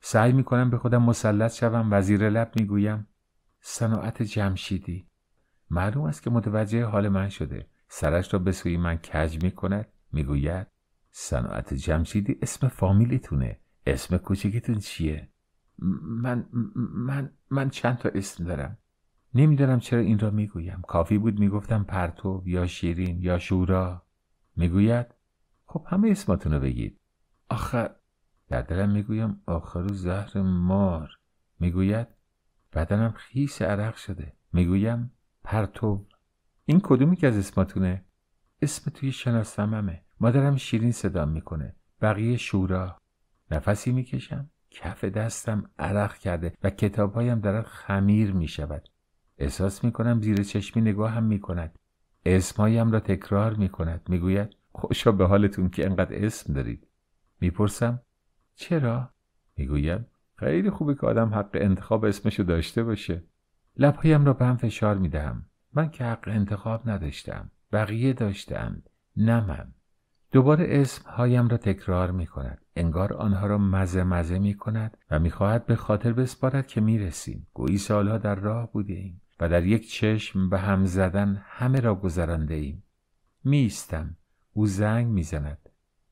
سعی میکنم به خودم مسلط شوم و زیر لب میگویم صناعت جمشیدی معلوم است که متوجه حال من شده سرش را به سوی من کج میکند میگوید صناعت جمشیدی اسم فامیلیتونه اسم کوچکتون چیه من من من چند تا اسم دارم نمیدانم چرا این را میگویم کافی بود میگفتم پرتو یا شیرین یا شورا میگوید خب همه اسماتون رو بگید آخر در دلم میگویم آخر زهر مار میگوید بدنم خیس عرق شده میگویم پرتو این کدومی که از اسماتونه اسم توی شناسممه مادرم شیرین صدام میکنه بقیه شورا نفسی میکشم کف دستم عرق کرده و کتابهایم در خمیر میشود احساس میکنم زیر چشمی نگاه هم میکند اسمهایم را تکرار میکند میگوید خوشا به حالتون که انقدر اسم دارید میپرسم چرا؟ میگویم خیلی خوبه که آدم حق انتخاب اسمشو داشته باشه لبهایم را به هم فشار میدهم من که حق انتخاب نداشتم بقیه داشتند نه من دوباره اسم را تکرار می انگار آنها را مزه مزه می و میخواهد به خاطر بسپارد که می رسیم. گویی سالها در راه بوده ایم و در یک چشم به هم زدن همه را گذرانده ایم. میستم. او زنگ می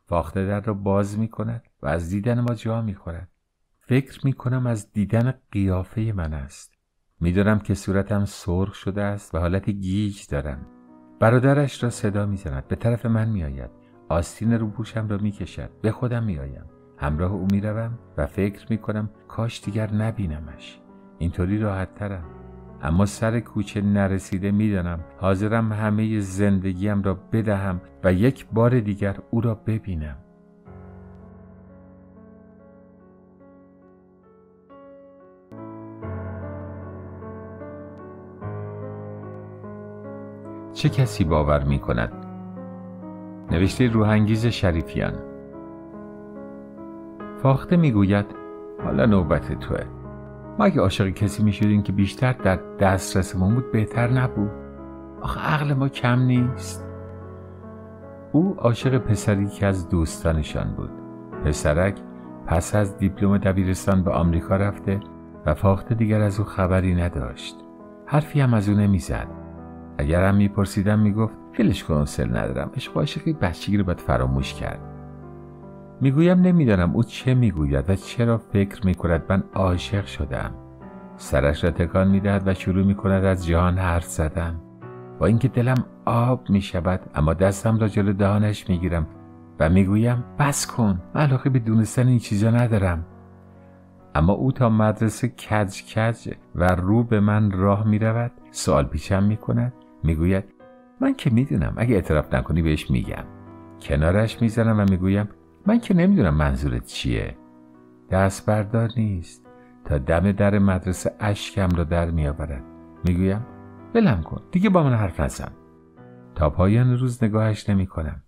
فاخته در را باز می کند و از دیدن ما جا می خورد. فکر می کنم از دیدن قیافه من است. میدانم که صورتم سرخ شده است و حالت گیج دارم. برادرش را صدا میزند به طرف من آید. آستین رو پوشم را میکشد به خودم میآیم همراه او میروم و فکر میکنم کاش دیگر نبینمش اینطوری راحت ترم. اما سر کوچه نرسیده میدانم حاضرم همه زندگیم را بدهم و یک بار دیگر او را ببینم چه کسی باور می کند؟ نوشته روحانگیز شریفیان فاخته میگوید حالا نوبت توه ما اگه عاشق کسی می که بیشتر در دسترسمون بود بهتر نبود آخه عقل ما کم نیست او عاشق پسری که از دوستانشان بود پسرک پس از دیپلم دبیرستان به آمریکا رفته و فاخته دیگر از او خبری نداشت حرفی هم از او نمیزد اگرم میپرسیدم میگفت فیلش کن ندارم عشق و عاشقی بچگی رو باید فراموش کرد میگویم نمیدانم او چه میگوید و چرا فکر میکند من عاشق شدم سرش را تکان میدهد و شروع میکند از جهان حرف زدن با اینکه دلم آب میشود اما دستم را جلو دهانش میگیرم و میگویم بس کن من علاقه به دونستن این چیزا ندارم اما او تا مدرسه کج کج و رو به من راه میرود سوال پیشم میکند میگوید من که میدونم اگه اعتراف نکنی بهش میگم کنارش میزنم و میگویم من که نمیدونم منظورت چیه دست بردار نیست تا دم در مدرسه اشکم را در میآورد میگویم بلم کن دیگه با من حرف نزن تا پایان روز نگاهش نمی کنم.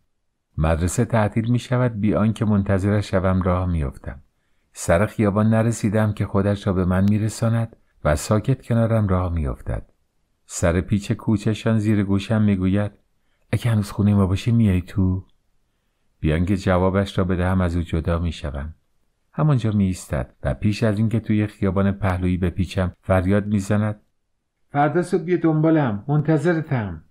مدرسه تعطیل می شود بی آنکه منتظر شوم راه افتم سر خیابان نرسیدم که خودش را به من میرساند و ساکت کنارم راه میافتد سر پیچ کوچشان زیر گوشم میگوید اگه هنوز خونه ما باشی میای تو بیان که جوابش را بدهم از او جدا می شوم. همانجا می ایستد و پیش از اینکه توی خیابان پهلویی بپیچم فریاد میزند فردا صبح بیا دنبالم منتظرتم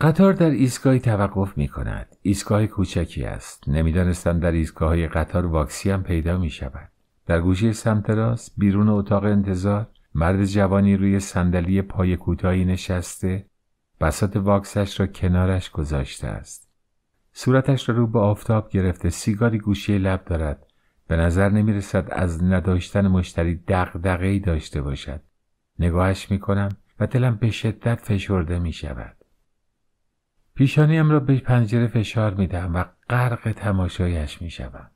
قطار در ایستگاهی توقف می کند. ایستگاه کوچکی است. نمیدانستم در ایستگاه های قطار واکسی هم پیدا می شود. در گوشه سمت راست بیرون اتاق انتظار مرد جوانی روی صندلی پای کوتاهی نشسته بسات واکسش را کنارش گذاشته است. صورتش را رو به آفتاب گرفته سیگاری گوشه لب دارد به نظر نمی رسد از نداشتن مشتری دق ای داشته باشد نگاهش می کنم و دلم به شدت فشرده می شود پیشانیم را به پنجره فشار می دهم و غرق تماشایش می شود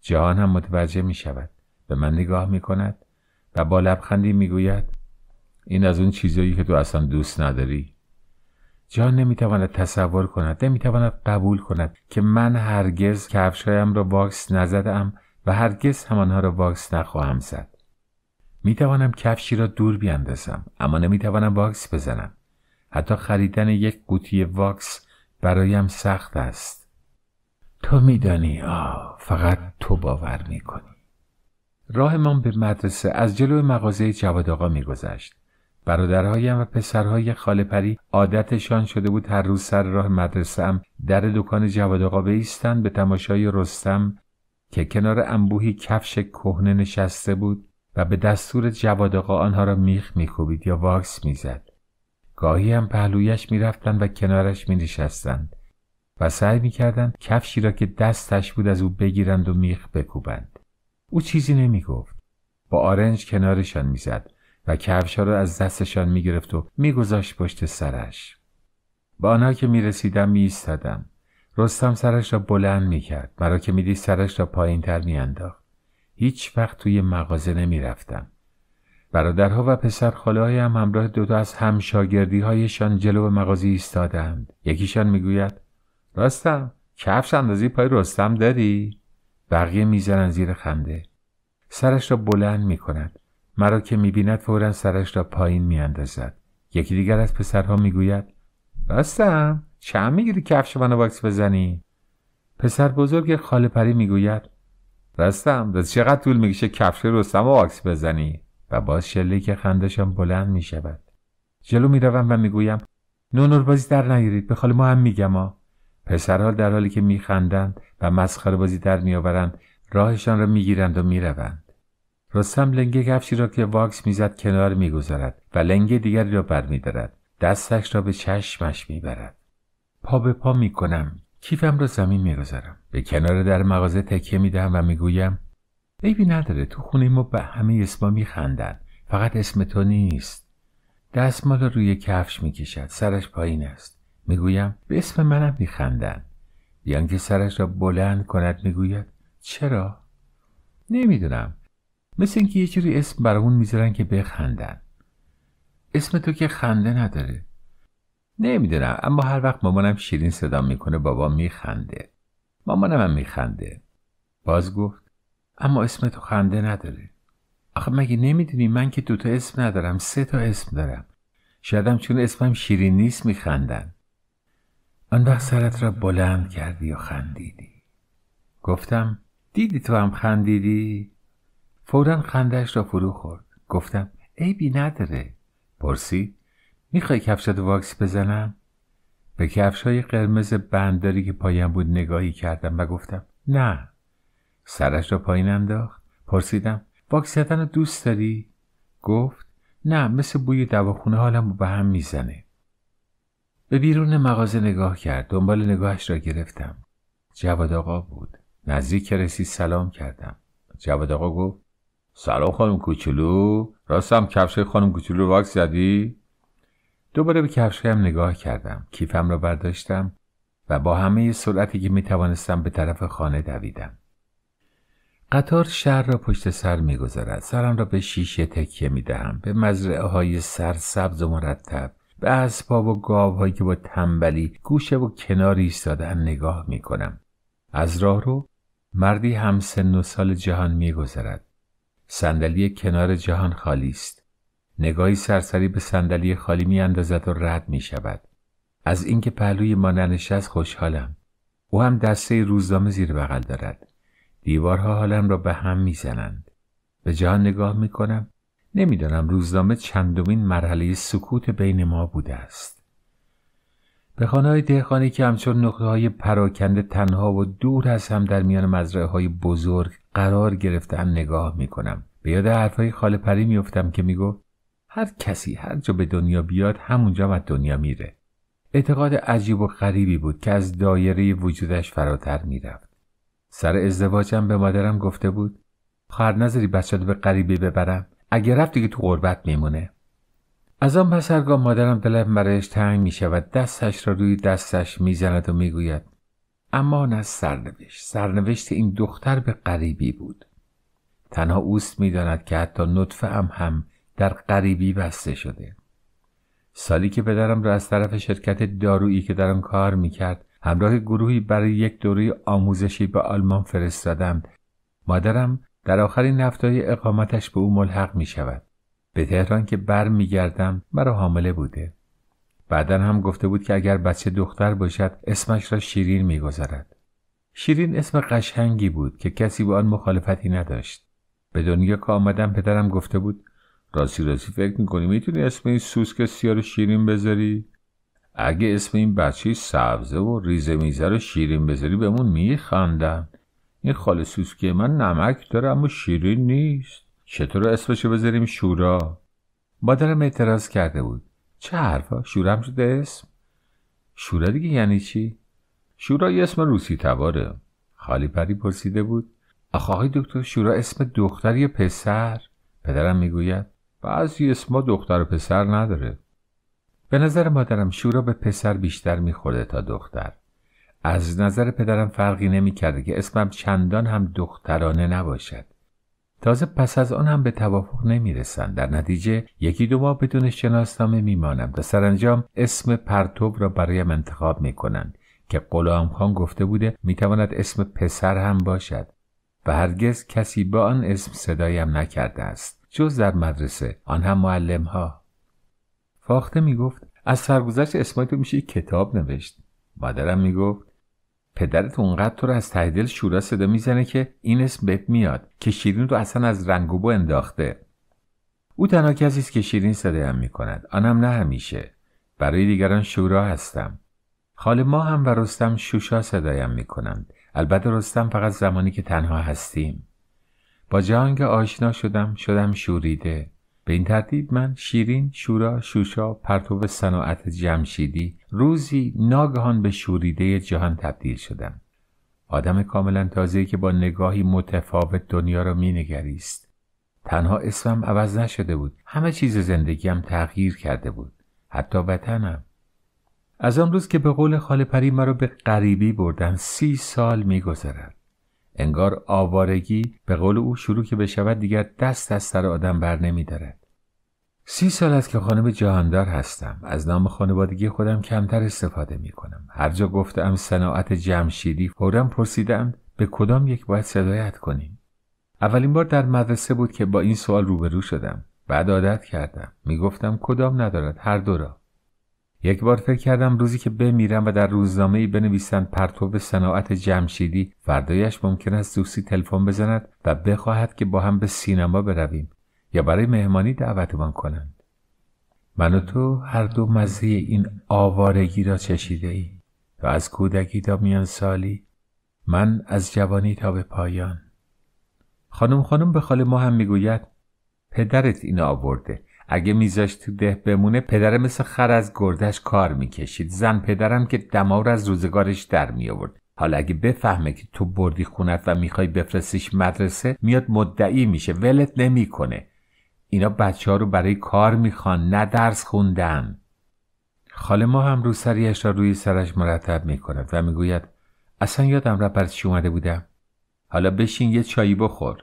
جهان هم متوجه می شود به من نگاه می کند و با لبخندی می گوید این از اون چیزایی که تو اصلا دوست نداری جان نمیتواند تصور کند نمیتواند قبول کند که من هرگز کفشهایم را واکس نزدم و هرگز همانها را واکس نخواهم زد میتوانم کفشی را دور بیاندازم اما نمیتوانم واکس بزنم حتی خریدن یک قوطی واکس برایم سخت است تو میدانی آه فقط تو باور میکنی راهمان به مدرسه از جلو مغازه جواد آقا میگذشت برادرهایم و پسرهای خاله پری عادتشان شده بود هر روز سر راه مدرسه هم در دکان جواد آقا بایستند به تماشای رستم که کنار انبوهی کفش کهنه نشسته بود و به دستور جواد آنها را میخ میکوبید یا واکس میزد گاهی هم پهلویش میرفتند و کنارش مینشستند و سعی میکردند کفشی را که دستش بود از او بگیرند و میخ بکوبند او چیزی نمیگفت با آرنج کنارشان میزد و ها را از دستشان میگرفت و میگذاشت پشت سرش با آنها که میرسیدم میایستادم رستم سرش را بلند میکرد مرا که دید سرش را پایین می میانداخت هیچ وقت توی مغازه نمیرفتم برادرها و پسر هم همراه دوتا از همشاگردی هایشان جلو مغازه ایستادند یکیشان میگوید راستم کفش اندازی پای رستم داری بقیه میزنند زیر خنده سرش را بلند کند. مرا که میبیند فورا سرش را پایین میاندازد یکی دیگر از پسرها میگوید راستم چند میگیری کفش منو باکس بزنی پسر بزرگ خاله پری گوید راستم در چقدر طول میکشه کفش رستم و واکس بزنی و باز که خندشم بلند میشود جلو میروم و میگویم نونور بازی در نگیرید به خاله ما هم میگم ها پسرها در حالی که میخندند و مسخره بازی در میآورند راهشان را میگیرند و میروند رستم لنگه کفشی را که واکس میزد کنار میگذارد و لنگه دیگری را برمیدارد دستش را به چشمش میبرد پا به پا میکنم کیفم را زمین میگذارم به کنار در مغازه تکیه میدهم و میگویم عیبی نداره تو خونه ما به همه اسما میخندند. فقط اسم تو نیست دستمال را روی کفش میکشد سرش پایین است میگویم به اسم منم میخندند. بیان که سرش را بلند کند میگوید چرا نمیدونم مثل اینکه یه جوری اسم برامون میذارن که بخندن اسم تو که خنده نداره نمیدونم اما هر وقت مامانم شیرین صدا میکنه بابا میخنده مامانم هم میخنده باز گفت اما اسم تو خنده نداره آخه مگه نمیدونی من که دوتا اسم ندارم سه تا اسم دارم شایدم چون اسمم شیرین نیست میخندن آن وقت سرت را بلند کردی و خندیدی گفتم دیدی تو هم خندیدی فورا خندش را فرو خورد گفتم عیبی نداره پرسید میخوای کفشت واکس بزنم به کفش های قرمز بندداری که پایم بود نگاهی کردم و گفتم نه سرش را پایین انداخت پرسیدم واکس زدن رو دوست داری گفت نه مثل بوی دواخونه حالم رو به هم میزنه به بیرون مغازه نگاه کرد دنبال نگاهش را گرفتم جواد آقا بود نزدیک که رسید سلام کردم جواد آقا گفت سلام خانم کوچولو راستم کفش خانم کوچولو واکس زدی دوباره به هم نگاه کردم کیفم را برداشتم و با همه سرعتی که می توانستم به طرف خانه دویدم قطار شهر را پشت سر می گذارد. سرم را به شیشه تکیه می دهم. به مزرعه های سرسبز و مرتب. به اسباب و گاب هایی که با تنبلی گوشه و کناری ایستادن نگاه میکنم از راه رو مردی همسن و سال جهان میگذرد صندلی کنار جهان خالی است نگاهی سرسری به صندلی خالی می اندازد و رد می شود از اینکه پهلوی ما ننشست خوشحالم او هم دسته روزنامه زیر بغل دارد دیوارها حالم را به هم میزنند به جهان نگاه میکنم نمیدانم روزنامه چندمین مرحله سکوت بین ما بوده است به خانه های دهقانی که همچون نقطه های پراکنده تنها و دور از هم در میان مزرعه های بزرگ قرار گرفتم نگاه میکنم به یاد حرفهای خاله پری میفتم که میگفت هر کسی هر جا به دنیا بیاد همونجا از دنیا میره اعتقاد عجیب و غریبی بود که از دایره وجودش فراتر میرفت سر ازدواجم به مادرم گفته بود خواهر نظری بچه به غریبی ببرم اگه رفت که تو قربت میمونه از آن پس هرگاه مادرم دلم برایش تنگ می شود دستش را روی دستش میزند و میگوید اما نه سرنوشت سرنوشت این دختر به غریبی بود تنها اوست میداند که حتی نطفه هم هم در غریبی بسته شده سالی که پدرم را از طرف شرکت دارویی که در آن کار میکرد همراه گروهی برای یک دوره آموزشی به آلمان فرستادم مادرم در آخرین نفتای اقامتش به او ملحق می شود. به تهران که بر می گردم مرا حامله بوده. بعدا هم گفته بود که اگر بچه دختر باشد اسمش را شیرین میگذارد شیرین اسم قشنگی بود که کسی با آن مخالفتی نداشت به دنیا که آمدم پدرم گفته بود راستی راستی فکر میکنی میتونی اسم این سوسک سیار شیرین بذاری اگه اسم این بچه سبزه و ریزه میزه رو شیرین بذاری بهمون میخندن این خال سوسکی من نمک داره اما شیرین نیست چطور اسمشو بذاریم شورا مادرم اعتراض کرده بود چه حرفا هم شده اسم شورا دیگه یعنی چی شورا یه اسم روسی تباره خالی پری پرسیده بود آخه آقای دکتر شورا اسم دختر یا پسر پدرم میگوید بعضی اسما دختر و پسر نداره به نظر مادرم شورا به پسر بیشتر میخورده تا دختر از نظر پدرم فرقی نمیکرده که اسمم چندان هم دخترانه نباشد تازه پس از آن هم به توافق نمیرسند در نتیجه یکی دو ماه بدون شناسنامه میمانم تا سرانجام اسم پرتوب را برایم انتخاب میکنند که قلام خان گفته بوده میتواند اسم پسر هم باشد و هرگز کسی با آن اسم صدایم نکرده است جز در مدرسه آن هم معلم ها فاخته میگفت از سرگذشت اسمای تو میشه کتاب نوشت مادرم میگفت پدرت اونقدر تو رو از ته شورا صدا میزنه که این اسم بهت میاد که شیرین رو اصلا از رنگوبو انداخته او تنها کسی است که شیرین صدایم میکند آنم نه همیشه برای دیگران شورا هستم خاله ما هم و رستم شوشا صدایم میکنند البته رستم فقط زمانی که تنها هستیم با جهان که آشنا شدم شدم شوریده به این ترتیب من شیرین شورا شوشا پرتو صناعت جمشیدی روزی ناگهان به شوریده جهان تبدیل شدم آدم کاملا تازه که با نگاهی متفاوت دنیا را مینگریست تنها اسمم عوض نشده بود همه چیز زندگیم تغییر کرده بود حتی وطنم از آن روز که به قول خاله پری مرا به غریبی بردن سی سال میگذرد انگار آوارگی به قول او شروع که بشود دیگر دست از سر آدم بر نمی دارد. سی سال است که خانم جهاندار هستم از نام خانوادگی خودم کمتر استفاده می کنم هر جا گفتم صناعت جمشیدی فورا پرسیدم به کدام یک باید صدایت کنیم اولین بار در مدرسه بود که با این سوال روبرو شدم بعد عادت کردم می گفتم کدام ندارد هر دو را یک بار فکر کردم روزی که بمیرم و در روزنامه ای بنویسند پرتو صناعت جمشیدی فردایش ممکن است دوستی تلفن بزند و بخواهد که با هم به سینما برویم یا برای مهمانی دعوتمان کنند من و تو هر دو مزه این آوارگی را چشیده ای و از کودکی تا میان سالی من از جوانی تا به پایان خانم خانم به خاله ما هم میگوید پدرت این آورده اگه میذاش تو ده بمونه پدرم مثل خر از گردش کار میکشید زن پدرم که دمار از روزگارش در میآورد حالا اگه بفهمه که تو بردی خونت و میخوای بفرستیش مدرسه میاد مدعی میشه ولت نمیکنه اینا بچه ها رو برای کار میخوان نه درس خوندن خاله ما هم رو سریش را روی سرش مرتب میکند و میگوید اصلا یادم را بر چی اومده بودم حالا بشین یه چایی بخور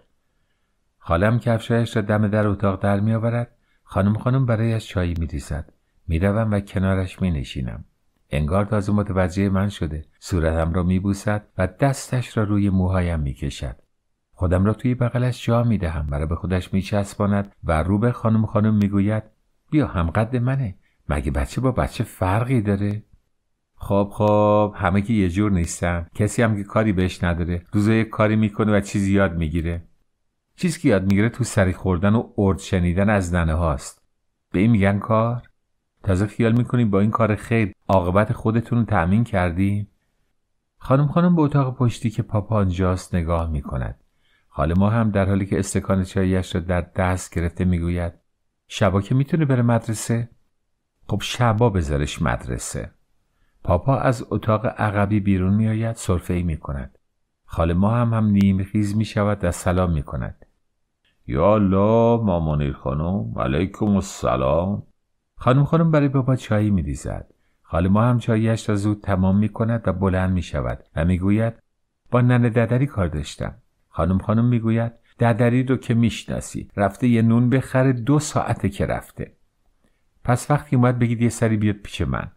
خالم کفشایش را دم در اتاق در میآورد خانم خانم برایش چای می ریزد. می و کنارش می نشینم. انگار تازه متوجه من شده. صورتم را می بوسد و دستش را روی موهایم می کشد. خودم را توی بغلش جا می دهم به خودش می چسباند و رو به خانم خانم می گوید بیا همقد منه. مگه بچه با بچه فرقی داره؟ خب خب همه که یه جور نیستن کسی هم که کاری بهش نداره روزه کاری میکنه و چیزی یاد میگیره چیزی که یاد میگیره تو سری خوردن و ارد شنیدن از ننه هاست به این میگن کار تازه خیال میکنیم با این کار خیر عاقبت خودتون رو تأمین کردیم خانم خانم به اتاق پشتی که پاپا آنجاست نگاه میکند حال ما هم در حالی که استکان چایش را در دست گرفته میگوید شبا که میتونه بره مدرسه خب شبا بذارش مدرسه پاپا از اتاق عقبی بیرون میآید سرفه ای میکند خاله ما هم هم نیمخیز میشود و سلام میکند یا الله مامانیر خانم علیکم السلام خانم خانم برای بابا چایی میریزد خاله ما هم چاییش را زود تمام می کند و بلند می شود و میگوید با ننه ددری کار داشتم خانم خانم میگوید ددری رو که شناسی رفته یه نون بخره دو ساعته که رفته پس وقتی اومد بگید یه سری بیاد پیش من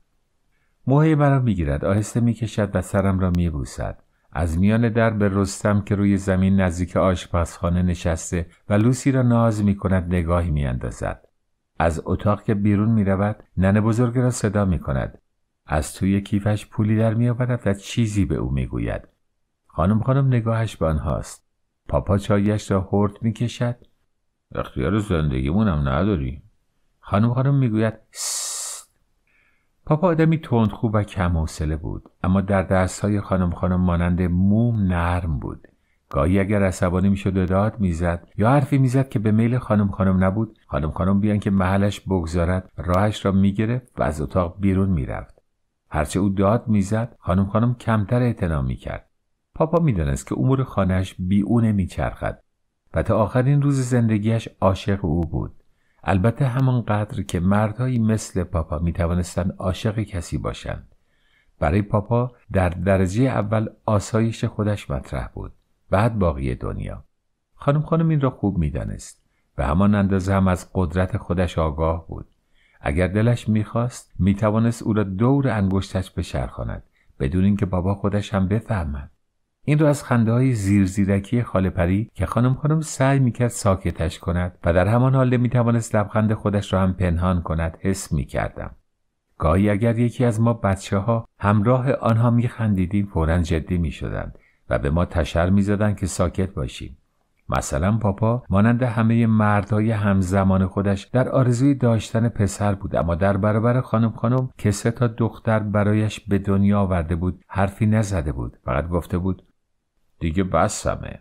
موهای مرا میگیرد آهسته میکشد و سرم را میبوسد از میان در به رستم که روی زمین نزدیک آشپزخانه نشسته و لوسی را ناز می کند نگاهی می اندازد. از اتاق که بیرون می رود ننه بزرگ را صدا می کند. از توی کیفش پولی در می و چیزی به او می گوید. خانم خانم نگاهش به آنهاست. پاپا چایش را هرد می کشد. اختیار زندگیمون هم نداریم. خانم خانم می گوید پاپا آدمی خوب و کم حوصله بود اما در های خانم خانم مانند موم نرم بود گاهی اگر عصبانی میشد و داد میزد یا حرفی میزد که به میل خانم خانم نبود خانم خانم بیان که محلش بگذارد راهش را میگرفت و از اتاق بیرون میرفت هرچه او داد میزد خانم خانم کمتر اعتنا میکرد پاپا میدانست که امور خانهاش بی او نمیچرخد و تا آخرین روز زندگیش عاشق او بود البته همانقدر که مردهایی مثل پاپا می توانستن عاشق کسی باشند برای پاپا در درجه اول آسایش خودش مطرح بود بعد باقی دنیا خانم خانم این را خوب میدانست و همان اندازه هم از قدرت خودش آگاه بود اگر دلش میخواست میتوانست او را دور انگشتش بشرخاند بدون اینکه بابا خودش هم بفهمد این رو از خنده های زیرزیرکی خاله پری که خانم خانم سعی میکرد ساکتش کند و در همان حال نمیتوانست لبخند خودش را هم پنهان کند حس میکردم گاهی اگر یکی از ما بچه ها همراه آنها میخندیدیم فورا جدی میشدند و به ما تشر میزدند که ساکت باشیم مثلا پاپا مانند همه مردهای همزمان خودش در آرزوی داشتن پسر بود اما در برابر خانم خانم که سه تا دختر برایش به دنیا آورده بود حرفی نزده بود فقط گفته بود دیگه بسمه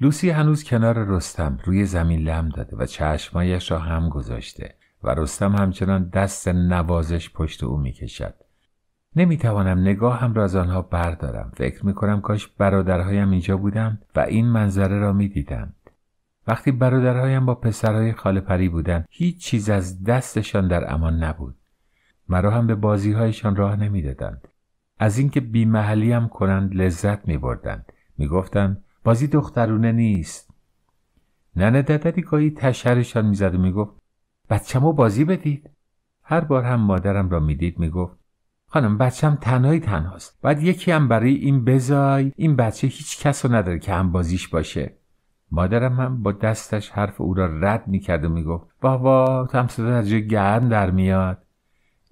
لوسی هنوز کنار رستم روی زمین لم داده و چشمایش را هم گذاشته و رستم همچنان دست نوازش پشت او میکشد نمیتوانم نگاهم را از آنها بردارم فکر میکنم کاش برادرهایم اینجا بودم و این منظره را میدیدند. وقتی برادرهایم با پسرهای خاله پری بودند هیچ چیز از دستشان در امان نبود مرا هم به بازیهایشان راه نمیدادند از اینکه محلی هم کنند لذت می بردن. می بازی دخترونه نیست. ننه ددری گاهی تشرشان میزد و گفت بچم بازی بدید هر بار هم مادرم را میدید گفت خانم بچم تنهای تنهاست باید یکی هم برای این بزای این بچه هیچ کس رو نداره که هم بازیش باشه مادرم هم با دستش حرف او را رد میکرد و می گفت بابا تو هم گرم در میاد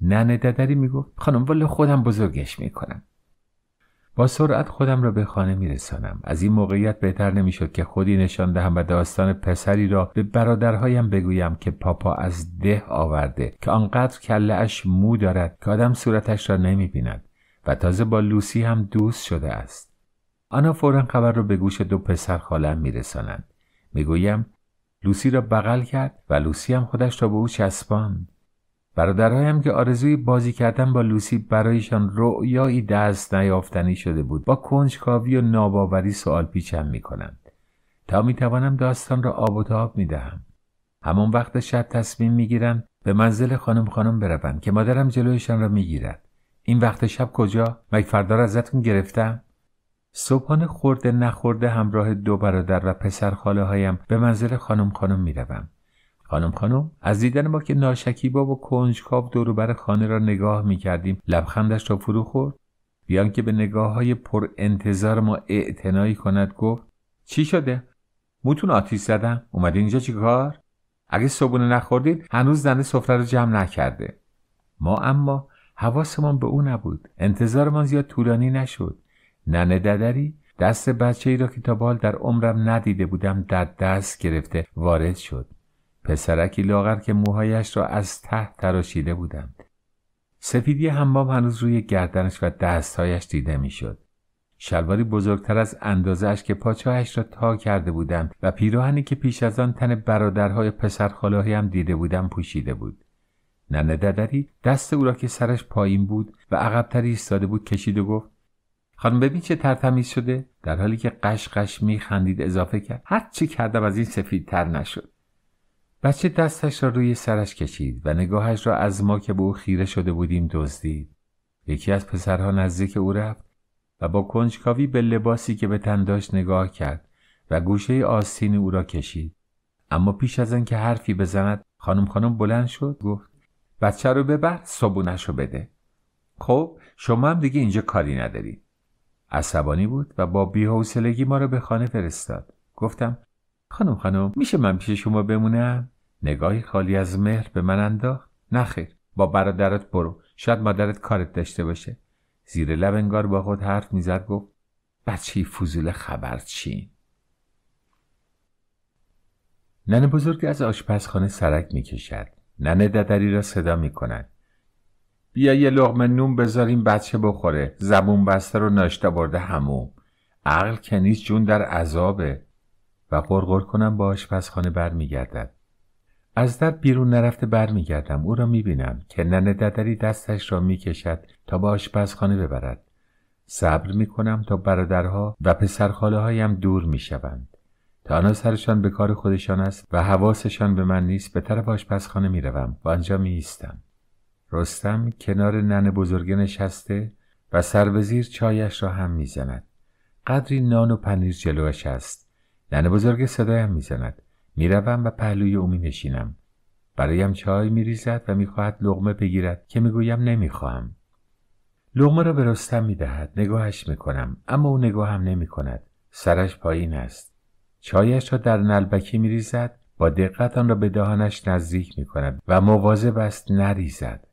ننه ددری میگفت خانم والا خودم بزرگش میکنم با سرعت خودم را به خانه میرسانم از این موقعیت بهتر نمیشد که خودی نشان دهم و داستان پسری را به برادرهایم بگویم که پاپا از ده آورده که آنقدر کله مو دارد که آدم صورتش را نمیبیند و تازه با لوسی هم دوست شده است آنها فورا خبر را به گوش دو پسر خالم میرسانند میگویم لوسی را بغل کرد و لوسی هم خودش را به او چسباند برادرهایم که آرزوی بازی کردن با لوسی برایشان رؤیایی دست نیافتنی شده بود با کنجکاوی و ناباوری سوال پیچم میکنند تا میتوانم داستان را آب و تاب میدهم همون وقت شب تصمیم گیرم به منزل خانم خانم بروم که مادرم جلویشان را گیرد. این وقت شب کجا مگه فردا ازتون گرفتم صبحانه خورده نخورده همراه دو برادر و پسر خاله هایم به منزل خانم خانم روم خانم خانم از دیدن ما که ناشکیبا و کنجکاو بر خانه را نگاه می کردیم لبخندش را فرو خورد بیان که به نگاه های پر انتظار ما اعتنایی کند گفت چی شده؟ موتون آتیش زدم اومده اینجا چی کار؟ اگه صبونه نخوردید هنوز زنده سفره رو جمع نکرده ما اما حواسمان به او نبود انتظارمان زیاد طولانی نشد ننه ددری دست بچه ای را که تا بال در عمرم ندیده بودم در دست گرفته وارد شد پسرکی لاغر که موهایش را از ته تراشیده بودند سفیدی همبام هنوز روی گردنش و دستهایش دیده میشد شلواری بزرگتر از اندازهش که پاچهایش را تا کرده بودند و پیراهنی که پیش از آن تن برادرهای پسرخالاهی هم دیده بودم پوشیده بود ننه ددری دست او را که سرش پایین بود و عقبتر ایستاده بود کشید و گفت خانم ببین چه ترتمیز شده در حالی که قشقش میخندید اضافه کرد چی کردم از این سفیدتر نشد بچه دستش را روی سرش کشید و نگاهش را از ما که به او خیره شده بودیم دزدید یکی از پسرها نزدیک او رفت و با کنجکاوی به لباسی که به تن داشت نگاه کرد و گوشه آستین او را کشید اما پیش از آنکه حرفی بزند خانم خانم بلند شد گفت بچه رو ببر صبونش رو بده خب شما هم دیگه اینجا کاری ندارید عصبانی بود و با بیحوصلگی ما را به خانه فرستاد گفتم خانم خانم میشه من پیش شما بمونم نگاهی خالی از مهر به من انداخت نخیر با برادرت برو شاید مادرت کارت داشته باشه زیر لب انگار با خود حرف میزد گفت بچه فضول خبر چین ننه بزرگ از آشپزخانه سرک میکشد ننه ددری را صدا میکند بیا یه لغمه نون بذاریم بچه بخوره زبون بسته رو ناشتا برده هموم عقل که نیست جون در عذابه و قرقر کنم با آشپزخانه برمیگردد از در بیرون نرفته برمیگردم او را میبینم که ننه ددری دستش را کشد تا به آشپزخانه ببرد صبر کنم تا برادرها و پسرخاله هایم دور میشوند تا آنها سرشان به کار خودشان است و حواسشان به من نیست به طرف آشپزخانه میروم و آنجا میایستم رستم کنار ننه بزرگه نشسته و سروزیر چایش را هم میزند قدری نان و پنیر جلوش است ننه بزرگ صدایم میزند میروم و پهلوی او نشینم برایم چای می ریزد و میخواهد لغمه بگیرد که میگویم نمیخواهم لغمه را به رستم دهد نگاهش می کنم اما او نمی کند سرش پایین است چایش را در نلبکی ریزد با دقت آن را به دهانش نزدیک کند و مواظب است نریزد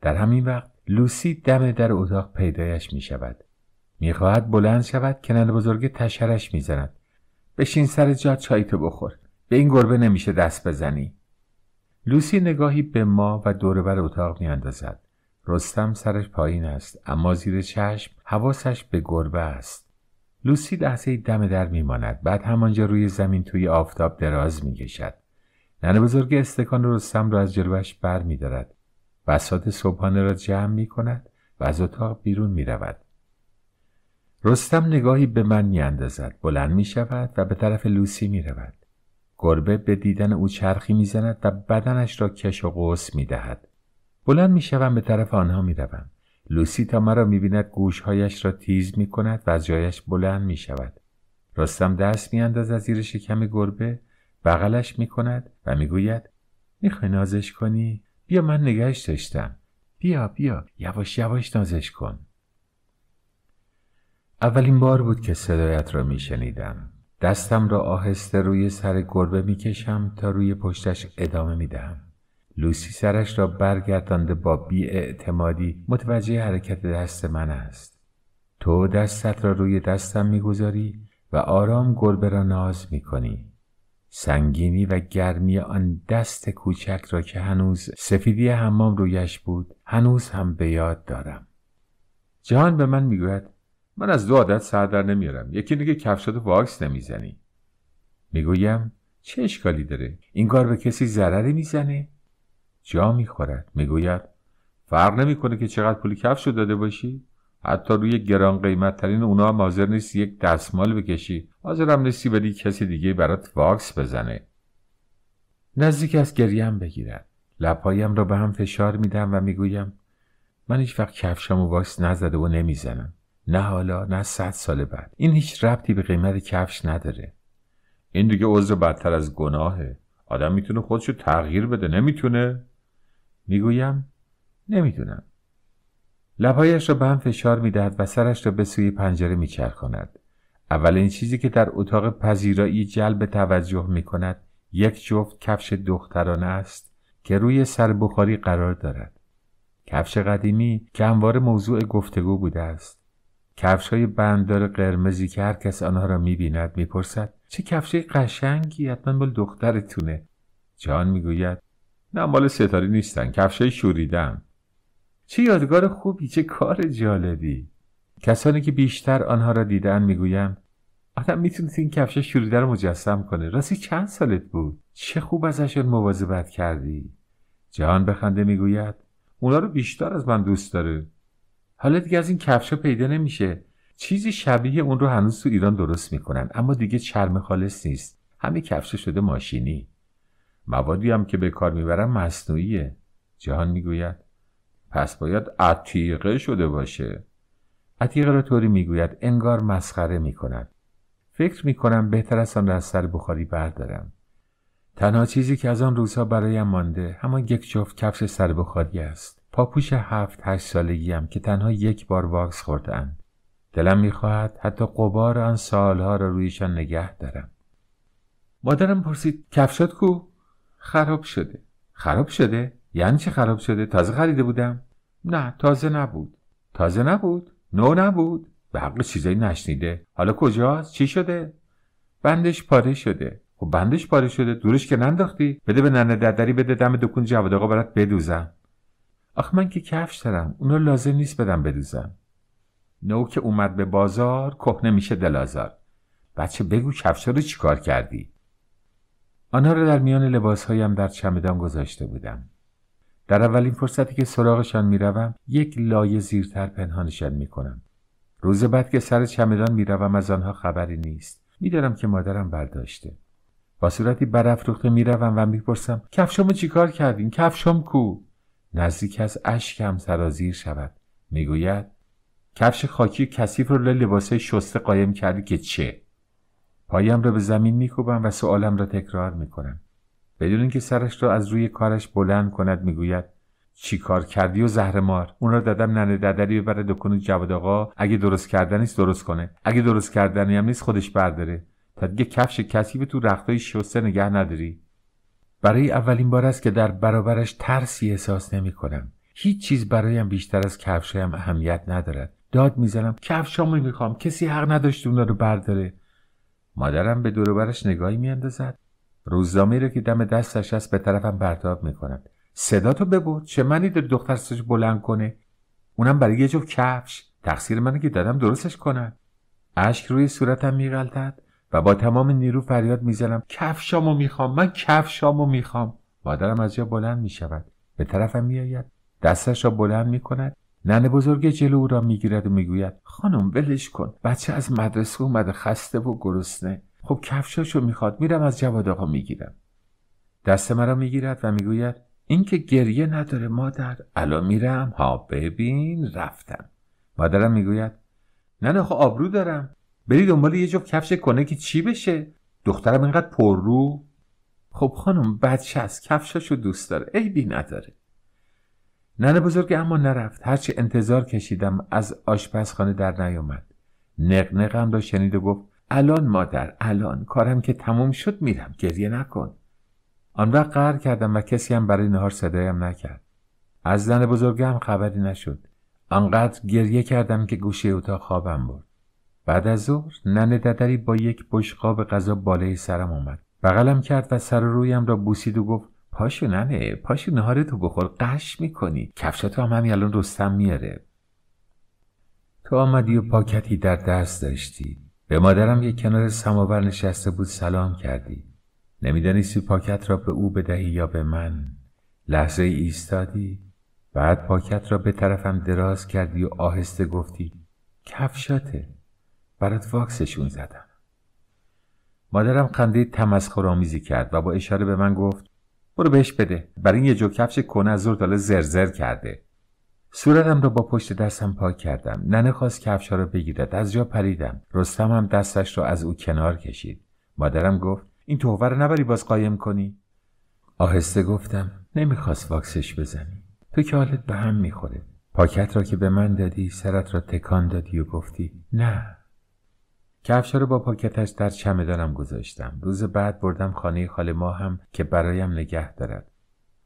در همین وقت لوسی دم در اتاق پیدایش می خواهد بلند شود نن بزرگ تشرش میزند بشین سر جا چای تو بخور به این گربه نمیشه دست بزنی لوسی نگاهی به ما و دوربر اتاق میاندازد رستم سرش پایین است اما زیر چشم حواسش به گربه است لوسی لحظه دم در میماند بعد همانجا روی زمین توی آفتاب دراز میکشد ننه بزرگ استکان رستم را از جلوش بر میدارد بسات صبحانه را جمع میکند و از اتاق بیرون میرود رستم نگاهی به من میاندازد بلند میشود و به طرف لوسی میرود گربه به دیدن او چرخی میزند و بدنش را کش و قوس میدهد بلند میشوم به طرف آنها میروم لوسی تا مرا میبیند گوشهایش را تیز میکند و از جایش بلند میشود راستم دست میانداز از زیر شکم گربه بغلش میکند و میگوید میخوای نازش کنی بیا من نگهش داشتم بیا بیا یواش یواش نازش کن اولین بار بود که صدایت را میشنیدم دستم را آهسته روی سر گربه کشم تا روی پشتش ادامه دهم لوسی سرش را برگردانده با اعتمادی متوجه حرکت دست من است تو دستت را روی دستم میگذاری و آرام گربه را ناز کنی سنگینی و گرمی آن دست کوچک را که هنوز سفیدی حمام رویش بود هنوز هم به یاد دارم جهان به من میگوید من از دو عادت سر در نمیارم یکی نگه کفشاتو واکس نمیزنی میگویم چه اشکالی داره این کار به کسی ضرری میزنه جا میخورد میگوید فرق نمیکنه که چقدر پول کفش داده باشی حتی روی گران قیمت ترین اونا هم حاضر نیستی یک دستمال بکشی حاضرم نیستی بدی کسی دیگه برات واکس بزنه نزدیک از گریم بگیرد لپایم را به هم فشار میدم و میگویم من هیچ وقت کفشم و واکس نزده و نمیزنم نه حالا نه صد سال بعد این هیچ ربطی به قیمت کفش نداره این دیگه عذر بدتر از گناهه آدم میتونه خودشو تغییر بده نمیتونه میگویم نمیدونم لبهایش را به هم فشار میدهد و سرش را به سوی پنجره میچرخاند اولین چیزی که در اتاق پذیرایی جلب توجه میکند یک جفت کفش دخترانه است که روی سر بخاری قرار دارد کفش قدیمی که همواره موضوع گفتگو بوده است کفش های بندار قرمزی که هر کس آنها را میبیند میپرسد چه کفشای قشنگی حتما مال دخترتونه جان میگوید نه مال ستاره نیستن کفشای شوریدن چه یادگار خوبی چه کار جالبی کسانی که بیشتر آنها را دیدن میگویم آدم میتونید این کفش شوریده رو مجسم کنه راستی چند سالت بود چه خوب ازشون مواظبت کردی جهان بخنده میگوید اونا رو بیشتر از من دوست داره حالا دیگه از این کفشا پیدا نمیشه چیزی شبیه اون رو هنوز تو ایران درست میکنن اما دیگه چرم خالص نیست همه کفش شده ماشینی موادی هم که به کار میبرن مصنوعیه جهان میگوید پس باید عتیقه شده باشه عتیقه رو طوری میگوید انگار مسخره میکند فکر میکنم بهتر از آن را از سر بخاری بردارم تنها چیزی که از آن روزها برایم مانده همان یک جفت کفش سر بخاری است پاپوش هفت هشت هم که تنها یک بار واکس خوردن دلم میخواهد حتی قبار آن سالها را رویشان نگه دارم مادرم پرسید کفشات کو خراب شده خراب شده یعنی چه خراب شده تازه خریده بودم نه تازه نبود تازه نبود نو نبود به حق چیزایی نشنیده حالا کجاست چی شده بندش پاره شده خب بندش پاره شده دورش که ننداختی بده به ننه ددری بده دم دکون جواد آقا برات بدوزم آخ من که کفش دارم اونا لازم نیست بدم بدوزم نو که اومد به بازار کهنه میشه دلازار بچه بگو کفش رو چیکار کردی آنها را در میان لباسهایم در چمدان گذاشته بودم در اولین فرصتی که سراغشان میروم یک لایه زیرتر پنهانشان میکنم روز بعد که سر چمدان میروم از آنها خبری نیست میدارم که مادرم برداشته با صورتی برافروخته میروم و میپرسم کفشامو چیکار کردین کفشام کو نزدیک از اشکم سرازیر شود میگوید کفش خاکی کثیف رو لباسه شسته قایم کردی که چه پایم را به زمین میکوبم و سوالم را تکرار میکنم بدون اینکه سرش را از روی کارش بلند کند میگوید چی کار کردی و زهر مار اون را دادم ننه ددری ببره دکون جواد آقا اگه درست کردن درست کنه اگه درست کردنی هم نیست خودش برداره تا دیگه کفش کسی تو رختای شسته نگه نداری برای اولین بار است که در برابرش ترسی احساس نمی کنم. هیچ چیز برایم بیشتر از کفشایم اهمیت ندارد. داد میزنم می میخوام کسی حق نداشت اونا رو برداره. مادرم به برش نگاهی میاندازد. روزنامه رو که دم دستش است به طرفم پرتاب میکند. صدا تو ببود چه منی در دختر سج بلند کنه اونم برای یه جفت کفش تقصیر منه که دادم درستش کند. اشک روی صورتم میغلطد و با تمام نیرو فریاد میزنم کفشامو میخوام من کفشامو میخوام مادرم از جا بلند میشود به طرفم میآید دستش را بلند میکند ننه بزرگ جلو او را میگیرد و میگوید خانم ولش کن بچه از مدرسه اومده خسته و گرسنه خب کفشاشو میخواد میرم از جواد آقا میگیرم دست مرا میگیرد و میگوید اینکه گریه نداره مادر الان میرم ها ببین رفتم مادرم میگوید ننه خب آبرو دارم بری دنبال یه جفت کفش کنه که چی بشه دخترم اینقدر رو خب خانم بچه از کفشاشو دوست داره عیبی نداره ننه بزرگ اما نرفت هرچه انتظار کشیدم از آشپزخانه در نیومد نقنقم را شنید و گفت الان مادر الان کارم که تموم شد میرم گریه نکن آن وقت قهر کردم و کسی هم برای نهار صدایم نکرد از زن بزرگم خبری نشد آنقدر گریه کردم که گوشه اتاق خوابم برد بعد از ظهر ننه ددری با یک بشقاب غذا بالای سرم آمد بغلم کرد و سر رویم را بوسید و گفت پاشو ننه پاشو تو بخور قش میکنی کفشاتو هم همین الان رستم میاره تو آمدی و پاکتی در دست داشتی به مادرم یک کنار سماور نشسته بود سلام کردی نمیدانیستی پاکت را به او بدهی یا به من لحظه ایستادی بعد پاکت را به طرفم دراز کردی و آهسته گفتی کفشاته برات واکسشون زدم مادرم خنده تمسخرآمیزی کرد و با اشاره به من گفت برو بهش بده برای این یه جو کفش کنه از زور زرزر کرده صورتم رو با پشت دستم پاک کردم ننه خواست کفش رو بگیرد از جا پریدم رستم هم دستش رو از او کنار کشید مادرم گفت این توهور رو نبری باز قایم کنی آهسته گفتم نمیخواست واکسش بزنی تو که حالت به هم میخوره پاکت را که به من دادی سرت را تکان دادی و گفتی نه کفش رو با پاکتش در چمدانم گذاشتم روز بعد بردم خانه خال ما هم که برایم نگه دارد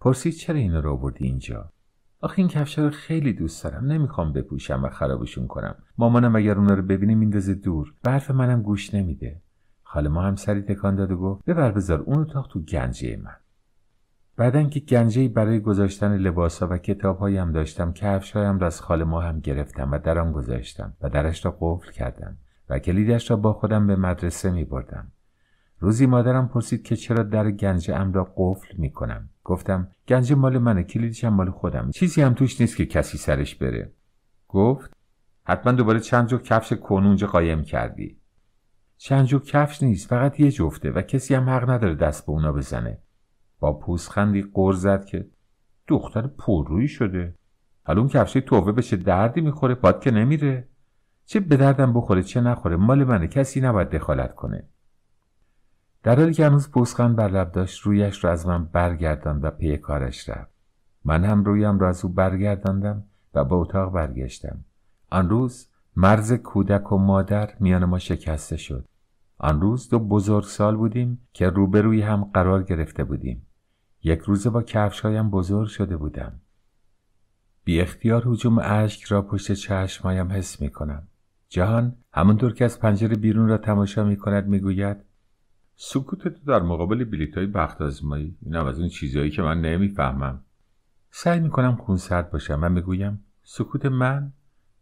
پرسید چرا این رو بردی اینجا آخ این کفشا رو خیلی دوست دارم نمیخوام بپوشم و خرابشون کنم مامانم اگر اونا رو ببینه میندازه دور برف منم گوش نمیده خالما ما هم سری تکان داد و گفت ببر بذار اون اتاق تو گنجه من بعدا که گنجه برای گذاشتن لباسها و کتابهایم داشتم کفشهایم را از خال ما هم گرفتم و در آن گذاشتم و درش را قفل کردم و کلیدش را با خودم به مدرسه می بردم. روزی مادرم پرسید که چرا در گنج ام را قفل می کنم. گفتم گنج مال منه کلیدش هم مال خودم. چیزی هم توش نیست که کسی سرش بره. گفت حتما دوباره چند جو کفش کنونج قایم کردی. چند جو کفش نیست فقط یه جفته و کسی هم حق نداره دست به اونا بزنه. با پوزخندی قر زد که دختر پررویی شده. حالا اون کفشی توبه بشه دردی میخوره باد که نمیره. چه به دردم بخوره چه نخوره مال منه کسی نباید دخالت کنه در حالی که هنوز پوسخند بر لب داشت رویش را رو از من برگرداند و پی کارش رفت من هم رویم را از او برگرداندم و به اتاق برگشتم آن روز مرز کودک و مادر میان ما شکسته شد آن روز دو بزرگسال بودیم که روبروی هم قرار گرفته بودیم یک روز با کفشهایم بزرگ شده بودم بی اختیار حجوم اشک را پشت چشمایم حس می جهان همونطور که از پنجره بیرون را تماشا می کند می گوید سکوت تو در مقابل بلیت های بخت آزمایی هم از اون چیزهایی که من نمیفهمم سعی می کنم خونسرد باشم من می گویم سکوت من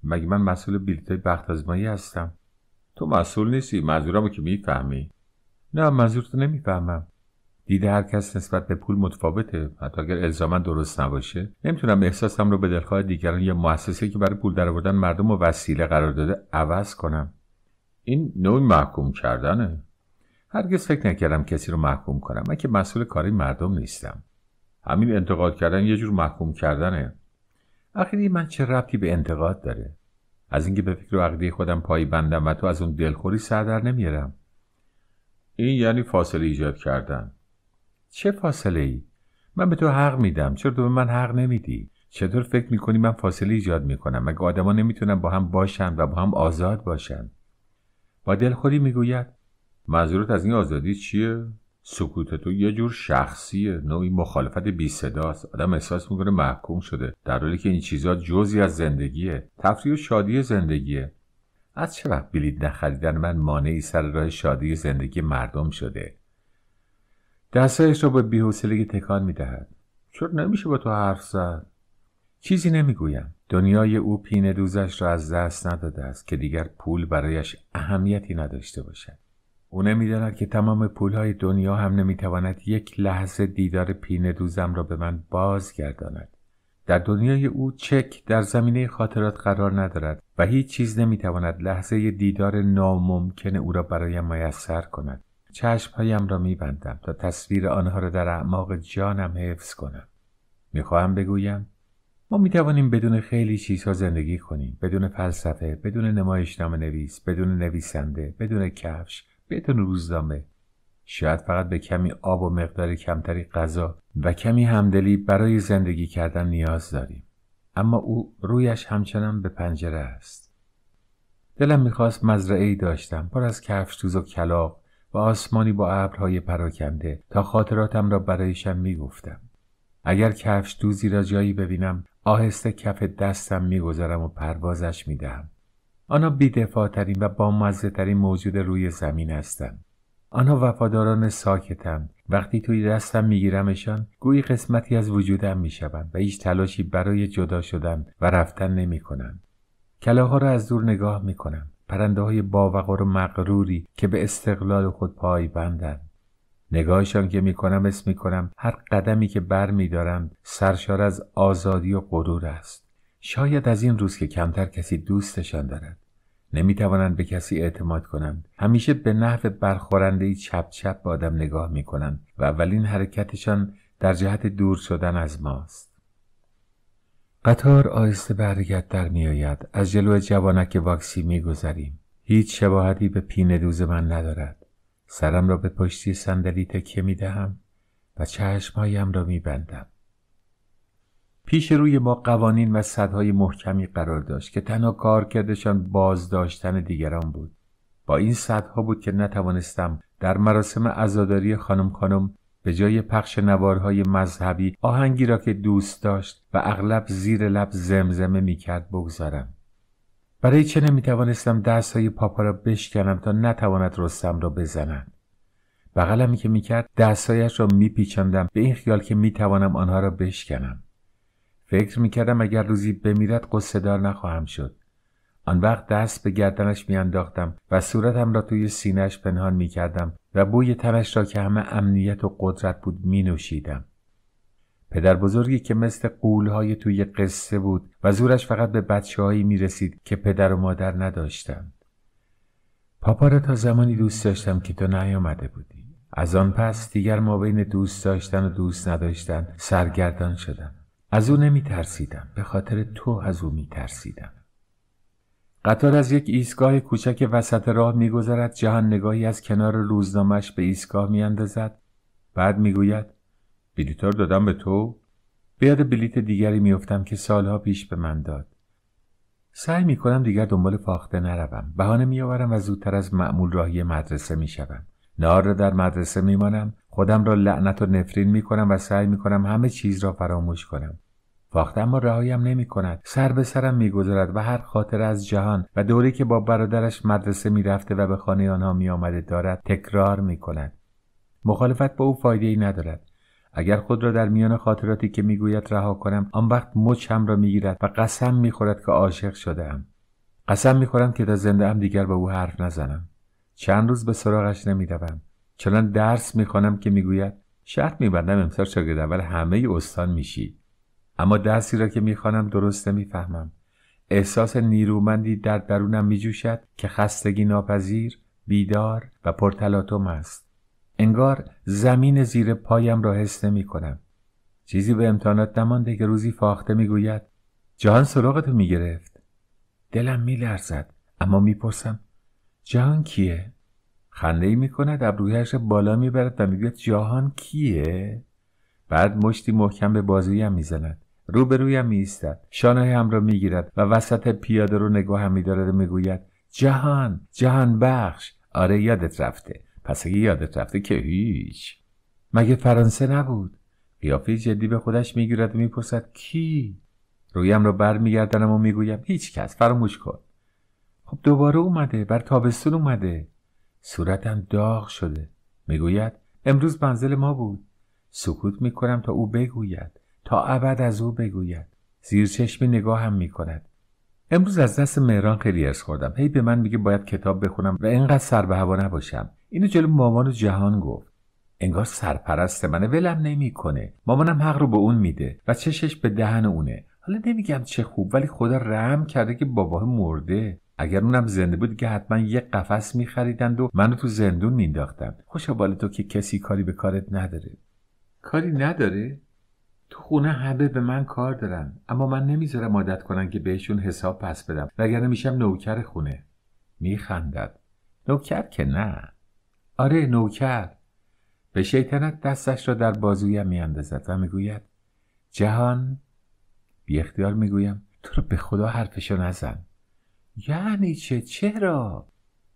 مگه من مسئول بلیت های بخت آزمایی هستم تو مسئول نیستی منظورمو که میفهمی نه منظور تو نمیفهمم دیده هر کس نسبت به پول متفاوته حتی اگر الزاما درست نباشه نمیتونم احساسم رو به دلخواه دیگران یا مؤسسه که برای پول درآوردن مردم و وسیله قرار داده عوض کنم این نوعی محکوم کردنه هرگز فکر نکردم کسی رو محکوم کنم من که مسئول کاری مردم نیستم همین انتقاد کردن یه جور محکوم کردنه اخیری من چه ربطی به انتقاد داره از اینکه به فکر و عقیده خودم پای بندم و تو از اون دلخوری سر در نمیارم این یعنی فاصله ایجاد کردن چه فاصله ای؟ من به تو حق میدم چرا تو به من حق نمیدی؟ چطور فکر میکنی من فاصله ایجاد میکنم مگه آدما نمیتونن با هم باشن و با هم آزاد باشن با دلخوری میگوید منظورت از این آزادی چیه سکوت تو یه جور شخصیه نوعی مخالفت بی صداست آدم احساس میکنه محکوم شده در حالی که این چیزها جزی از زندگیه تفریح و شادی زندگیه از چه وقت بلیط نخریدن من مانعی سر راه شادی زندگی مردم شده دستایش را به بیحوصلگی تکان میدهد چرا نمیشه با تو حرف زد چیزی نمیگویم دنیای او پین دوزش را از دست نداده است که دیگر پول برایش اهمیتی نداشته باشد او نمیداند که تمام پولهای دنیا هم نمیتواند یک لحظه دیدار پین دوزم را به من بازگرداند در دنیای او چک در زمینه خاطرات قرار ندارد و هیچ چیز نمیتواند لحظه دیدار ناممکن او را برایم میسر کند چشمهایم را میبندم تا تصویر آنها را در اعماق جانم حفظ کنم میخواهم بگویم ما میتوانیم بدون خیلی چیزها زندگی کنیم بدون فلسفه بدون نمایشنامه نویس بدون نویسنده بدون کفش بدون روزنامه شاید فقط به کمی آب و مقداری کمتری غذا و کمی همدلی برای زندگی کردن نیاز داریم اما او رویش همچنان به پنجره است دلم میخواست مزرعه ای داشتم پر از کفش توز و کلاق و آسمانی با ابرهای پراکنده تا خاطراتم را برایشان میگفتم اگر کفش دوزی را جایی ببینم آهسته کف دستم میگذارم و پروازش میدهم آنها بیدفاعترین و بامزه ترین موجود روی زمین هستند آنها وفاداران ساکتند وقتی توی دستم میگیرمشان گویی قسمتی از وجودم میشوند و هیچ تلاشی برای جدا شدن و رفتن نمیکنند کلاها را از دور نگاه میکنم پرنده های باوقار و مغروری که به استقلال خود پای بندند نگاهشان که میکنم اسم میکنم هر قدمی که بر میدارند سرشار از آزادی و غرور است شاید از این روز که کمتر کسی دوستشان دارد نمیتوانند به کسی اعتماد کنند همیشه به نحو برخورنده چپ چپ با آدم نگاه میکنند و اولین حرکتشان در جهت دور شدن از ماست قطار آهسته به در میآید از جلو جوانک واکسی میگذریم هیچ شباهتی به پین روز من ندارد سرم را به پشتی صندلی تکیه میدهم و چشمهایم را میبندم پیش روی ما قوانین و صدهای محکمی قرار داشت که تنها کار کردشان بازداشتن دیگران بود با این صدها بود که نتوانستم در مراسم عزاداری خانم خانم به جای پخش نوارهای مذهبی آهنگی را که دوست داشت و اغلب زیر لب زمزمه میکرد بگذارم برای چه نمیتوانستم های پاپا را بشکنم تا نتواند رستم را بزند بغلمی که میکرد دستهایش را میپیچاندم به این خیال که میتوانم آنها را بشکنم فکر کردم اگر روزی بمیرد قصهدار نخواهم شد آن وقت دست به گردنش میانداختم و صورتم را توی سینهش پنهان میکردم و بوی تنش را که همه امنیت و قدرت بود می نوشیدم. پدر بزرگی که مثل قولهای توی قصه بود و زورش فقط به بچه هایی می رسید که پدر و مادر نداشتند. پاپا را تا زمانی دوست داشتم که تو نیامده بودی. از آن پس دیگر ما بین دوست داشتن و دوست نداشتن سرگردان شدم. از او نمی ترسیدم. به خاطر تو از او می ترسیدم. قطار از یک ایستگاه کوچک وسط راه میگذرد جهان نگاهی از کنار روزنامهش به ایستگاه میاندازد بعد میگوید بلیتار دادم به تو به یاد بلیت دیگری میافتم که سالها پیش به من داد سعی میکنم دیگر دنبال فاخته نروم بهانه میآورم و زودتر از معمول راهی مدرسه میشوم نهار را در مدرسه میمانم خودم را لعنت و نفرین میکنم و سعی میکنم همه چیز را فراموش کنم وقت اما رهایم نمی کند سر به سرم میگذارد و هر خاطر از جهان و دوری که با برادرش مدرسه میرفته و به خانه آنها آمده دارد تکرار می کند مخالفت با او فایده ای ندارد اگر خود را در میان خاطراتی که میگوید رها کنم آن وقت مچم را میگیرد و قسم میخورد که عاشق شده ام قسم میخورم که تا زنده دیگر با او حرف نزنم چند روز به سراغش نمیروم چنان درس میخوانم که میگوید شرط میبندم امسال شاگرد اول همه استان میشی اما درسی را که میخوانم درست میفهمم احساس نیرومندی در درونم میجوشد که خستگی ناپذیر بیدار و پرتلاتوم است انگار زمین زیر پایم را حس نمی کنم چیزی به امتحانات نمانده که روزی فاخته میگوید جهان سراغتو میگرفت دلم میلرزد اما میپرسم جهان کیه خنده ای میکند ابرویش را بالا میبرد و میگوید جهان کیه بعد مشتی محکم به بازویم میزند روبرویم میایستد هم را میگیرد و وسط پیاده رو نگاهم میدارد و میگوید جهان جهان بخش آره یادت رفته پس اگه یادت رفته که هیچ مگه فرانسه نبود قیافه جدی به خودش میگیرد و میپرسد کی رویم را رو برمیگردانم و میگویم هیچ کس فراموش کن خب دوباره اومده بر تابستون اومده صورتم داغ شده میگوید امروز منزل ما بود سکوت میکنم تا او بگوید تا ابد از او بگوید زیر چشم نگاه هم می کند امروز از دست مهران خیلی از خوردم هی به من میگه باید کتاب بخونم و اینقدر سر به هوا نباشم اینو جلو مامان و جهان گفت انگار سرپرست منه ولم نمیکنه مامانم حق رو به اون میده و چشش به دهن اونه حالا نمیگم چه خوب ولی خدا رحم کرده که بابا مرده اگر اونم زنده بود که حتما یه قفس میخریدند و منو تو زندون مینداختند خوشا بال تو که کسی کاری به کارت نداره کاری نداره تو خونه همه به من کار دارن اما من نمیذارم عادت کنن که بهشون حساب پس بدم وگرنه میشم نوکر خونه میخندد نوکر که نه آره نوکر به شیطنت دستش را در بازویم میاندازد و میگوید جهان بی اختیار میگویم تو رو به خدا حرفشو نزن یعنی چه چرا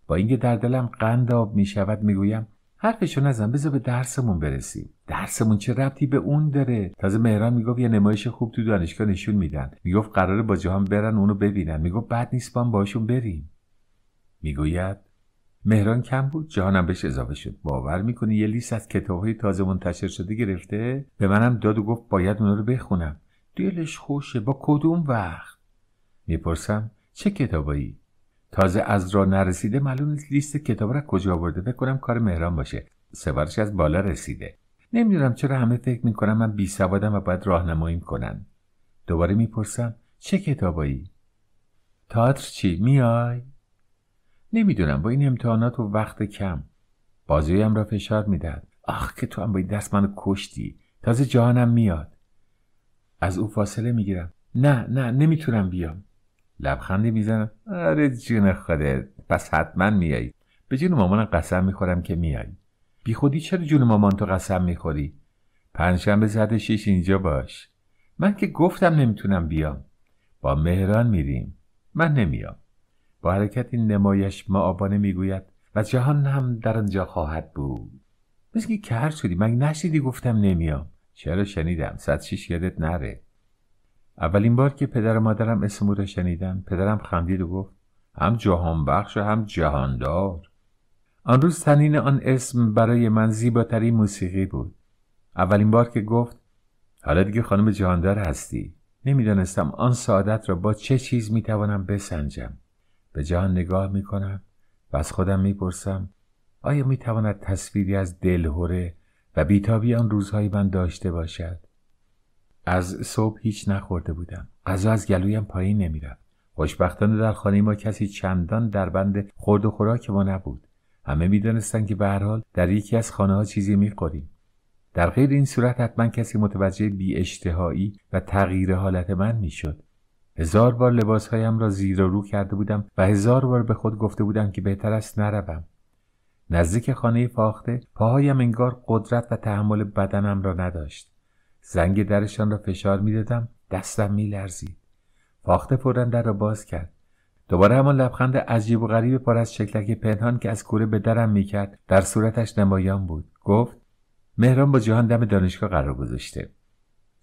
با اینکه در دلم قند آب میشود میگویم حرفشو نزن بذار به درسمون برسیم درسمون چه ربطی به اون داره تازه مهران میگفت یه نمایش خوب تو دانشگاه نشون میدن میگفت قراره با جهان برن اونو ببینن میگفت بد نیست با باشون بریم میگوید مهران کم بود جهانم بهش اضافه شد باور میکنی یه لیست از کتابهای تازه منتشر شده گرفته به منم داد و گفت باید اونا رو بخونم دلش خوشه با کدوم وقت میپرسم چه کتابایی تازه از را نرسیده معلوم نیست لیست کتاب را کجا آورده فکر کنم کار مهران باشه سفارش از بالا رسیده نمیدونم چرا همه فکر میکنم من بی سوادم و باید راهنمایی کنن دوباره میپرسم چه کتابایی تاتر چی میای نمیدونم با این امتحانات و وقت کم بازویم را فشار میدهد آخ که تو هم با این دست منو کشتی تازه جهانم میاد از او فاصله میگیرم نه نه نمیتونم بیام لبخندی میزنم آره جون خودت پس حتما میایی به جون مامانم قسم میخورم که میایی بی خودی چرا جون مامان تو قسم میخوری پنجشنبه ساعت شیش اینجا باش من که گفتم نمیتونم بیام با مهران میریم من نمیام با حرکت نمایش ما آبانه میگوید و جهان هم در آنجا خواهد بود مثل که کر شدی من نشیدی گفتم نمیام چرا شنیدم صد شیش یادت نره اولین بار که پدر و مادرم او را شنیدن پدرم خندید و گفت هم جهان بخش و هم جهاندار آن روز تنین آن اسم برای من زیباترین موسیقی بود اولین بار که گفت حالا دیگه خانم جهاندار هستی نمیدانستم آن سعادت را با چه چیز میتوانم بسنجم به جهان نگاه میکنم و از خودم میپرسم آیا میتواند تصویری از دلهوره و بیتابی آن روزهای من داشته باشد از صبح هیچ نخورده بودم غذا از گلویم پایین نمیرفت خوشبختانه در خانه ما کسی چندان در بند خورد و خوراک ما نبود همه میدانستند که به حال در یکی از خانه ها چیزی میخوریم در غیر این صورت حتما کسی متوجه بی اشتهایی و تغییر حالت من میشد هزار بار لباسهایم را زیر و رو کرده بودم و هزار بار به خود گفته بودم که بهتر است نروم نزدیک خانه فاخته پاهایم انگار قدرت و تحمل بدنم را نداشت زنگ درشان را فشار میدادم دستم میلرزید فاخته فورا در را باز کرد دوباره همان لبخند عجیب و غریب پر از شکلک پنهان که از کوره به درم کرد در صورتش نمایان بود گفت مهران با جهان دم دانشگاه قرار گذاشته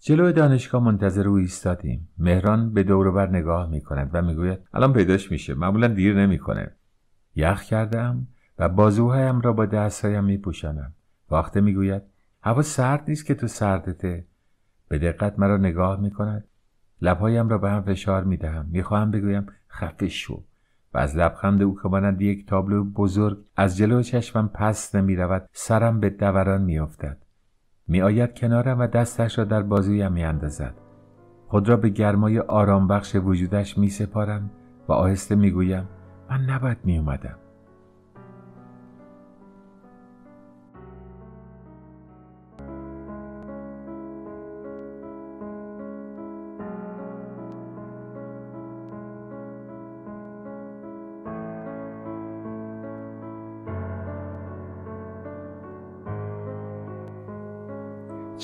جلو دانشگاه منتظر او ایستادیم مهران به دور بر نگاه میکند و میگوید الان پیداش میشه معمولا دیر نمیکنه یخ کردم و بازوهایم را با دستهایم میپوشانم وقتی میگوید هوا سرد نیست که تو سردته به دقت مرا نگاه می کند لبهایم را به هم فشار می دهم می خواهم بگویم خفه شو و از لبخند او که مانند یک تابلو بزرگ از جلو چشمم پس نمی رود سرم به دوران می افتد می آید کنارم و دستش را در بازویم می اندازد خود را به گرمای آرام بخش وجودش می سپارم و آهسته می گویم من نباید می اومدم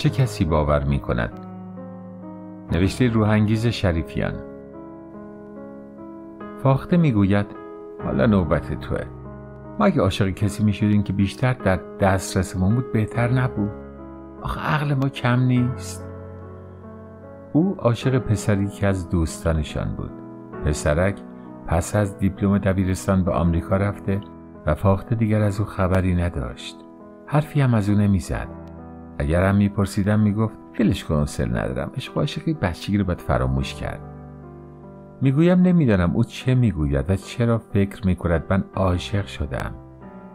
چه کسی باور می کند؟ نوشته روحانگیز شریفیان فاخته می گوید حالا نوبت توه ما اگه عاشق کسی می شدیم که بیشتر در دسترسمون بود بهتر نبود آخه عقل ما کم نیست او عاشق پسری که از دوستانشان بود پسرک پس از دیپلم دبیرستان به آمریکا رفته و فاخته دیگر از او خبری نداشت حرفی هم از او نمیزد اگرم میپرسیدم میگفت فیلش کن سر ندارم عشق عاشقی بچگی رو باید فراموش کرد میگویم نمیدانم او چه میگوید و چرا فکر میکند من عاشق شدم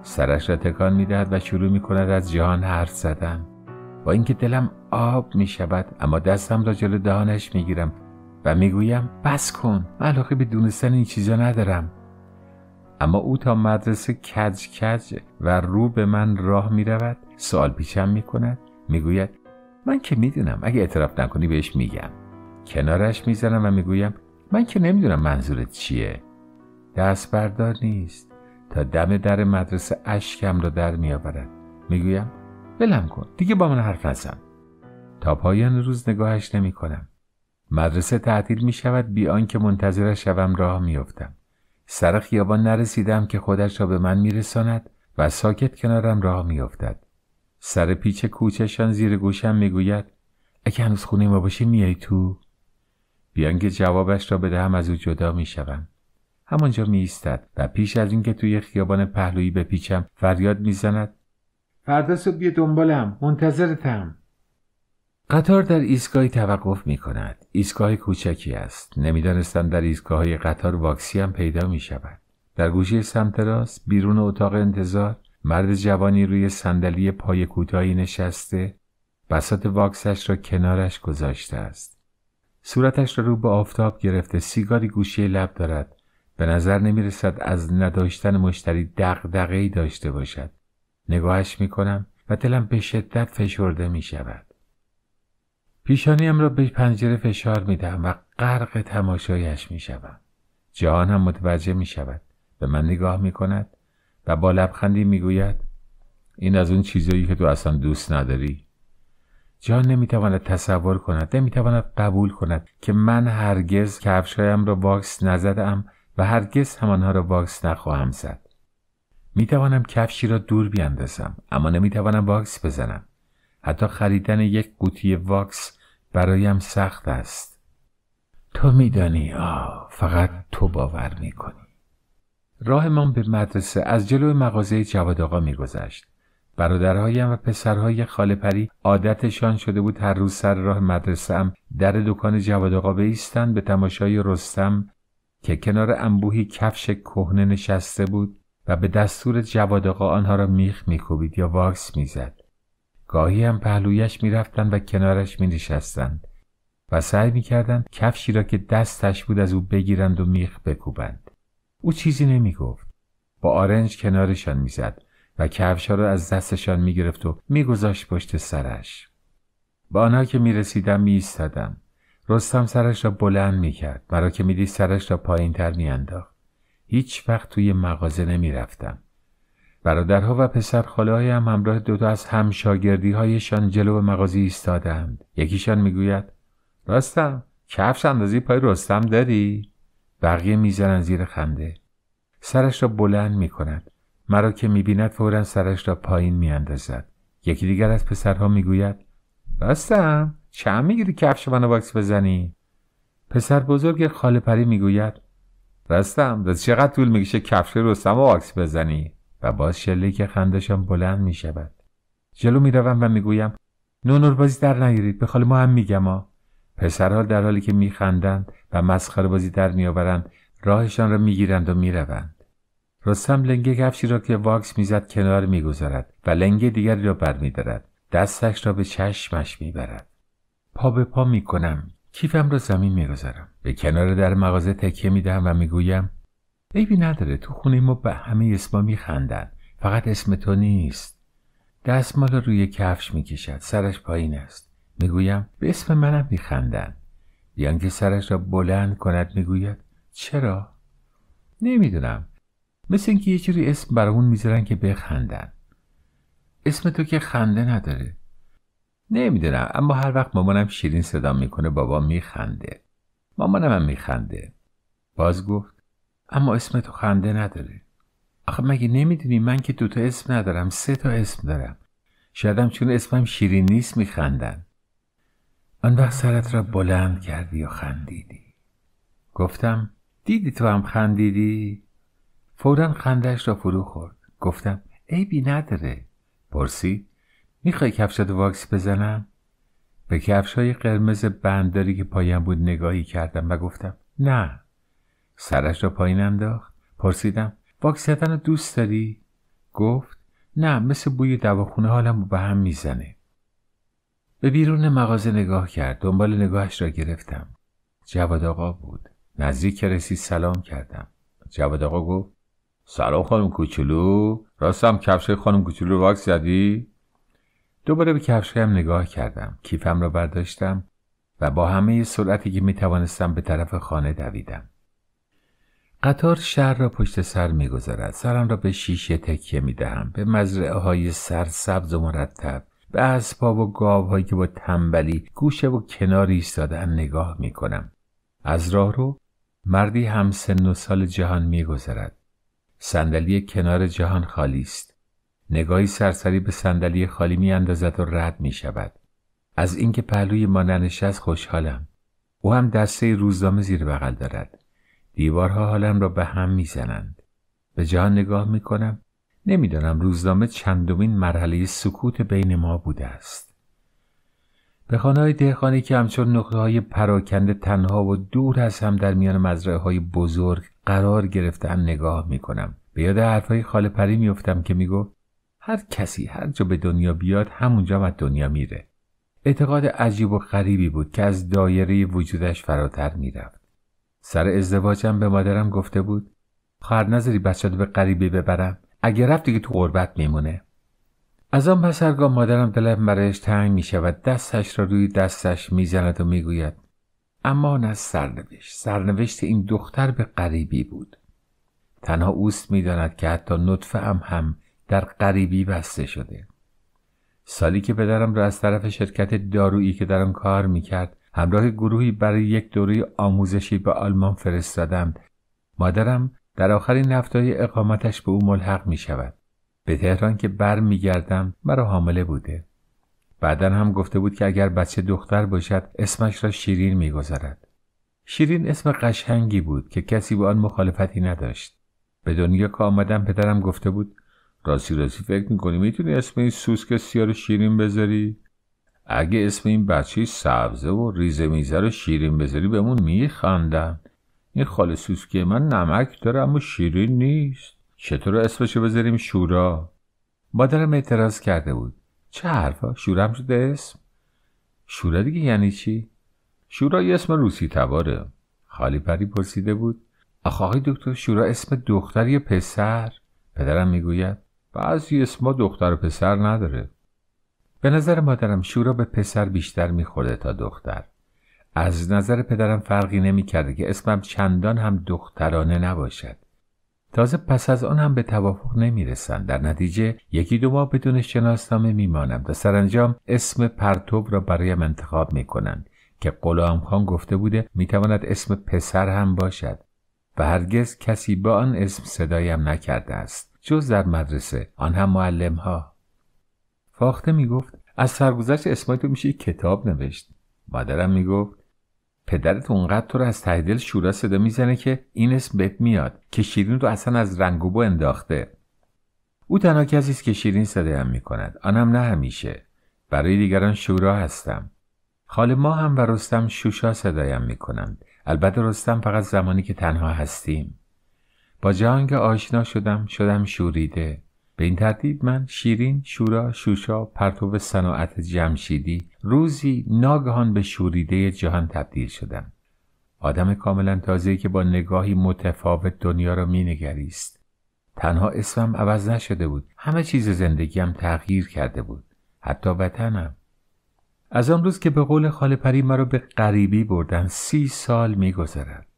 سرش را تکان میدهد و شروع میکند از جهان حرف زدن با اینکه دلم آب میشود اما دستم را جلو دهانش میگیرم و میگویم بس کن من علاقه به دونستن این چیزا ندارم اما او تا مدرسه کج کج و رو به من راه میرود سوال پیچم میکند میگوید من که میدونم اگه اعتراف نکنی بهش میگم کنارش میزنم و میگویم من که نمیدونم منظورت چیه دست بردار نیست تا دم در مدرسه اشکم را در میآورد میگویم ولم کن دیگه با من حرف نزن تا پایان روز نگاهش نمی کنم مدرسه تعطیل می شود بی آنکه منتظرش شوم راه میافتم سر خیابان نرسیدم که خودش را به من میرساند و ساکت کنارم راه میافتد سر پیچ کوچشان زیر گوشم میگوید اگه هنوز خونه ما باشه میای تو بیان که جوابش را بدهم از او جدا میشوم همانجا می ایستد و پیش از اینکه توی خیابان پهلویی بپیچم فریاد میزند فردا صبح بیا دنبالم منتظرتم قطار در ایستگاهی توقف می کند. ایستگاه کوچکی است. نمیدانستم در ایستگاه قطار واکسی هم پیدا می شود. در گوشه سمت راست بیرون اتاق انتظار مرد جوانی روی صندلی پای کوتاهی نشسته بسات واکسش را کنارش گذاشته است صورتش را رو به آفتاب گرفته سیگاری گوشه لب دارد به نظر نمی رسد از نداشتن مشتری دق ای داشته باشد نگاهش می کنم و دلم به شدت فشرده می شود پیشانیم را به پنجره فشار می دهم و غرق تماشایش می شود. جهان هم متوجه می شود به من نگاه می کند و با لبخندی میگوید این از اون چیزایی که تو اصلا دوست نداری جان نمیتواند تصور کند نمیتواند قبول کند که من هرگز کفشهایم را واکس نزدم و هرگز همانها را واکس نخواهم زد میتوانم کفشی را دور بیاندازم اما نمیتوانم واکس بزنم حتی خریدن یک قوطی واکس برایم سخت است تو میدانی آه فقط تو باور میکنی راهمان به مدرسه از جلو مغازه جواد آقا میگذشت برادرهایم و پسرهای خاله پری عادتشان شده بود هر روز سر راه مدرسه هم در دکان جواد آقا بایستند به تماشای رستم که کنار انبوهی کفش کهنه نشسته بود و به دستور جواد آقا آنها را میخ میکوبید یا واکس میزد گاهی هم پهلویش میرفتند و کنارش مینشستند و سعی میکردند کفشی را که دستش بود از او بگیرند و میخ بکوبند او چیزی نمی گفت. با آرنج کنارشان میزد و ها را از دستشان میگرفت و میگذاشت پشت سرش. با آنها که میرسیدم میایستادم. رستم سرش را بلند کرد مرا که دید سرش را پایین می انداخت هیچ وقت توی مغازه نمی رفتم برادرها و پسر هم همراه دوتا از همشاگردی هایشان جلو مغازه ایستادند یکیشان گوید رستم کفش اندازی پای رستم داری بقیه میزنن زیر خنده سرش را بلند می کند مرا که می بیند فورا سرش را پایین می اندازد یکی دیگر از پسرها می گوید راستم چند میگیری کفش منو بزنی پسر بزرگ خاله پری می گوید راستم دست چقدر طول میکشه کفش رستم و واکس بزنی و باز شله که خندشان بلند می شود جلو می و می گویم نونور بازی در نگیرید به خاله ما هم میگم پسرها در حالی که میخندند و مسخره بازی در میآورند راهشان را میگیرند و میروند رستم لنگه کفشی را که واکس میزد کنار میگذارد و لنگه دیگری را برمیدارد دستش را به چشمش میبرد پا به پا میکنم کیفم را زمین میگذارم به کنار در مغازه تکیه میدهم و میگویم عیبی نداره تو خونه ما به همه اسما میخندند. فقط اسم تو نیست دست دستمال روی کفش میکشد سرش پایین است میگویم به اسم منم میخندند بیان که سرش را بلند کند میگوید چرا نمیدونم مثل اینکه یه جوری اسم برامون میذارن که بخندن اسم تو که خنده نداره نمیدونم اما هر وقت مامانم شیرین صدا میکنه بابا میخنده مامانم هم میخنده باز گفت اما اسم تو خنده نداره آخه مگه نمیدونی من که دوتا اسم ندارم سه تا اسم دارم شایدم چون اسمم شیرین نیست میخندن آن وقت سرت را بلند کردی و خندیدی گفتم دیدی تو هم خندیدی فورا خندش را فرو خورد گفتم عیبی نداره پرسی میخوای کفشت واکس بزنم به های قرمز بندداری که پایم بود نگاهی کردم و گفتم نه سرش را پایین انداخت پرسیدم واکس زدن دوست داری گفت نه مثل بوی دواخونه حالم به هم میزنه به بیرون مغازه نگاه کرد دنبال نگاهش را گرفتم جواد آقا بود نزدیک که رسید سلام کردم جواد آقا گفت سلام خانم کوچولو راستم کفش خانم کوچولو رو واکس زدی دوباره به هم نگاه کردم کیفم را برداشتم و با همه سرعتی که می توانستم به طرف خانه دویدم قطار شهر را پشت سر می گذارد. سرم را به شیشه تکیه می دهم. به مزرعه های سرسبز و مرتب به اسباب و گاوهایی که با تنبلی گوشه و کناری ایستادن نگاه میکنم از راه رو مردی همسن و سال جهان میگذرد صندلی کنار جهان خالی است نگاهی سرسری به صندلی خالی اندازد و رد می شود. از اینکه پهلوی ما ننشست خوشحالم. او هم دسته روزنامه زیر بغل دارد. دیوارها حالم را به هم میزنند. به جهان نگاه می کنم. نمیدانم روزنامه چندمین مرحله سکوت بین ما بوده است به خانه های دهقانی که همچون نقطه های پراکنده تنها و دور از هم در میان مزرعه های بزرگ قرار گرفتن نگاه میکنم به یاد حرفهای خاله پری میافتم که میگو هر کسی هر جا به دنیا بیاد همونجا از دنیا میره اعتقاد عجیب و غریبی بود که از دایره وجودش فراتر میرفت سر ازدواجم به مادرم گفته بود خواهر نظری بچه به غریبی ببرم اگه رفت دیگه تو قربت میمونه از آن پس هرگاه مادرم دلم برایش تنگ میشه و دستش را روی دستش میزند و میگوید اما نه سرنوشت سرنوشت این دختر به غریبی بود تنها اوست میداند که حتی نطفه هم هم در غریبی بسته شده سالی که پدرم را از طرف شرکت دارویی که در آن کار میکرد همراه گروهی برای یک دوره آموزشی به آلمان فرستادند مادرم در آخرین هفته اقامتش به او ملحق می شود. به تهران که بر می گردم مرا حامله بوده. بعدا هم گفته بود که اگر بچه دختر باشد اسمش را شیرین می گذارد. شیرین اسم قشنگی بود که کسی با آن مخالفتی نداشت. به دنیا که آمدم پدرم گفته بود راستی راستی فکر میکنی میتونی اسم این سوسک سیار شیرین بذاری؟ اگه اسم این بچه سبزه و ریزه میزه رو شیرین بذاری بهمون میخندن این خاله سوسکی من نمک داره اما شیرین نیست چطور اسمشو بذاریم شورا مادرم اعتراض کرده بود چه حرفا شورم شده اسم شورا دیگه یعنی چی شورا یه اسم روسی تباره خالی پری پرسیده بود آخه دکتر شورا اسم دختر یا پسر پدرم میگوید بعضی اسما دختر و پسر نداره به نظر مادرم شورا به پسر بیشتر میخورده تا دختر از نظر پدرم فرقی نمی کرده که اسمم چندان هم دخترانه نباشد تازه پس از آن هم به توافق نمی رسند در نتیجه یکی دو ماه بدون شناسنامه مانم و سرانجام اسم پرتوب را برایم انتخاب می کنند که قلام خان گفته بوده تواند اسم پسر هم باشد و هرگز کسی با آن اسم صدایم نکرده است جز در مدرسه آن هم معلم ها فاخته گفت از سرگذشت اسمای تو میشه کتاب نوشت مادرم میگفت پدرت اونقدر تو رو از ته شورا صدا میزنه که این اسم بهت میاد که شیرین رو اصلا از رنگوبو انداخته او تنها کسی است که شیرین صدایم میکند آنم نه همیشه برای دیگران شورا هستم خاله ما هم و رستم شوشا صدایم میکنند البته رستم فقط زمانی که تنها هستیم با جهان که آشنا شدم شدم شوریده به این ترتیب من شیرین شورا شوشا پرتو صناعت جمشیدی روزی ناگهان به شوریده جهان تبدیل شدم آدم کاملا تازه که با نگاهی متفاوت دنیا را مینگریست تنها اسمم عوض نشده بود همه چیز زندگیم تغییر کرده بود حتی وطنم از آن روز که به قول خاله پری مرا به غریبی بردن سی سال میگذرد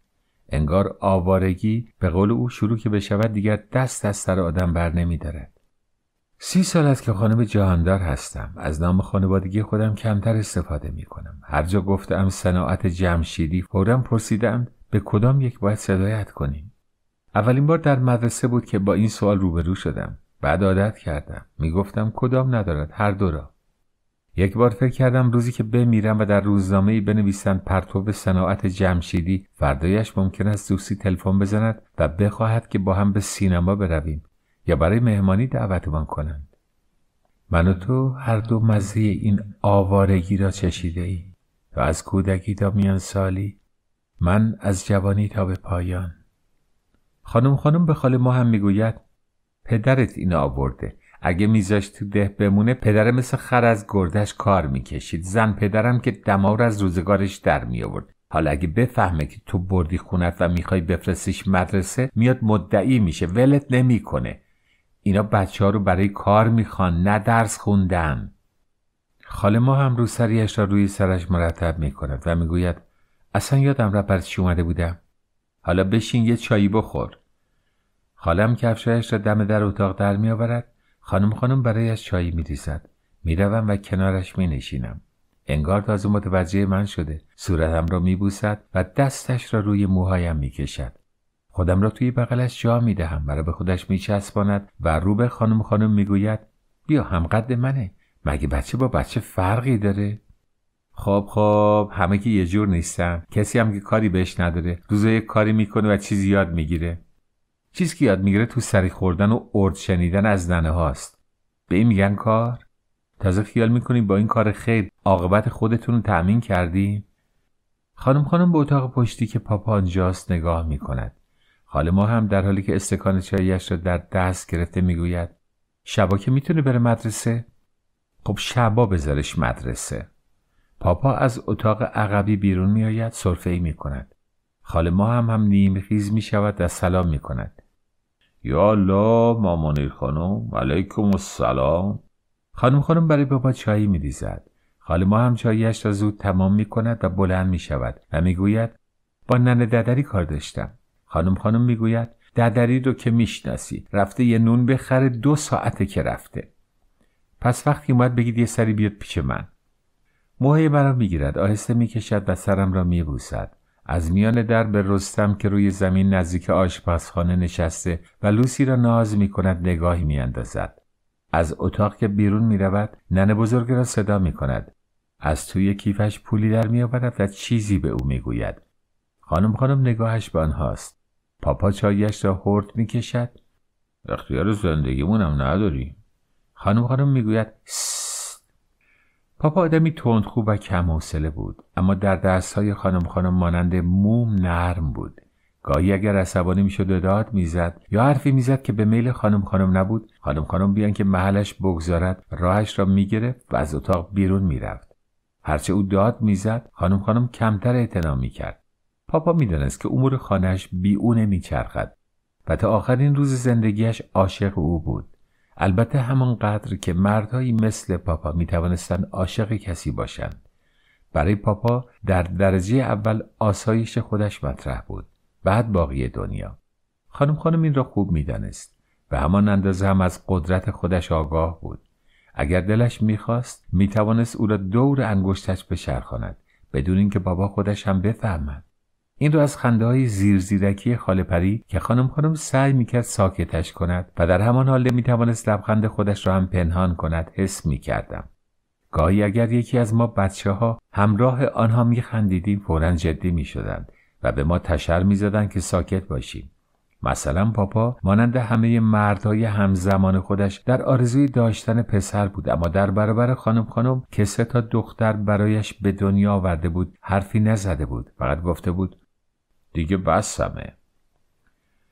انگار آوارگی به قول او شروع که بشود دیگر دست از سر آدم بر نمی دارد. سی سال است که خانم جهاندار هستم از نام خانوادگی خودم کمتر استفاده می کنم هر جا گفتم صناعت جمشیدی فورا پرسیدم به کدام یک باید صدایت کنیم اولین بار در مدرسه بود که با این سوال روبرو شدم بعد عادت کردم می گفتم کدام ندارد هر دو را یک بار فکر کردم روزی که بمیرم و در ای بنویسند پرتو صناعت جمشیدی فردایش ممکن است دوستی تلفن بزند و بخواهد که با هم به سینما برویم یا برای مهمانی دعوتمان کنند من و تو هر دو مزه این آوارگی را چشیده ای و از کودکی تا میان سالی من از جوانی تا به پایان خانم خانم به خاله ما هم میگوید پدرت این آورده اگه میذاش تو ده بمونه پدر مثل خر از گردش کار میکشید زن پدرم که دمار از روزگارش در آورد. حالا اگه بفهمه که تو بردی خونت و میخوای بفرستیش مدرسه میاد مدعی میشه ولت نمیکنه اینا بچه ها رو برای کار میخوان نه درس خوندن خاله ما هم رو سریش را روی سرش مرتب میکند و میگوید اصلا یادم را چی اومده بودم حالا بشین یه چایی بخور خالم کفشایش را دم در اتاق در میآورد خانم خانم برایش چایی میریزد میروم و کنارش مینشینم انگار تازه متوجه من شده صورتم را میبوسد و دستش را روی موهایم کشد خودم را توی بغلش جا می دهم برای به خودش چسباند و رو به خانم خانم گوید بیا همقد منه مگه بچه با بچه فرقی داره خب خب همه که یه جور نیستن کسی هم که کاری بهش نداره روزه کاری میکنه و چیزی یاد میگیره چیزی که یاد میگیره تو سری خوردن و ارد شنیدن از ننه هاست به این میگن کار تازه خیال میکنیم با این کار خیر عاقبت خودتون رو تأمین کردیم خانم خانم به اتاق پشتی که پاپا آنجاست نگاه میکند حال ما هم در حالی که استکان چایش را در دست گرفته میگوید شبا که میتونه بره مدرسه خب شبا بذارش مدرسه پاپا از اتاق عقبی بیرون میآید سرفه ای میکند خاله ما هم هم نیم خیز می شود و سلام می کند یا الله مامانیر خانم علیکم السلام خانم خانم برای بابا چایی می ریزد خاله ما هم چاییش را زود تمام می کند و بلند می شود و می گوید با ننه ددری کار داشتم خانم خانم می گوید ددری رو که شناسی. رفته یه نون بخره دو ساعته که رفته پس وقتی اومد بگید یه سری بیاد پیش من موهای مرا میگیرد آهسته میکشد و سرم را میبوسد از میان در به رستم که روی زمین نزدیک آشپزخانه نشسته و لوسی را ناز می کند نگاهی می اندازد. از اتاق که بیرون می رود ننه بزرگ را صدا می کند. از توی کیفش پولی در می آورد و چیزی به او می گوید. خانم خانم نگاهش به آنهاست. پاپا چایش را هرد می کشد. اختیار زندگیمونم نداری نداریم. خانم خانم می گوید پاپا آدمی خوب و کم حوصله بود اما در های خانم خانم مانند موم نرم بود گاهی اگر عصبانی میشد و داد میزد یا حرفی میزد که به میل خانم خانم نبود خانم خانم بیان که محلش بگذارد راهش را میگرفت و از اتاق بیرون میرفت هرچه او داد میزد خانم خانم کمتر اعتنا میکرد پاپا میدانست که امور خانهاش بی او نمیچرخد و تا آخرین روز زندگیش عاشق او بود البته همانقدر که مردهایی مثل پاپا می توانستند عاشق کسی باشند برای پاپا در درجه اول آسایش خودش مطرح بود بعد باقی دنیا خانم خانم این را خوب میدانست و همان اندازه هم از قدرت خودش آگاه بود اگر دلش میخواست میتوانست او را دور انگشتش بشرخاند بدون اینکه بابا خودش هم بفهمد این رو از خنده های زیرزیرکی خاله پری که خانم خانم سعی میکرد ساکتش کند و در همان حال میتوانست لبخند خودش را هم پنهان کند حس میکردم گاهی اگر یکی از ما بچه ها همراه آنها میخندیدیم فورا جدی میشدند و به ما تشر میزدند که ساکت باشیم مثلا پاپا مانند همه مردهای همزمان خودش در آرزوی داشتن پسر بود اما در برابر خانم خانم که سه تا دختر برایش به دنیا آورده بود حرفی نزده بود فقط گفته بود دیگه بسمه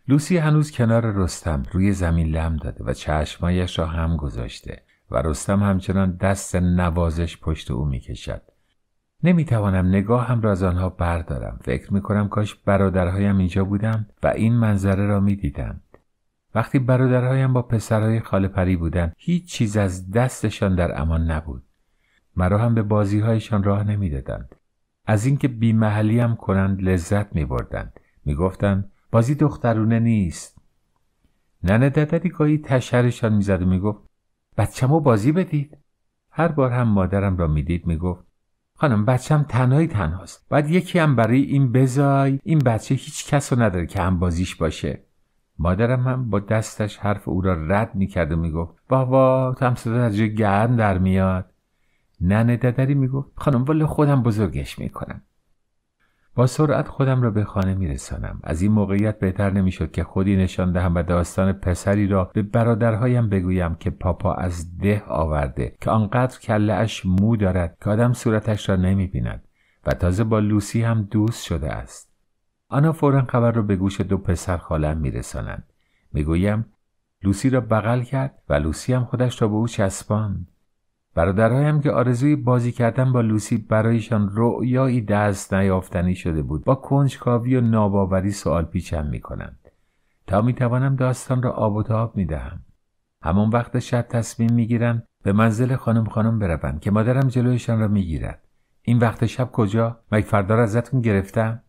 لوسی هنوز کنار رستم روی زمین لم داده و چشمایش را هم گذاشته و رستم همچنان دست نوازش پشت او میکشد نمیتوانم نگاهم را از آنها بردارم فکر میکنم کاش برادرهایم اینجا بودند و این منظره را میدیدند وقتی برادرهایم با پسرهای خاله پری بودند هیچ چیز از دستشان در امان نبود مرا هم به بازیهایشان راه نمیدادند از اینکه محلی هم کنند لذت می بردند. می بازی دخترونه نیست. ننه ددری گاهی تشرشان می زد و می گفت بچم بازی بدید. هر بار هم مادرم را میدید میگفت خانم بچم تنهایی تنهاست بعد یکی هم برای این بزای این بچه هیچ کس رو نداره که هم بازیش باشه مادرم هم با دستش حرف او را رد میکرد و میگفت بابا تو هم صدا گرم در میاد ننه ددری میگفت خانم والا خودم بزرگش میکنم با سرعت خودم را به خانه میرسانم از این موقعیت بهتر نمیشد که خودی نشان دهم و داستان پسری را به برادرهایم بگویم که پاپا از ده آورده که آنقدر کله مو دارد که آدم صورتش را نمیبیند و تازه با لوسی هم دوست شده است آنها فورا خبر را به گوش دو پسر خالم میرسانند میگویم لوسی را بغل کرد و لوسی هم خودش را به او چسباند برادرهایم که آرزوی بازی کردن با لوسی برایشان رؤیایی دست نیافتنی شده بود با کنجکاوی و ناباوری سوال پیچم کنند تا توانم داستان را آب و تاب دهم همون وقت شب تصمیم گیرم به منزل خانم خانم بروم که مادرم جلویشان را می گیرد این وقت شب کجا مگه فردا را ازتون گرفتم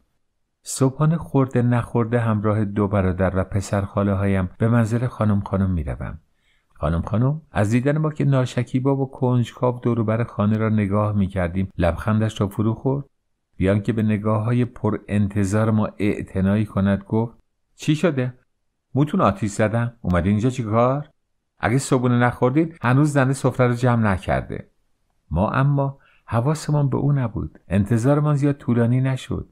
صبحانه خورده نخورده همراه دو برادر و پسر خاله هایم به منزل خانم خانم میروم خانم خانم از دیدن ما که ناشکیبا و کنجکاو دوروبر خانه را نگاه می کردیم لبخندش را فرو خورد بیان که به نگاه های پر انتظار ما اعتنایی کند گفت چی شده؟ موتون آتیش زدم اومده اینجا چی کار؟ اگه صبونه نخوردید هنوز زنده سفره رو جمع نکرده ما اما حواسمان به او نبود انتظارمان زیاد طولانی نشد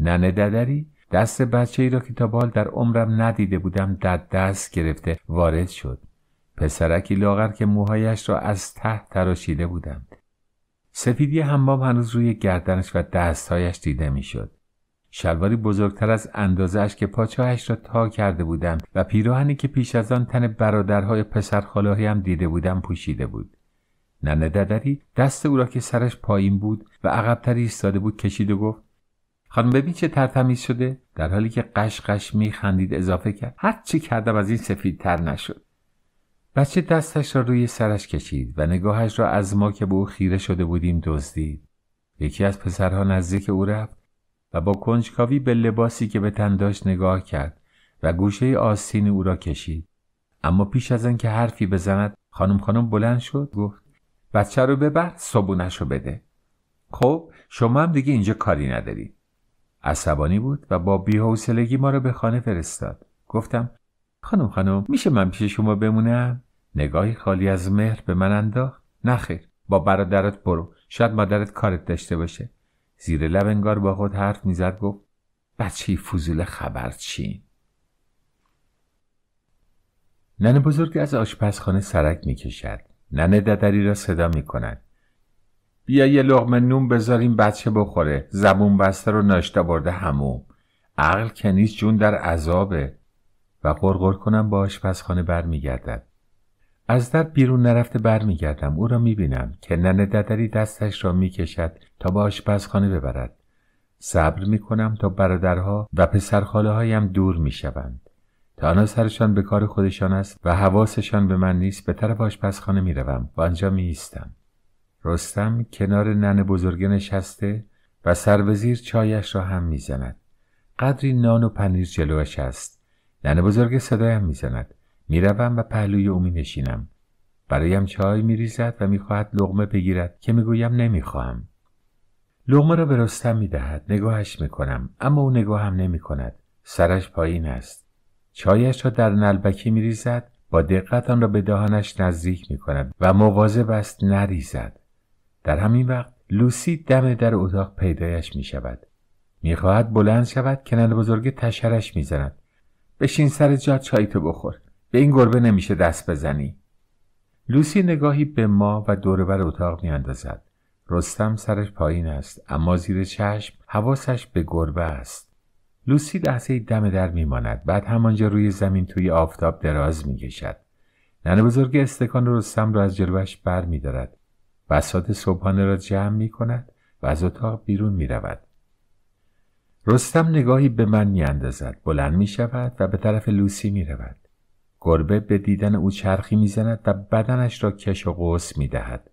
ننه ددری دست بچه ای را که تا بال در عمرم ندیده بودم در دست گرفته وارد شد پسرکی لاغر که موهایش را از ته تراشیده بودند سفیدی همبام هنوز روی گردنش و دستهایش دیده میشد شلواری بزرگتر از اندازهاش که پاچهایش را تا کرده بودم و پیراهنی که پیش از آن تن برادرهای پسر هم دیده بودم پوشیده بود ننه ددری دست او را که سرش پایین بود و عقبتر ایستاده بود کشید و گفت خانم ببین چه ترتمیز شده در حالی که قشقش میخندید اضافه کرد هر چی کردم از این سفیدتر نشد بچه دستش را روی سرش کشید و نگاهش را از ما که به او خیره شده بودیم دزدید یکی از پسرها نزدیک او رفت و با کنجکاوی به لباسی که به تن داشت نگاه کرد و گوشه آستین او را کشید اما پیش از آنکه حرفی بزند خانم خانم بلند شد گفت بچه رو ببر صبونش رو بده خب شما هم دیگه اینجا کاری ندارید. عصبانی بود و با بیحوصلگی ما را به خانه فرستاد گفتم خانم خانم میشه من پیش شما بمونم نگاهی خالی از مهر به من انداخت نخیر با برادرت برو شاید مادرت کارت داشته باشه زیر لب انگار با خود حرف میزد گفت بچه فضول چین ننه بزرگ از آشپزخانه سرک میکشد ننه ددری را صدا میکند بیا یه لغمه نون بذاریم بچه بخوره زبون بسته رو ناشتا برده هموم عقل که نیست جون در عذابه و غرغر کنم با آشپزخانه برمیگردد از در بیرون نرفته برمیگردم او را میبینم که ننه ددری دستش را میکشد تا با آشپزخانه ببرد صبر میکنم تا برادرها و پسرخاله هایم دور میشوند تا آنها سرشان به کار خودشان است و حواسشان به من نیست به طرف آشپزخانه میروم و آنجا میایستم رستم کنار ننه بزرگه نشسته و سروزیر چایش را هم میزند قدری نان و پنیر جلوش است نن بزرگ صدایم میزند میروم و پهلوی او مینشینم برایم چای میریزد و میخواهد لغمه بگیرد که میگویم نمیخواهم لغمه را به رستم میدهد نگاهش میکنم اما او نگاهم نمیکند سرش پایین است چایش را در نلبکی میریزد با دقت آن را به دهانش نزدیک میکند و مواظب است نریزد در همین وقت لوسی دم در اتاق پیدایش میشود میخواهد بلند شود که نن بزرگ تشرش میزند بشین سر جا چای تو بخور به این گربه نمیشه دست بزنی لوسی نگاهی به ما و دوربر اتاق میاندازد رستم سرش پایین است اما زیر چشم حواسش به گربه است لوسی لحظه دم در میماند بعد همانجا روی زمین توی آفتاب دراز میکشد ننه بزرگ استکان رستم را از جلوش بر میدارد بسات صبحانه را جمع میکند و از اتاق بیرون میرود. رستم نگاهی به من اندازد. بلند می شود و به طرف لوسی می رود. گربه به دیدن او چرخی می زند و بدنش را کش و قوس می دهد.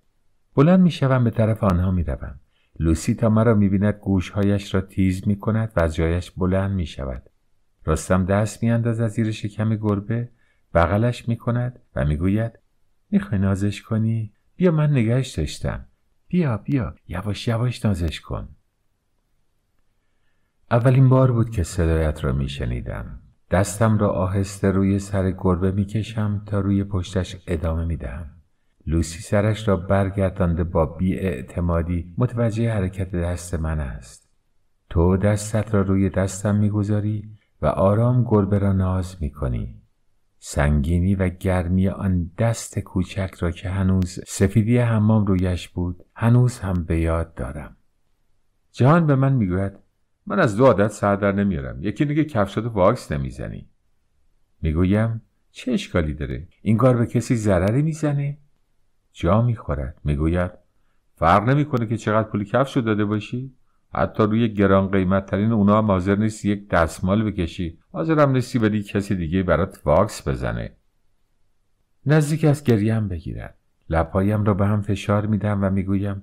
بلند می شوم به طرف آنها می روم. لوسی تا مرا می بیند گوشهایش را تیز می کند و از جایش بلند می شود. رستم دست می انداز از زیر شکم گربه بغلش می کند و می گوید می نازش کنی؟ بیا من نگهش داشتم. بیا بیا یواش یواش نازش کن. اولین بار بود که صدایت را می شنیدم. دستم را آهسته روی سر گربه می کشم تا روی پشتش ادامه می دهم. لوسی سرش را برگردانده با اعتمادی متوجه حرکت دست من است. تو دستت را روی دستم میگذاری و آرام گربه را ناز می کنی. سنگینی و گرمی آن دست کوچک را که هنوز سفیدی حمام رویش بود هنوز هم به یاد دارم. جهان به من میگوید من از دو عادت سر در نمیارم یکی دیگه کفشات واکس نمیزنی میگویم چه اشکالی داره این کار به کسی ضرری میزنه جا میخورد میگوید فرق نمیکنه که چقدر پول کفش رو داده باشی حتی روی گران قیمت ترین اونا هم حاضر نیستی یک دستمال بکشی حاضرم نیستی بدی کسی دیگه برات واکس بزنه نزدیک از گریم بگیرد لبهایم را به هم فشار میدم و میگویم